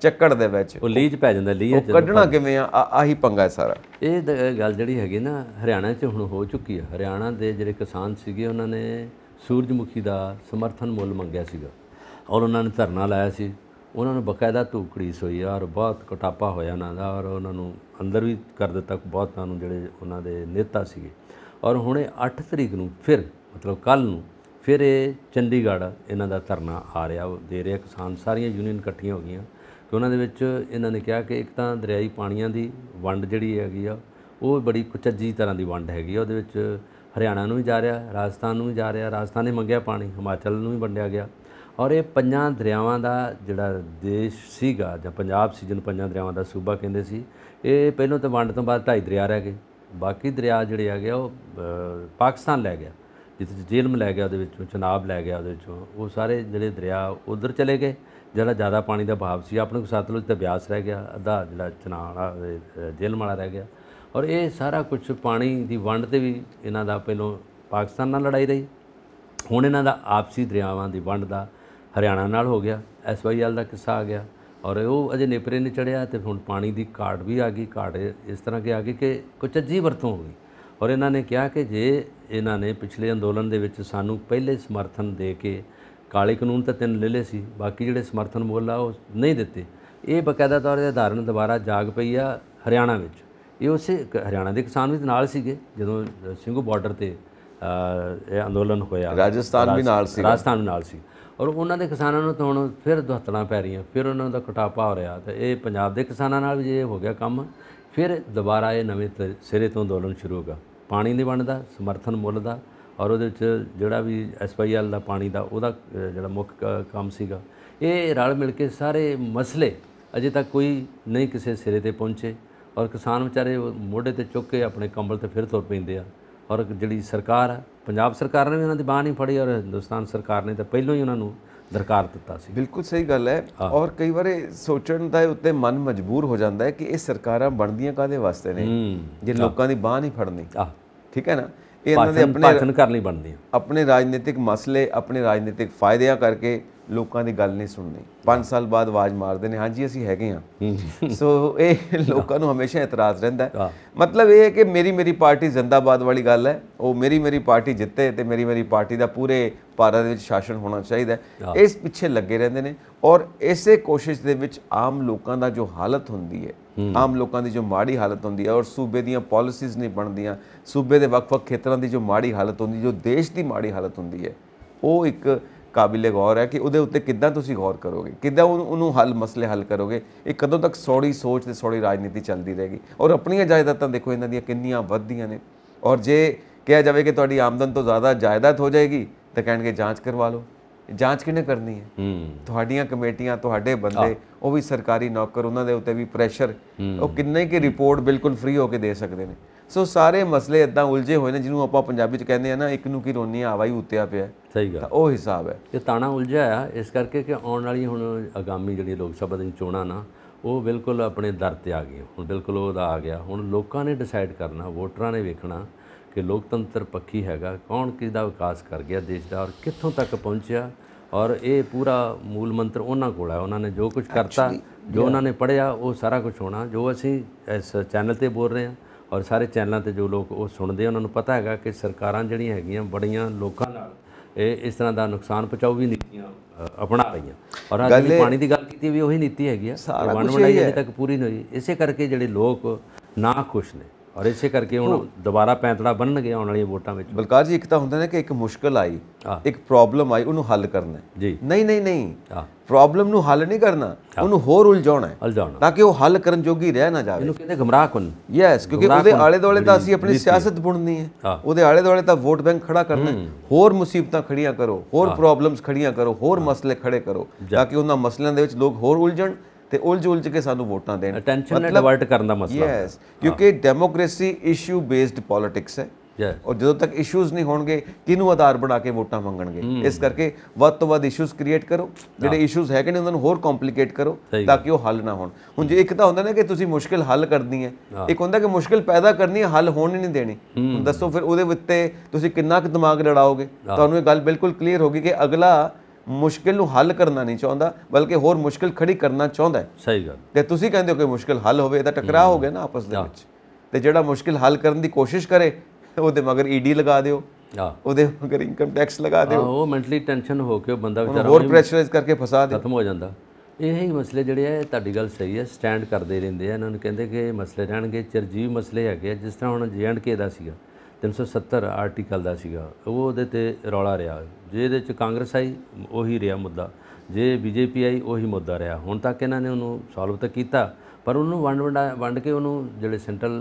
Speaker 1: ਚੱਕੜ ਦੇ ਵਿੱਚ ਉਹ ਲੀਜ
Speaker 2: ਪੈ ਜਾਂਦਾ ਲੀਜ ਉਹ ਕੱਢਣਾ ਕਿਵੇਂ ਆ ਆਹੀ ਪੰਗਾ ਹੈ ਸਾਰਾ ਇਹ ਗੱਲ ਜਿਹੜੀ ਹੈਗੀ ਨਾ ਹਰਿਆਣਾ 'ਚ ਹੁਣ ਹੋ ਚੁੱਕੀ ਹੈ ਹਰਿਆਣਾ ਦੇ ਜਿਹੜੇ ਕਿਸਾਨ ਸੀਗੇ ਉਹਨਾਂ ਨੇ ਸੂਰਜਮੁਖੀ ਦਾ ਸਮਰਥਨ ਮੁੱਲ ਮੰਗਿਆ ਸੀਗਾ ਔਰ ਉਹਨਾਂ ਨੇ ਧਰਨਾ ਲਾਇਆ ਸੀ ਉਹਨਾਂ ਨੂੰ ਬਕਾਇਦਾ ਧੂਕੜੀ ਸੋਈ ਔਰ ਬਹੁਤ ਕਟਾਪਾ ਹੋਇਆ ਉਹਨਾਂ ਦਾ ਔਰ ਉਹਨਾਂ ਨੂੰ ਅੰਦਰ ਵੀ ਕਰ ਦਿੱਤਾ ਤਾਂ ਨੂੰ ਜਿਹੜੇ ਉਹਨਾਂ ਦੇ ਨੇਤਾ ਸੀਗੇ ਔਰ ਹੁਣੇ 8 ਤਰੀਕ ਨੂੰ ਫਿਰ ਮਤਲਬ ਕੱਲ ਨੂੰ ਫਿਰ ਇਹ ਚੰਡੀਗੜ੍ਹ ਇਹਨਾਂ ਦਾ ਧਰਨਾ ਆ ਰਿਹਾ ਦੇ ਰਿਹਾ ਕਿਸਾਨ ਸਾਰੀਆਂ ਯੂਨੀਅਨ ਇਕੱਠੀਆਂ ਹੋ ਗਈਆਂ ਕਿ ਉਹਨਾਂ ਦੇ ਵਿੱਚ ਇਹਨਾਂ ਨੇ ਕਿਹਾ ਕਿ ਇੱਕ ਤਾਂ ਦਰਿਆਈ ਪਾਣੀਆਂ ਦੀ ਵੰਡ ਜਿਹੜੀ ਹੈਗੀ ਆ ਉਹ ਬੜੀ ਕੁਚੱਜੀ ਤਰ੍ਹਾਂ ਦੀ ਵੰਡ ਹੈਗੀ ਆ ਉਹਦੇ ਵਿੱਚ ਹਰਿਆਣਾ ਨੂੰ ਵੀ ਜਾ ਰਿਹਾ ਰਾਜਸਥਾਨ ਨੂੰ ਵੀ ਜਾ ਰਿਹਾ ਰਾਜਸਥਾਨ ਨੇ ਮੰਗਿਆ ਪਾਣੀ ਹਿਮਾਚਲ ਨੂੰ ਵੀ ਵੰਡਿਆ ਗਿਆ ਔਰ ਇਹ ਪੰਜਾਂ ਦਰਿਆਵਾਂ ਦਾ ਜਿਹੜਾ ਦੇਸ਼ ਸੀਗਾ ਜਾਂ ਪੰਜਾਬ ਸੀ ਜਿਹਨੂੰ ਪੰਜਾਂ ਦਰਿਆਵਾਂ ਦਾ ਸੂਬਾ ਕਹਿੰਦੇ ਸੀ ਇਹ ਪਹਿਲਾਂ ਤਾਂ ਵੰਡ ਤੋਂ ਬਾਅਦ ਢਾਈ ਦਰਿਆ ਰਹਿ ਗਏ ਬਾਕੀ ਦਰਿਆ ਜਿਹੜੇ ਆ ਗਿਆ ਉਹ ਪਾਕਿਸਤਾਨ ਲੈ ਗਿਆ ਜਿੱਥੇ ਜੇਲਮ ਲੈ ਗਿਆ ਉਹਦੇ ਵਿੱਚੋਂ ਚਨਾਬ ਲੈ ਗਿਆ ਉਹਦੇ ਵਿੱਚੋਂ ਉਹ ਸਾਰੇ ਜਿਹੜੇ ਦਰਿਆ ਉਧਰ ਚਲੇ ਗਏ ਜਿਹੜਾ ਜ਼ਿਆਦਾ ਪਾਣੀ ਦਾ ਭਾਵ ਸੀ ਆਪਣੇ ਕੋ ਸਤਲੁਜ ਤੇ ਬਿਆਸ ਰਹਿ ਗਿਆ ਅੱਧਾ ਜਿਹੜਾ ਚਨਾਲਾ ਜੇਲਮ ਵਾਲਾ ਰਹਿ ਗਿਆ ਔਰ ਇਹ ਸਾਰਾ ਕੁਝ ਪਾਣੀ ਦੀ ਵੰਡ ਤੇ ਵੀ ਇਹਨਾਂ ਦਾ ਪਹਿਲੋਂ ਪਾਕਿਸਤਾਨ ਨਾਲ ਲੜਾਈ ਰਹੀ ਹੁਣ ਇਹਨਾਂ ਦਾ ਆਪਸੀ ਦਰਿਆਵਾਂ ਦੀ ਵੰਡ ਦਾ ਹਰਿਆਣਾ ਨਾਲ ਹੋ ਗਿਆ ਐਸਵਾਈਐਲ ਦਾ ਕਿੱਸਾ ਆ ਗਿਆ ਔਰ ਉਹ ਅਜੇ ਨੇਪਰੇ ਨੇ ਚੜਿਆ ਤੇ ਹੁਣ ਪਾਣੀ ਦੀ ਕਾਰਡ ਵੀ ਆ ਗਈ ਕਾਰਡ ਇਸ ਤਰ੍ਹਾਂ ਕਿ ਆ ਗਈ ਕਿ ਕੁਛ ਚੱਜੀ ਵਰਤੋਂ ਹੋ ਗਈ ਔਰ ਇਹਨਾਂ ਨੇ ਕਿਹਾ ਕਿ ਜੇ ਇਹਨਾਂ ਨੇ ਪਿਛਲੇ ਅੰਦੋਲਨ ਦੇ ਵਿੱਚ ਸਾਨੂੰ ਪਹਿਲੇ ਸਮਰਥਨ ਦੇ ਕੇ ਕਾਲੇ ਕਾਨੂੰਨ ਤਾਂ ਤਿੰਨ ਲੈ ਲਏ ਸੀ ਬਾਕੀ ਜਿਹੜੇ ਸਮਰਥਨ ਮੁੱਲ ਆ ਉਹ ਨਹੀਂ ਦਿੱਤੇ ਇਹ ਬਕਾਇਦਾ ਤੌਰ ਤੇ ਧਾਰਨ ਦੁਬਾਰਾ ਜਾਗ ਪਈ ਆ ਹਰਿਆਣਾ ਵਿੱਚ ਇਹ ਉਸੇ ਹਰਿਆਣਾ ਦੇ ਕਿਸਾਨ ਵੀ ਨਾਲ ਸੀਗੇ ਜਦੋਂ ਸਿੰਘੂ ਬਾਰਡਰ ਤੇ ਇਹ ਅੰਦੋਲਨ ਹੋਇਆ ਰਾਜਸਥਾਨ ਵੀ ਨਾਲ ਸੀ ਰਾਜਸਥਾਨ ਨਾਲ ਸੀ ਔਰ ਉਹਨਾਂ ਦੇ ਕਿਸਾਨਾਂ ਨੂੰ ਤਾਂ ਹੁਣ ਫਿਰ ਦਹਤਲਾਂ ਪੈ ਰਹੀਆਂ ਫਿਰ ਉਹਨਾਂ ਦਾ ਘਟਾਪਾ ਹੋ ਰਿਹਾ ਤੇ ਇਹ ਪੰਜਾਬ ਦੇ ਕਿਸਾਨਾਂ ਨਾਲ ਵੀ ਜੇ ਹੋ ਗਿਆ ਕੰਮ ਫਿਰ ਦੁਬਾਰਾ ਇਹ ਨਵੇਂ ਸਿਰੇ ਤੋਂ ਅੰਦੋਲਨ ਸ਼ੁਰੂ ਹੋਗਾ ਪਾਣੀ ਦੇ ਵੰਡ ਸਮਰਥਨ ਮੁੱਲ ਦਾ ਔਰ ਉਹਦੇ ਵਿੱਚ ਜਿਹੜਾ ਵੀ ਐਸਪੀਐਲ ਦਾ ਪਾਣੀ ਦਾ ਉਹਦਾ ਜਿਹੜਾ ਮੁੱਖ ਕੰਮ ਸੀਗਾ ਇਹ ਰਲ ਮਿਲ ਕੇ ਸਾਰੇ ਮਸਲੇ ਅਜੇ ਤੱਕ ਕੋਈ ਨਹੀਂ ਕਿਸੇ ਸਿਰੇ ਤੇ ਪਹੁੰਚੇ ਔਰ ਕਿਸਾਨ ਵਿਚਾਰੇ ਮੋਢੇ ਤੇ ਚੁੱਕ ਕੇ ਆਪਣੇ ਕੰਬਲ ਤੇ ਫਿਰ ਤੁਰ ਪੈਂਦੇ ਆ ਔਰ ਜਿਹੜੀ ਸਰਕਾਰ ਹੈ ਪੰਜਾਬ ਸਰਕਾਰ ਨੇ ਵੀ ਉਹਨਾਂ ਦੀ ਬਾਹ ਨਹੀਂ ਫੜੀ ਔਰ ਹਿੰਦੁਸਤਾਨ ਸਰਕਾਰ ਨੇ ਤਾਂ ਪਹਿਲਾਂ ਹੀ ਉਹਨਾਂ ਨੂੰ ਦਰਕਾਰ ਦਿੱਤਾ ਸੀ ਬਿਲਕੁਲ ਸਹੀ ਗੱਲ ਹੈ ਔਰ ਕਈ ਵਾਰ ਸੋਚਣ ਦਾ ਉੱਤੇ ਮਨ
Speaker 1: ਮਜਬੂਰ ਹੋ ਜਾਂਦਾ ਹੈ ਕਿ ਇਹ ਸਰਕਾਰਾਂ ਬਣਦੀਆਂ ਕਾਦੇ ਵਾਸਤੇ ਨੇ ਜੇ ਲੋਕਾਂ ਦੀ ਬਾਹ ਨਹੀਂ ਫੜਨੀ ਠੀਕ ਹੈ ਨਾ ਇਹਨਾਂ ਦੇ ਆਪਣੇ ਭਾਸ਼ਣ ਕਰਨ ਲਈ ਬਣਦੇ ਆ ਆਪਣੇ ਰਾਜਨੀਤਿਕ ਮਸਲੇ ਆਪਣੇ ਰਾਜਨੀਤਿਕ ਫਾਇਦਿਆਂ ਕਰਕੇ ਲੋਕਾਂ ਦੀ ਗੱਲ ਨਹੀਂ ਸੁਣਨੀ 5 ਸਾਲ ਬਾਅਦ ਆਵਾਜ਼ ਮਾਰਦੇ ਨੇ ਹਾਂਜੀ ਅਸੀਂ ਹੈਗੇ ਆ ਸੋ ਇਹ ਲੋਕਾਂ ਨੂੰ ਹਮੇਸ਼ਾ ਇਤਰਾਜ਼ ਰਹਿੰਦਾ ਮਤਲਬ ਇਹ ਹੈ ਕਿ ਮੇਰੀ ਮੇਰੀ ਪਾਰਟੀ ਜ਼ਿੰਦਾਬਾਦ ਵਾਲੀ ਗੱਲ ਹੈ ਉਹ ਮੇਰੀ ਮੇਰੀ ਪਾਰਟੀ ਜਿੱਤੇ ਤੇ ਮੇਰੀ ਮੇਰੀ ਪਾਰਟੀ ਦਾ ਪੂਰੇ ਭਾਰਤ ਵਿੱਚ ਸ਼ਾਸਨ ਹੋਣਾ ਚਾਹੀਦਾ ਇਸ ਪਿੱਛੇ ਲੱਗੇ ਰਹਿੰਦੇ ਨੇ ਔਰ ਇਸੇ ਕੋਸ਼ਿਸ਼ ਦੇ ਵਿੱਚ ਆਮ ਲੋਕਾਂ ਦਾ ਜੋ ਹਾਲਤ ਹੁੰਦੀ ਹੈ ਆਮ ਲੋਕਾਂ ਦੀ ਜੋ ਮਾੜੀ ਹਾਲਤ ਹੁੰਦੀ ਹੈ ਔਰ ਸੂਬੇ ਦੀਆਂ ਪਾਲਿਸੀਜ਼ ਨਹੀਂ ਬਣਦੀਆਂ ਸੂਬੇ ਦੇ ਵੱਖ-ਵੱਖ ਖੇਤਰਾਂ ਦੀ ਜੋ ਮਾੜੀ ਹਾਲਤ ਹੁੰਦੀ ਜੋ ਦੇਸ਼ ਦੀ ਮਾੜੀ ਹਾਲਤ ਹੁੰਦੀ ਹੈ ਉਹ ਇੱਕ ਕਾਬਿਲੇ ਗੌਰ ਹੈ ਕਿ ਉਹਦੇ ਉੱਤੇ ਕਿੱਦਾਂ ਤੁਸੀਂ ਗੌਰ ਕਰੋਗੇ ਕਿੱਦਾਂ ਉਹਨੂੰ ਹੱਲ ਮਸਲੇ ਹੱਲ ਕਰੋਗੇ ਇਹ ਕਦੋਂ ਤੱਕ ਸੌੜੀ ਸੋਚ ਤੇ ਸੌੜੀ ਰਾਜਨੀਤੀ ਚੱਲਦੀ ਰਹੇਗੀ ਔਰ ਆਪਣੀਆਂ ਜਾਇਦਾਦਾਂ ਦੇਖੋ ਇਹਨਾਂ ਦੀਆਂ ਕਿੰਨੀਆਂ ਵੱਧਦੀਆਂ ਨੇ ਔਰ ਜੇ ਕਿਹਾ ਜਾਵੇ ਕਿ ਤੁਹਾਡੀ ਆਮਦਨ ਤੋਂ ਜ਼ਿਆਦਾ ਜਾਇਦਾਦ ਹੋ ਜਾਏਗੀ ਤਾਂ ਕਹਿਣਗੇ ਜਾਂਚ ਕਰਵਾ ਲਓ ਜਾਂਚ ਕਿਹਨੇ ਕਰਨੀ ਹੈ ਤੁਹਾਡੀਆਂ ਕਮੇਟੀਆਂ ਤੁਹਾਡੇ ਬੰਦੇ ਉਹ ਵੀ ਸਰਕਾਰੀ ਨੌਕਰ ਉਹਨਾਂ ਦੇ ਉੱਤੇ ਵੀ ਪ੍ਰੈਸ਼ਰ ਉਹ ਕਿੰਨੇ ਕੀ ਰਿਪੋਰਟ ਬਿਲਕੁਲ ਫ੍ਰੀ ਹੋ ਕੇ ਦੇ ਸਕਦੇ ਨੇ ਸੋ ਸਾਰੇ ਮਸਲੇ ਇਦਾਂ ਉਲਝੇ
Speaker 2: ਹੋਏ ਨੇ ਜਿਹਨੂੰ ਆਪਾਂ ਪੰਜਾਬੀ ਚ ਕਹਿੰਦੇ ਆ ਨਾ ਇੱਕ ਨੂੰ ਕੀ ਰੋਣੀ ਆ ਆਵਾਈ ਉੱਤਿਆ ਪਿਆ ਸਹੀ ਗੱਲ ਉਹ ਹਿਸਾਬ ਹੈ ਇਹ ਤਾਣਾ ਉਲਝਿਆ ਆ ਇਸ ਕਰਕੇ ਕਿ ਆਉਣ ਵਾਲੀ ਹੁਣ ਆਗਾਮੀ ਜਿਹੜੀ ਲੋਕ ਸਭਾ ਦੀ ਚੋਣਾਂ ਨਾ ਉਹ ਬਿਲਕੁਲ ਆਪਣੇ ਦਰ ਤੇ ਆ ਗਈ ਹੁਣ ਬਿਲਕੁਲ ਉਹਦਾ ਆ ਗਿਆ ਹੁਣ ਲੋਕਾਂ ਨੇ ਡਿਸਾਈਡ ਕਰਨਾ ਵੋਟਰਾਂ ਨੇ ਵੇਖਣਾ ਕਿ ਲੋਕਤੰਤਰ ਪੱਖੀ ਹੈਗਾ ਕੌਣ ਕਿਸ ਦਾ ਵਿਕਾਸ ਕਰ ਗਿਆ ਦੇਸ਼ ਦਾ ਔਰ ਕਿੱਥੋਂ ਤੱਕ ਪਹੁੰਚਿਆ ਔਰ ਇਹ ਪੂਰਾ ਮੂਲ ਮੰਤਰ ਉਹਨਾਂ ਕੋਲ ਹੈ ਉਹਨਾਂ ਨੇ ਜੋ ਕੁਝ ਕਰਤਾ ਜੋ ਉਹਨਾਂ ਨੇ ਪੜਿਆ ਉਹ ਸਾਰਾ ਕੁਝ ਹੋਣਾ ਜੋ ਅਸੀਂ ਇਸ ਚੈਨਲ ਤੇ ਬੋਲ ਰਹੇ ਹਾਂ ਔਰ ਸਾਰੇ ਚੈਨਲਾਂ ਤੇ ਜੋ ਲੋਕ ਉਹ ਸੁਣਦੇ ਉਹਨਾਂ ਨੂੰ ਪਤਾ ਹੈਗਾ ਕਿ ਸਰਕਾਰਾਂ ਜਿਹੜੀਆਂ ਹੈਗੀਆਂ ਬੜੀਆਂ ਲੋਕਾਂ ਨਾਲ ਇਹ ਇਸ ਤਰ੍ਹਾਂ ਦਾ ਨੁਕਸਾਨ ਪਹੁੰਚਾਉ ਵੀ ਨੀਤੀਆਂ ਅਪਣਾ ਰਹੀਆਂ ਔਰ ਅੱਜ ਵੀ ਪਾਣੀ ਦੀ ਗੱਲ ਕੀਤੀ ਵੀ ਉਹੀ ਨੀਤੀ ਹੈਗੀ ਆ ਵਣ ਵਣਾਈ ਅਜੇ ਤੱਕ ਪੂਰੀ ਨਹੀਂ ਹੋਈ ਇਸੇ ਕਰਕੇ ਜਿਹੜੇ ਲੋਕ ਨਾ ਖੁਸ਼ ਨੇ ਔਰ ਇਸੇ ਕਰਕੇ ਹੁਣ ਦੁਬਾਰਾ ਪੈਂਤੜਾ ਗਿਆ ਆਉਣ ਵਾਲੀਆਂ ਵੋਟਾਂ ਵਿੱਚ ਬਲਕਾਰ ਜੀ ਇੱਕ ਤਾਂ ਹੁੰਦਾ ਨੇ ਕਿ ਇੱਕ ਮੁਸ਼ਕਲ ਆਈ ਇੱਕ ਪ੍ਰੋਬਲਮ ਆਈ ਉਹਨੂੰ ਹੱਲ ਕਰਨਾ
Speaker 1: ਜੀ ਨਹੀਂ ਨਹੀਂ ਨਹੀਂ ਪ੍ਰੋਬਲਮ ਨੂੰ ਹੱਲ ਨਹੀਂ ਕਰਨਾ ਉਹਨੂੰ ਹੋਰ ਉਲਝਾਉਣਾ ਉਲਝਾਉਣਾ ਤਾਂ ਕਿ ਉਹ ਹੱਲ ਕਰਨ ਜੋਗੀ ਰਹਿ ਨਾ ਜਾਵੇ ਇਹਨੂੰ ਕਹਿੰਦੇ ਕੁਨ ਯੈਸ ਕਿਉਂਕਿ ਉਹਦੇ ਆਲੇ ਦੁਆਲੇ ਤਾਂ ਅਸੀਂ ਆਪਣੀ ਸਿਆਸਤ ਬੁਣਨੀ ਹੈ ਉਹਦੇ ਆਲੇ ਦੁਆਲੇ ਤਾਂ ਵੋਟ ਬੈਂਕ ਖੜਾ ਕਰਨਾ ਹੋਰ ਮੁਸੀਬਤਾਂ ਖੜੀਆਂ ਕਰੋ ਹੋਰ ਪ੍ਰੋਬਲਮਸ ਖੜੀਆਂ ਕਰੋ ਹੋਰ ਮਸਲੇ ਖੜੇ ਕਰੋ ਤਾਂ ਕਿ ਉਹਨਾਂ ਮਸਲਿਆਂ ਦੇ ਵਿੱਚ ਲੋਕ ਹੋਰ ਉਲਝਣ ਤੇ ਉਲਝ ਉਲਝ ਕੇ ਸਾਨੂੰ ਵੋਟਾਂ ਦੇਣ ਅਟੈਂਸ਼ਨ ਡਿਵਰਟ ਕਰਨ ਦਾ ਮਸਲਾ ਹੈ ਯੈਸ ਕਿਉਂਕਿ ਡੈਮੋਕ੍ਰੇਸੀ ਇਸ਼ੂ ਬੇਸਡ ਪੋਲਿਟਿਕਸ ਹੈ ਔਰ ਜਦੋਂ ਤੱਕ ਇਸ਼ੂਜ਼ ਨਹੀਂ ਹੋਣਗੇ ਕਿਨੂੰ ਆਧਾਰ ਬਣਾ ਕੇ ਵੋਟਾਂ ਮੰਗਣਗੇ ਇਸ ਕਰਕੇ ਵੱਧ ਤੋਂ ਵੱਧ ਇਸ਼ੂਜ਼ ਕ੍ਰੀਏਟ ਕਰੋ ਜਿਹੜੇ ਇਸ਼ੂਜ਼ ਹੈਗੇ ਨੇ ਉਹਨਾਂ ਨੂੰ ਹੋਰ ਕੰਪਲਿਕੇਟ ਕਰੋ ਤਾਂ ਕਿ ਉਹ ਹੱਲ ਨਾ ਹੋਣ ਹੁਣ ਜੇ ਇੱਕ ਤਾਂ ਹੁੰਦਾ ਨਾ ਕਿ ਤੁਸੀਂ ਮੁਸ਼ਕਲ ਹੱਲ ਕਰਨੀ ਹੈ ਇੱਕ ਹੁੰਦਾ ਕਿ ਮੁਸ਼ਕਲ ਪੈਦਾ ਕਰਨੀ ਹੈ ਹੱਲ ਹੋਣ ਹੀ ਨਹੀਂ ਦੇਣੀ ਹੁਣ ਦੱਸੋ ਫਿਰ ਉਹਦੇ ਉੱਤੇ ਤੁਸੀਂ ਕਿੰਨਾ ਕੁ ਦਿਮਾਗ ਲੜਾਓਗੇ ਤੁਹਾਨੂੰ ਇਹ ਗੱਲ ਬਿਲਕੁਲ ਕਲੀਅਰ ਹੋ ਗਈ ਕਿ ਅਗਲਾ ਮੁਸ਼ਕਿਲ ਨੂੰ ਹੱਲ ਕਰਨਾ ਨਹੀਂ ਚਾਹੁੰਦਾ ਬਲਕਿ ਹੋਰ ਮੁਸ਼ਕਿਲ ਖੜੀ ਕਰਨਾ ਚਾਹੁੰਦਾ ਹੈ ਸਹੀ ਗੱਲ ਤੇ ਤੁਸੀਂ ਕਹਿੰਦੇ ਹੋ ਕਿ ਮੁਸ਼ਕਿਲ ਹੱਲ ਹੋਵੇ ਤਾਂ ਟਕਰਾਅ ਹੋ ਗਿਆ ਨਾ ਆਪਸ ਦੇ ਵਿੱਚ ਤੇ ਜਿਹੜਾ ਮੁਸ਼ਕਿਲ ਹੱਲ ਕਰਨ ਦੀ ਕੋਸ਼ਿਸ਼ ਕਰੇ ਉਹਦੇ
Speaker 2: ਮਗਰ ਈਡੀ e ਲਗਾ ਦਿਓ
Speaker 1: ਉਹਦੇ ਮਗਰ ਇਨਕਮ ਟੈਕਸ ਲਗਾ ਦਿਓ
Speaker 2: ਉਹ ਮੈਂਟਲੀ ਟੈਨਸ਼ਨ ਹੋ ਕੇ ਉਹ ਬੰਦਾ ਵਿਚਾਰਾ ਹੋਰ ਪ੍ਰੈਸ਼ਰਾਈਜ਼ ਕਰਕੇ ਫਸਾ ਦੇ ਖਤਮ ਹੋ ਜਾਂਦਾ ਇਹ ਹੀ ਮਸਲੇ ਜਿਹੜੇ ਆ ਤੁਹਾਡੀ ਗੱਲ ਸਹੀ ਹੈ ਸਟੈਂਡ ਕਰਦੇ ਰਹਿੰਦੇ ਆ ਇਹਨਾਂ ਨੂੰ ਕਹਿੰਦੇ ਕਿ ਇਹ ਮਸਲੇ ਰਹਿਣਗੇ ਚਰਜੀਵ ਮਸਲੇ ਹੈਗੇ ਜਿਸ ਤਰ੍ਹਾਂ ਹੁਣ ਜੀਐਂਡਕੇ ਦਾ ਸੀਗਾ 370 ਆਰਟੀਕਲ ਦਾ ਸੀਗਾ ਉਹ ਉਹਦੇ ਤੇ ਰੌਲਾ ਰਿਹਾ ਜੇ ਇਹਦੇ ਚ ਕਾਂਗਰਸ ਆਈ ਉਹੀ ਰਿਹਾ ਮੁੱਦਾ ਜੇ ਬੀਜੇਪੀ ਆਈ ਉਹੀ ਮੁੱਦਾ ਰਿਹਾ ਹੁਣ ਤੱਕ ਇਹਨਾਂ ਨੇ ਉਹਨੂੰ ਸੋਲਵ ਤਾਂ ਕੀਤਾ ਪਰ ਉਹਨੂੰ ਵੰਡ ਵੰਡਾ ਵੰਡ ਕੇ ਉਹਨੂੰ ਜਿਹੜੇ ਸੈਂਟਰਲ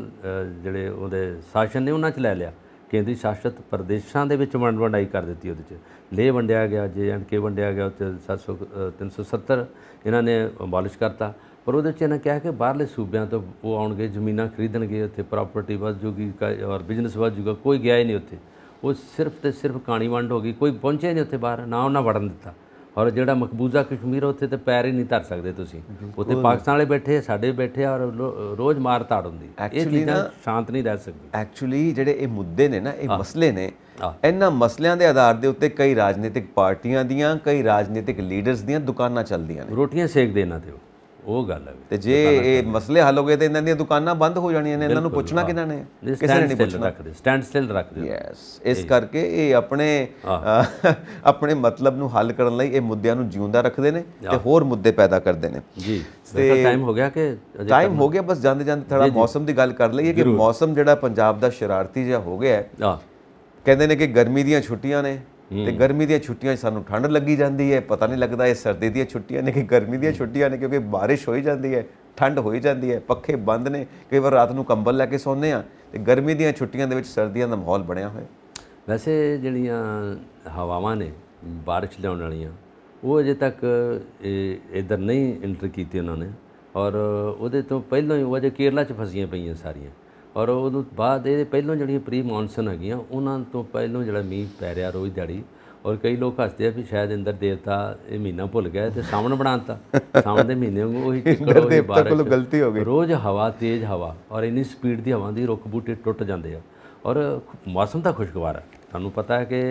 Speaker 2: ਜਿਹੜੇ ਉਹਦੇ ਸ਼ਾਸਨ ਨੇ ਉਹਨਾਂ 'ਚ ਲੈ ਲਿਆ ਕੇਂਦਰੀ ਸ਼ਾਸਿਤ ਪ੍ਰਦੇਸ਼ਾਂ ਦੇ ਵਿੱਚ ਵੰਡ ਵੰਡਾਈ ਕਰ ਦਿੱਤੀ ਉਹਦੇ 'ਚ ਲੇ ਵੰਡਿਆ ਗਿਆ ਜੇ ਐਂਡ ਕੇ ਵੰਡਿਆ ਗਿਆ ਉੱਤੇ 700 370 ਇਹਨਾਂ ਨੇ ਬਾਲਿਸ਼ ਕਰਤਾ ਪਰ ਉਹਦੇ ਚ ਇਹਨਾਂ ਕਿਹਾ ਕਿ ਬਾਹਰਲੇ ਸੂਬਿਆਂ ਤੋਂ ਉਹ ਆਉਣਗੇ ਜ਼ਮੀਨਾਂ ਖਰੀਦਣਗੇ ਉੱਥੇ ਪ੍ਰਾਪਰਟੀ ਵੱਧ ਜੂਗੀ ਔਰ ਬਿਜ਼ਨਸ ਵੱਧ ਜੂਗਾ ਕੋਈ ਗਿਆ ਹੀ ਨਹੀਂ ਉੱਥੇ ਉਹ ਸਿਰਫ ਤੇ ਸਿਰਫ ਕਾਣੀ ਵੰਡ ਹੋ ਗਈ ਕੋਈ ਪਹੁੰਚਿਆ ਨਹੀਂ ਉੱਥੇ ਬਾਹਰ ਨਾ ਉਹਨਾਂ ਵੜਨ ਦਿੱਤਾ ਔਰ ਜਿਹੜਾ ਮਕਬੂਜ਼ਾ ਕਸ਼ਮੀਰ ਉੱਥੇ ਤੇ ਪੈਰ ਹੀ ਨਹੀਂ ਧਰ ਸਕਦੇ ਤੁਸੀਂ ਉੱਥੇ ਪਾਕਿਸਤਾਨ ਵਾਲੇ ਬੈਠੇ ਸਾਡੇ ਬੈਠੇ ਔਰ ਰੋਜ਼ ਮਾਰ ਤਾੜ ਹੁੰਦੀ ਇਹ ਚੀਜ਼ਾਂ ਸ਼ਾਂਤ ਨਹੀਂ ਰਹਿ ਸਕਦੀ ਐਕਚੁਅਲੀ ਜਿਹੜੇ ਇਹ ਮੁੱਦੇ
Speaker 1: ਨੇ ਨਾ ਇਹ ਮਸਲੇ ਨੇ ਇਹਨਾਂ ਮਸਲਿਆਂ ਦੇ ਆਧਾਰ ਦੇ ਉੱਤੇ ਕਈ ਰਾਜਨੀਤਿਕ ਪਾਰਟੀਆਂ ਦੀਆਂ ਕਈ ਰਾਜਨੀਤਿਕ ਲੀਡਰਸ ਦੀਆਂ ਦੁਕਾਨਾਂ ਚੱਲਦੀਆਂ ਨੇ ਰੋਟੀਆਂ ਸੇਕ ਦੇਣਾ ਤੇ ਉਹ ਗੱਲ ਹੈ ਤੇ ਜੇ ਇਹ ਮਸਲੇ ਹੱਲ ਹੋ ਗਏ ਤੇ ਇਹਨਾਂ ਦੀਆਂ ਦੁਕਾਨਾਂ ਬੰਦ ਹੋ ਜਾਣੀਆਂ ਨੇ ਇਹਨਾਂ ਨੂੰ ਪੁੱਛਣਾ ਕਿਹਨਾਂ ਨੇ ਕਿਸੇ ਨੇ ਨਹੀਂ ਪੁੱਛਣਾ ਰੱਖਦੇ ਸਟੈਂਡ ਸਟਿਲ ਰੱਖਦੇ ਯੈਸ ਇਸ ਕਰਕੇ ਇਹ ਆਪਣੇ ਆਪਣੇ ਮਤਲਬ ਨੂੰ ਹੱਲ ਕਰਨ ਲਈ ਇਹ ਮੁੱਦਿਆਂ ਨੂੰ ਜਿਉਂਦਾ ਰੱਖਦੇ ਨੇ ਤੇ ਹੋਰ ਮੁੱਦੇ ਪੈਦਾ ਕਰਦੇ ਨੇ ਜੀ ਤੇ ਟਾਈਮ ਹੋ ਗਿਆ ਕਿ ਟਾਈਮ ਹੋ ਗਿਆ ਬਸ ਜਾਂਦੇ ਜਾਂਦੇ ਥੋੜਾ ਮੌਸਮ ਦੀ ਗੱਲ ਕਰ ਲਈਏ ਕਿ ਮੌਸਮ ਜਿਹੜਾ ਪੰਜਾਬ ਦਾ ਸ਼ਰਾਰਤੀ ਜਿਹਾ ਹੋ ਗਿਆ ਹੈ ਕਹਿੰਦੇ ਨੇ ਕਿ ਗਰਮੀ ਦੀਆਂ ਛੁੱਟੀਆਂ ਨੇ ਤੇ ਗਰਮੀ ਦੀਆਂ ਛੁੱਟੀਆਂ 'ਚ ਸਾਨੂੰ ਠੰਡ ਲੱਗੀ ਜਾਂਦੀ ਹੈ ਪਤਾ ਨਹੀਂ ਲੱਗਦਾ ਇਹ ਸਰਦੀ ਦੀਆਂ ਛੁੱਟੀਆਂ ਨੇ ਕਿ ਗਰਮੀ ਦੀਆਂ ਛੁੱਟੀਆਂ ਨੇ ਕਿਉਂਕਿ بارش ਹੋਈ ਜਾਂਦੀ ਹੈ ਠੰਡ ਹੋਈ ਜਾਂਦੀ ਹੈ ਪੱਖੇ ਬੰਦ ਨੇ ਕਈ ਵਾਰ ਰਾਤ ਨੂੰ ਕੰਬਲ ਲੈ ਕੇ ਸੌਂਦੇ ਆ ਤੇ ਗਰਮੀ ਦੀਆਂ ਛੁੱਟੀਆਂ ਦੇ ਵਿੱਚ ਸਰਦੀਆਂ ਦਾ ਮਾਹੌਲ
Speaker 2: ਬਣਿਆ ਹੋਇਆ ਵੈਸੇ ਜਿਹੜੀਆਂ ਹਵਾਵਾਂ ਨੇ بارش ਲਿਆਉਣ ਵਾਲੀਆਂ ਉਹ ਅਜੇ ਤੱਕ ਇਧਰ ਨਹੀਂ ਐਂਟਰ ਕੀਤੀ ਉਹਨਾਂ ਨੇ ਔਰ ਉਹਦੇ ਤੋਂ ਪਹਿਲਾਂ ਹੀ ਉਹ ਅਜੇ ਕੇਰਲਾ 'ਚ ਫਸੀਆਂ ਪਈਆਂ ਸਾਰੀਆਂ ਔਰ ਉਹਨੂੰ ਬਾਅਦ ਇਹ ਪਹਿਲਾਂ ਜਿਹੜੀਆਂ ਪ੍ਰੀ ਮੌਨਸਨ ਹੈਗੀਆਂ ਉਹਨਾਂ ਤੋਂ ਪਹਿਲਾਂ ਜਿਹੜਾ ਮੀਂਹ ਪੈ ਰਿਹਾ ਰੋਜ਼ ਦਿਹਾੜੀ ਔਰ ਕਈ ਲੋਕ ਹੱਸਦੇ ਆ ਵੀ ਸ਼ਾਇਦ ਇੰਦਰ ਦੇਵਤਾ ਇਹ ਮਹੀਨਾ ਭੁੱਲ ਗਿਆ ਤੇ ਸਾਵਣ ਬਣਾਤਾ ਸਾਵਣ ਦੇ ਮਹੀਨੇ ਨੂੰ ਉਹੀ ਹੋ ਗਿਆ ਬਾਰਿਸ਼ ਕੋਲ ਗਲਤੀ ਹੋ ਗਈ ਰੋਜ਼ ਹਵਾ ਤੇਜ਼ ਹਵਾ ਔਰ ਇੰਨੀ ਸਪੀਡ ਦੀ ਹਵਾ ਦੀ ਰੁੱਖ ਬੂਟੇ ਟੁੱਟ ਜਾਂਦੇ ਆ ਔਰ ਮੌਸਮ ਤਾਂ ਖੁਸ਼ਗਵਾਰ ਆ ਤੁਹਾਨੂੰ ਪਤਾ ਹੈ ਕਿ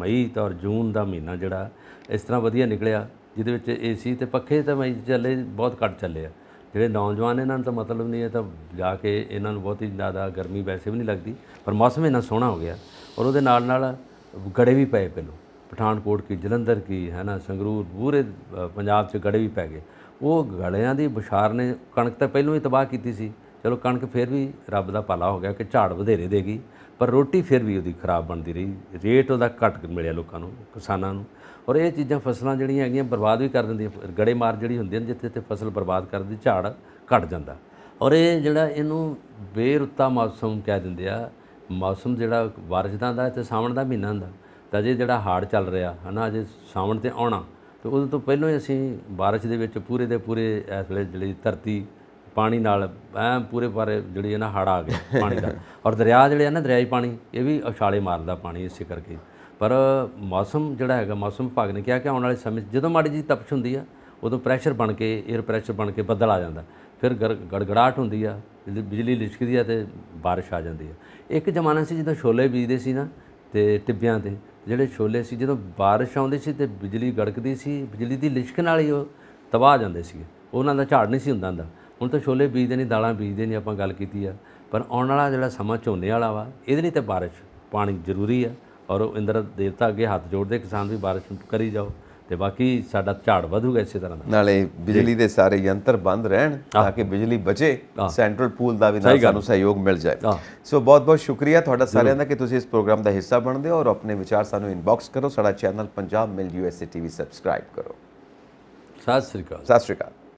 Speaker 2: ਮਈ ਤੇ ਔਰ ਜੂਨ ਦਾ ਮਹੀਨਾ ਜਿਹੜਾ ਇਸ ਤਰ੍ਹਾਂ ਵਧੀਆ ਨਿਕਲਿਆ ਜਿਹਦੇ ਵਿੱਚ ਏਸੀ ਤੇ ਪੱਖੇ ਤਾਂ ਮਈ ਚੱਲੇ ਬਹੁਤ ਘੱਟ ਚੱਲੇ ਆ ਜਿਹੜੇ ਨੌਜਵਾਨ ਇਹਨਾਂ ਨੂੰ ਤਾਂ ਮਤਲਬ ਨਹੀਂ ਹੈ ਤਾਂ ਜਾ ਕੇ ਇਹਨਾਂ ਨੂੰ ਬਹੁਤ ਹੀ ਜ਼ਿਆਦਾ ਗਰਮੀ ਵੈਸੇ ਵੀ ਨਹੀਂ ਲੱਗਦੀ ਪਰ ਮੌਸਮ ਇਹਨਾਂ ਸੋਹਣਾ ਹੋ ਗਿਆ ਔਰ ਉਹਦੇ ਨਾਲ ਨਾਲ ਗੜੇ ਵੀ ਪਏ ਪੈਨੋ ਪਠਾਨਕੋਟ ਕੀ ਜਲੰਧਰ ਕੀ ਹੈ ਨਾ ਸੰਗਰੂਰ ਪੂਰੇ ਪੰਜਾਬ 'ਚ ਗੜੇ ਵੀ ਪੈ ਗਏ ਉਹ ਗੜਿਆਂ ਦੀ ਬੁਸ਼ਾਰ ਨੇ ਕਣਕ ਤਾਂ ਪਹਿਲਾਂ ਹੀ ਤਬਾਹ ਕੀਤੀ ਸੀ ਚਲੋ ਕਣਕ ਫੇਰ ਵੀ ਰੱਬ ਦਾ ਪਾਲਾ ਹੋ ਗਿਆ ਕਿ ਝਾੜ ਵਧੇਰੇ ਦੇਗੀ ਪਰ ਰੋਟੀ ਫਿਰ ਵੀ ਉਹਦੀ ਖਰਾਬ ਬਣਦੀ ਰਹੀ ਰੇਟ ਉਹਦਾ ਕੇ ਮਿਲਿਆ ਲੋਕਾਂ ਨੂੰ ਕਿਸਾਨਾਂ ਨੂੰ ਔਰ ਇਹ ਚੀਜ਼ਾਂ ਫਸਲਾਂ ਜਿਹੜੀਆਂ ਹੈਗੀਆਂ ਬਰਬਾਦ ਵੀ ਕਰ ਦਿੰਦੀਆਂ ਗੜੇ ਮਾਰ ਜਿਹੜੀ ਹੁੰਦੀ ਹੈ ਜਿੱਥੇ ਤੇ ਫਸਲ ਬਰਬਾਦ ਕਰ ਦਿੰਦੀ ਝਾੜ ਘਟ ਜਾਂਦਾ ਔਰ ਇਹ ਜਿਹੜਾ ਇਹਨੂੰ ਬੇਰੁੱਤਾ ਮੌਸਮ ਕਹਿ ਦਿੰਦੇ ਆ ਮੌਸਮ ਜਿਹੜਾ ਬਾਰਿਸ਼ ਦਾ ਤੇ ਸਾਵਣ ਦਾ ਮਹੀਨਾ ਹੁੰਦਾ ਤਾਂ ਜੇ ਜਿਹੜਾ ਹਾੜ ਚੱਲ ਰਿਹਾ ਹਨਾ ਅਜੇ ਸਾਵਣ ਤੇ ਆਉਣਾ ਤੇ ਉਦੋਂ ਤੋਂ ਪਹਿਲਾਂ ਹੀ ਅਸੀਂ ਬਾਰਿਸ਼ ਦੇ ਵਿੱਚ ਪੂਰੇ ਦੇ ਪੂਰੇ ਇਸ ਵੇਲੇ ਜਿਹੜੀ ਧਰਤੀ ਪਾਣੀ ਨਾਲ ਐ ਪੂਰੇ ਪਾਰੇ ਜਿਹੜੀ ਨਾ ਹੜ ਆ ਗਿਆ ਪਾਣੀ ਦਾ ਔਰ ਦਰਿਆ ਜਿਹੜੇ ਆ ਨਾ ਦਰਿਆਈ ਪਾਣੀ ਇਹ ਵੀ ਉਛਾਲੇ ਮਾਰਦਾ ਪਾਣੀ ਇਸੇ ਕਰਕੇ ਪਰ ਮੌਸਮ ਜਿਹੜਾ ਹੈਗਾ ਮੌਸਮ ਵਿਭਾਗ ਨੇ ਕਿਹਾ ਕਿ ਆਉਣ ਵਾਲੇ ਸਮੇਂ ਜਦੋਂ ਮਾੜੀ ਜੀ ਤਪਸ਼ ਹੁੰਦੀ ਆ ਉਦੋਂ ਪ੍ਰੈਸ਼ਰ ਬਣ ਕੇ 에ਅਰ ਪ੍ਰੈਸ਼ਰ ਬਣ ਕੇ ਬੱਦਲ ਆ ਜਾਂਦਾ ਫਿਰ ਗੜਗੜਾਟ ਹੁੰਦੀ ਆ ਬਿਜਲੀ ਲਿਸ਼ਕਦੀ ਆ ਤੇ بارش ਆ ਜਾਂਦੀ ਆ ਇੱਕ ਜ਼ਮਾਨਾ ਸੀ ਜਦੋਂ ਛੋਲੇ ਬੀਜਦੇ ਸੀ ਨਾ ਤੇ ਟਿੱਬਿਆਂ ਤੇ ਜਿਹੜੇ ਛੋਲੇ ਸੀ ਜਦੋਂ بارش ਆਉਂਦੀ ਸੀ ਤੇ ਬਿਜਲੀ ਗੜਕਦੀ ਸੀ ਬਿਜਲੀ ਦੀ ਲਿਸ਼ਕ ਨਾਲ ਹੀ ਉਹ ਤਬਾਹ ਜਾਂਦੇ ਸੀ ਉਹਨਾਂ ਦਾ ਝਾੜ ਨਹੀਂ ਸੀ ਹੁੰਦਾ ਹੁੰਦਾ ਹੁਣ ਤਾਂ ਛੋਲੇ ਬੀਜਦੇ ਨਹੀਂ ਦਾਲਾਂ ਬੀਜਦੇ ਨਹੀਂ ਆਪਾਂ ਗੱਲ ਕੀਤੀ ਆ ਪਰ ਆਉਣ ਵਾਲਾ ਜਿਹੜਾ ਸਮਾਂ ਝੋਨੇ ਵਾਲਾ ਵਾ ਇਹਦੇ ਲਈ ਤਾਂ بارش ਪਾਣੀ ਜ਼ਰੂਰੀ ਆ ਔਰ ਉਹ ਇੰਦਰ ਦੇਵਤਾ ਅੱਗੇ ਹੱਥ ਜੋੜਦੇ ਕਿਸਾਨ ਵੀ بارش ਕਰੀ ਜਾਓ ਤੇ ਬਾਕੀ ਸਾਡਾ ਝਾੜ ਵਧੂਗਾ ਇਸੇ ਤਰ੍ਹਾਂ ਨਾਲੇ ਬਿਜਲੀ
Speaker 1: ਦੇ ਸਾਰੇ ਯੰਤਰ ਬੰਦ ਰਹਿਣ ਤਾਂ ਕਿ ਬਿਜਲੀ ਬਚੇ ਸੈਂਟਰਲ ਪੂਲ ਦਾ ਵੀ ਨਾਲ ਸਾਨੂੰ ਸਹਿਯੋਗ ਮਿਲ ਜਾਏ ਸੋ ਬਹੁਤ ਬਹੁਤ ਸ਼ੁਕਰੀਆ ਤੁਹਾਡਾ ਸਾਰਿਆਂ ਦਾ ਕਿ ਤੁਸੀਂ ਇਸ ਪ੍ਰੋਗਰਾਮ ਦਾ ਹਿੱਸਾ ਬਣਦੇ ਹੋ ਔਰ ਆਪਣੇ ਵਿਚਾਰ ਸਾਨੂੰ ਇਨਬਾਕਸ ਕਰੋ ਸਾਡਾ channel Punjab mail USA TV subscribe ਕਰੋ ਸਤਿ ਸ੍ਰੀ ਅਕਾਲ ਸਤਿ ਸ੍ਰੀ ਅਕਾਲ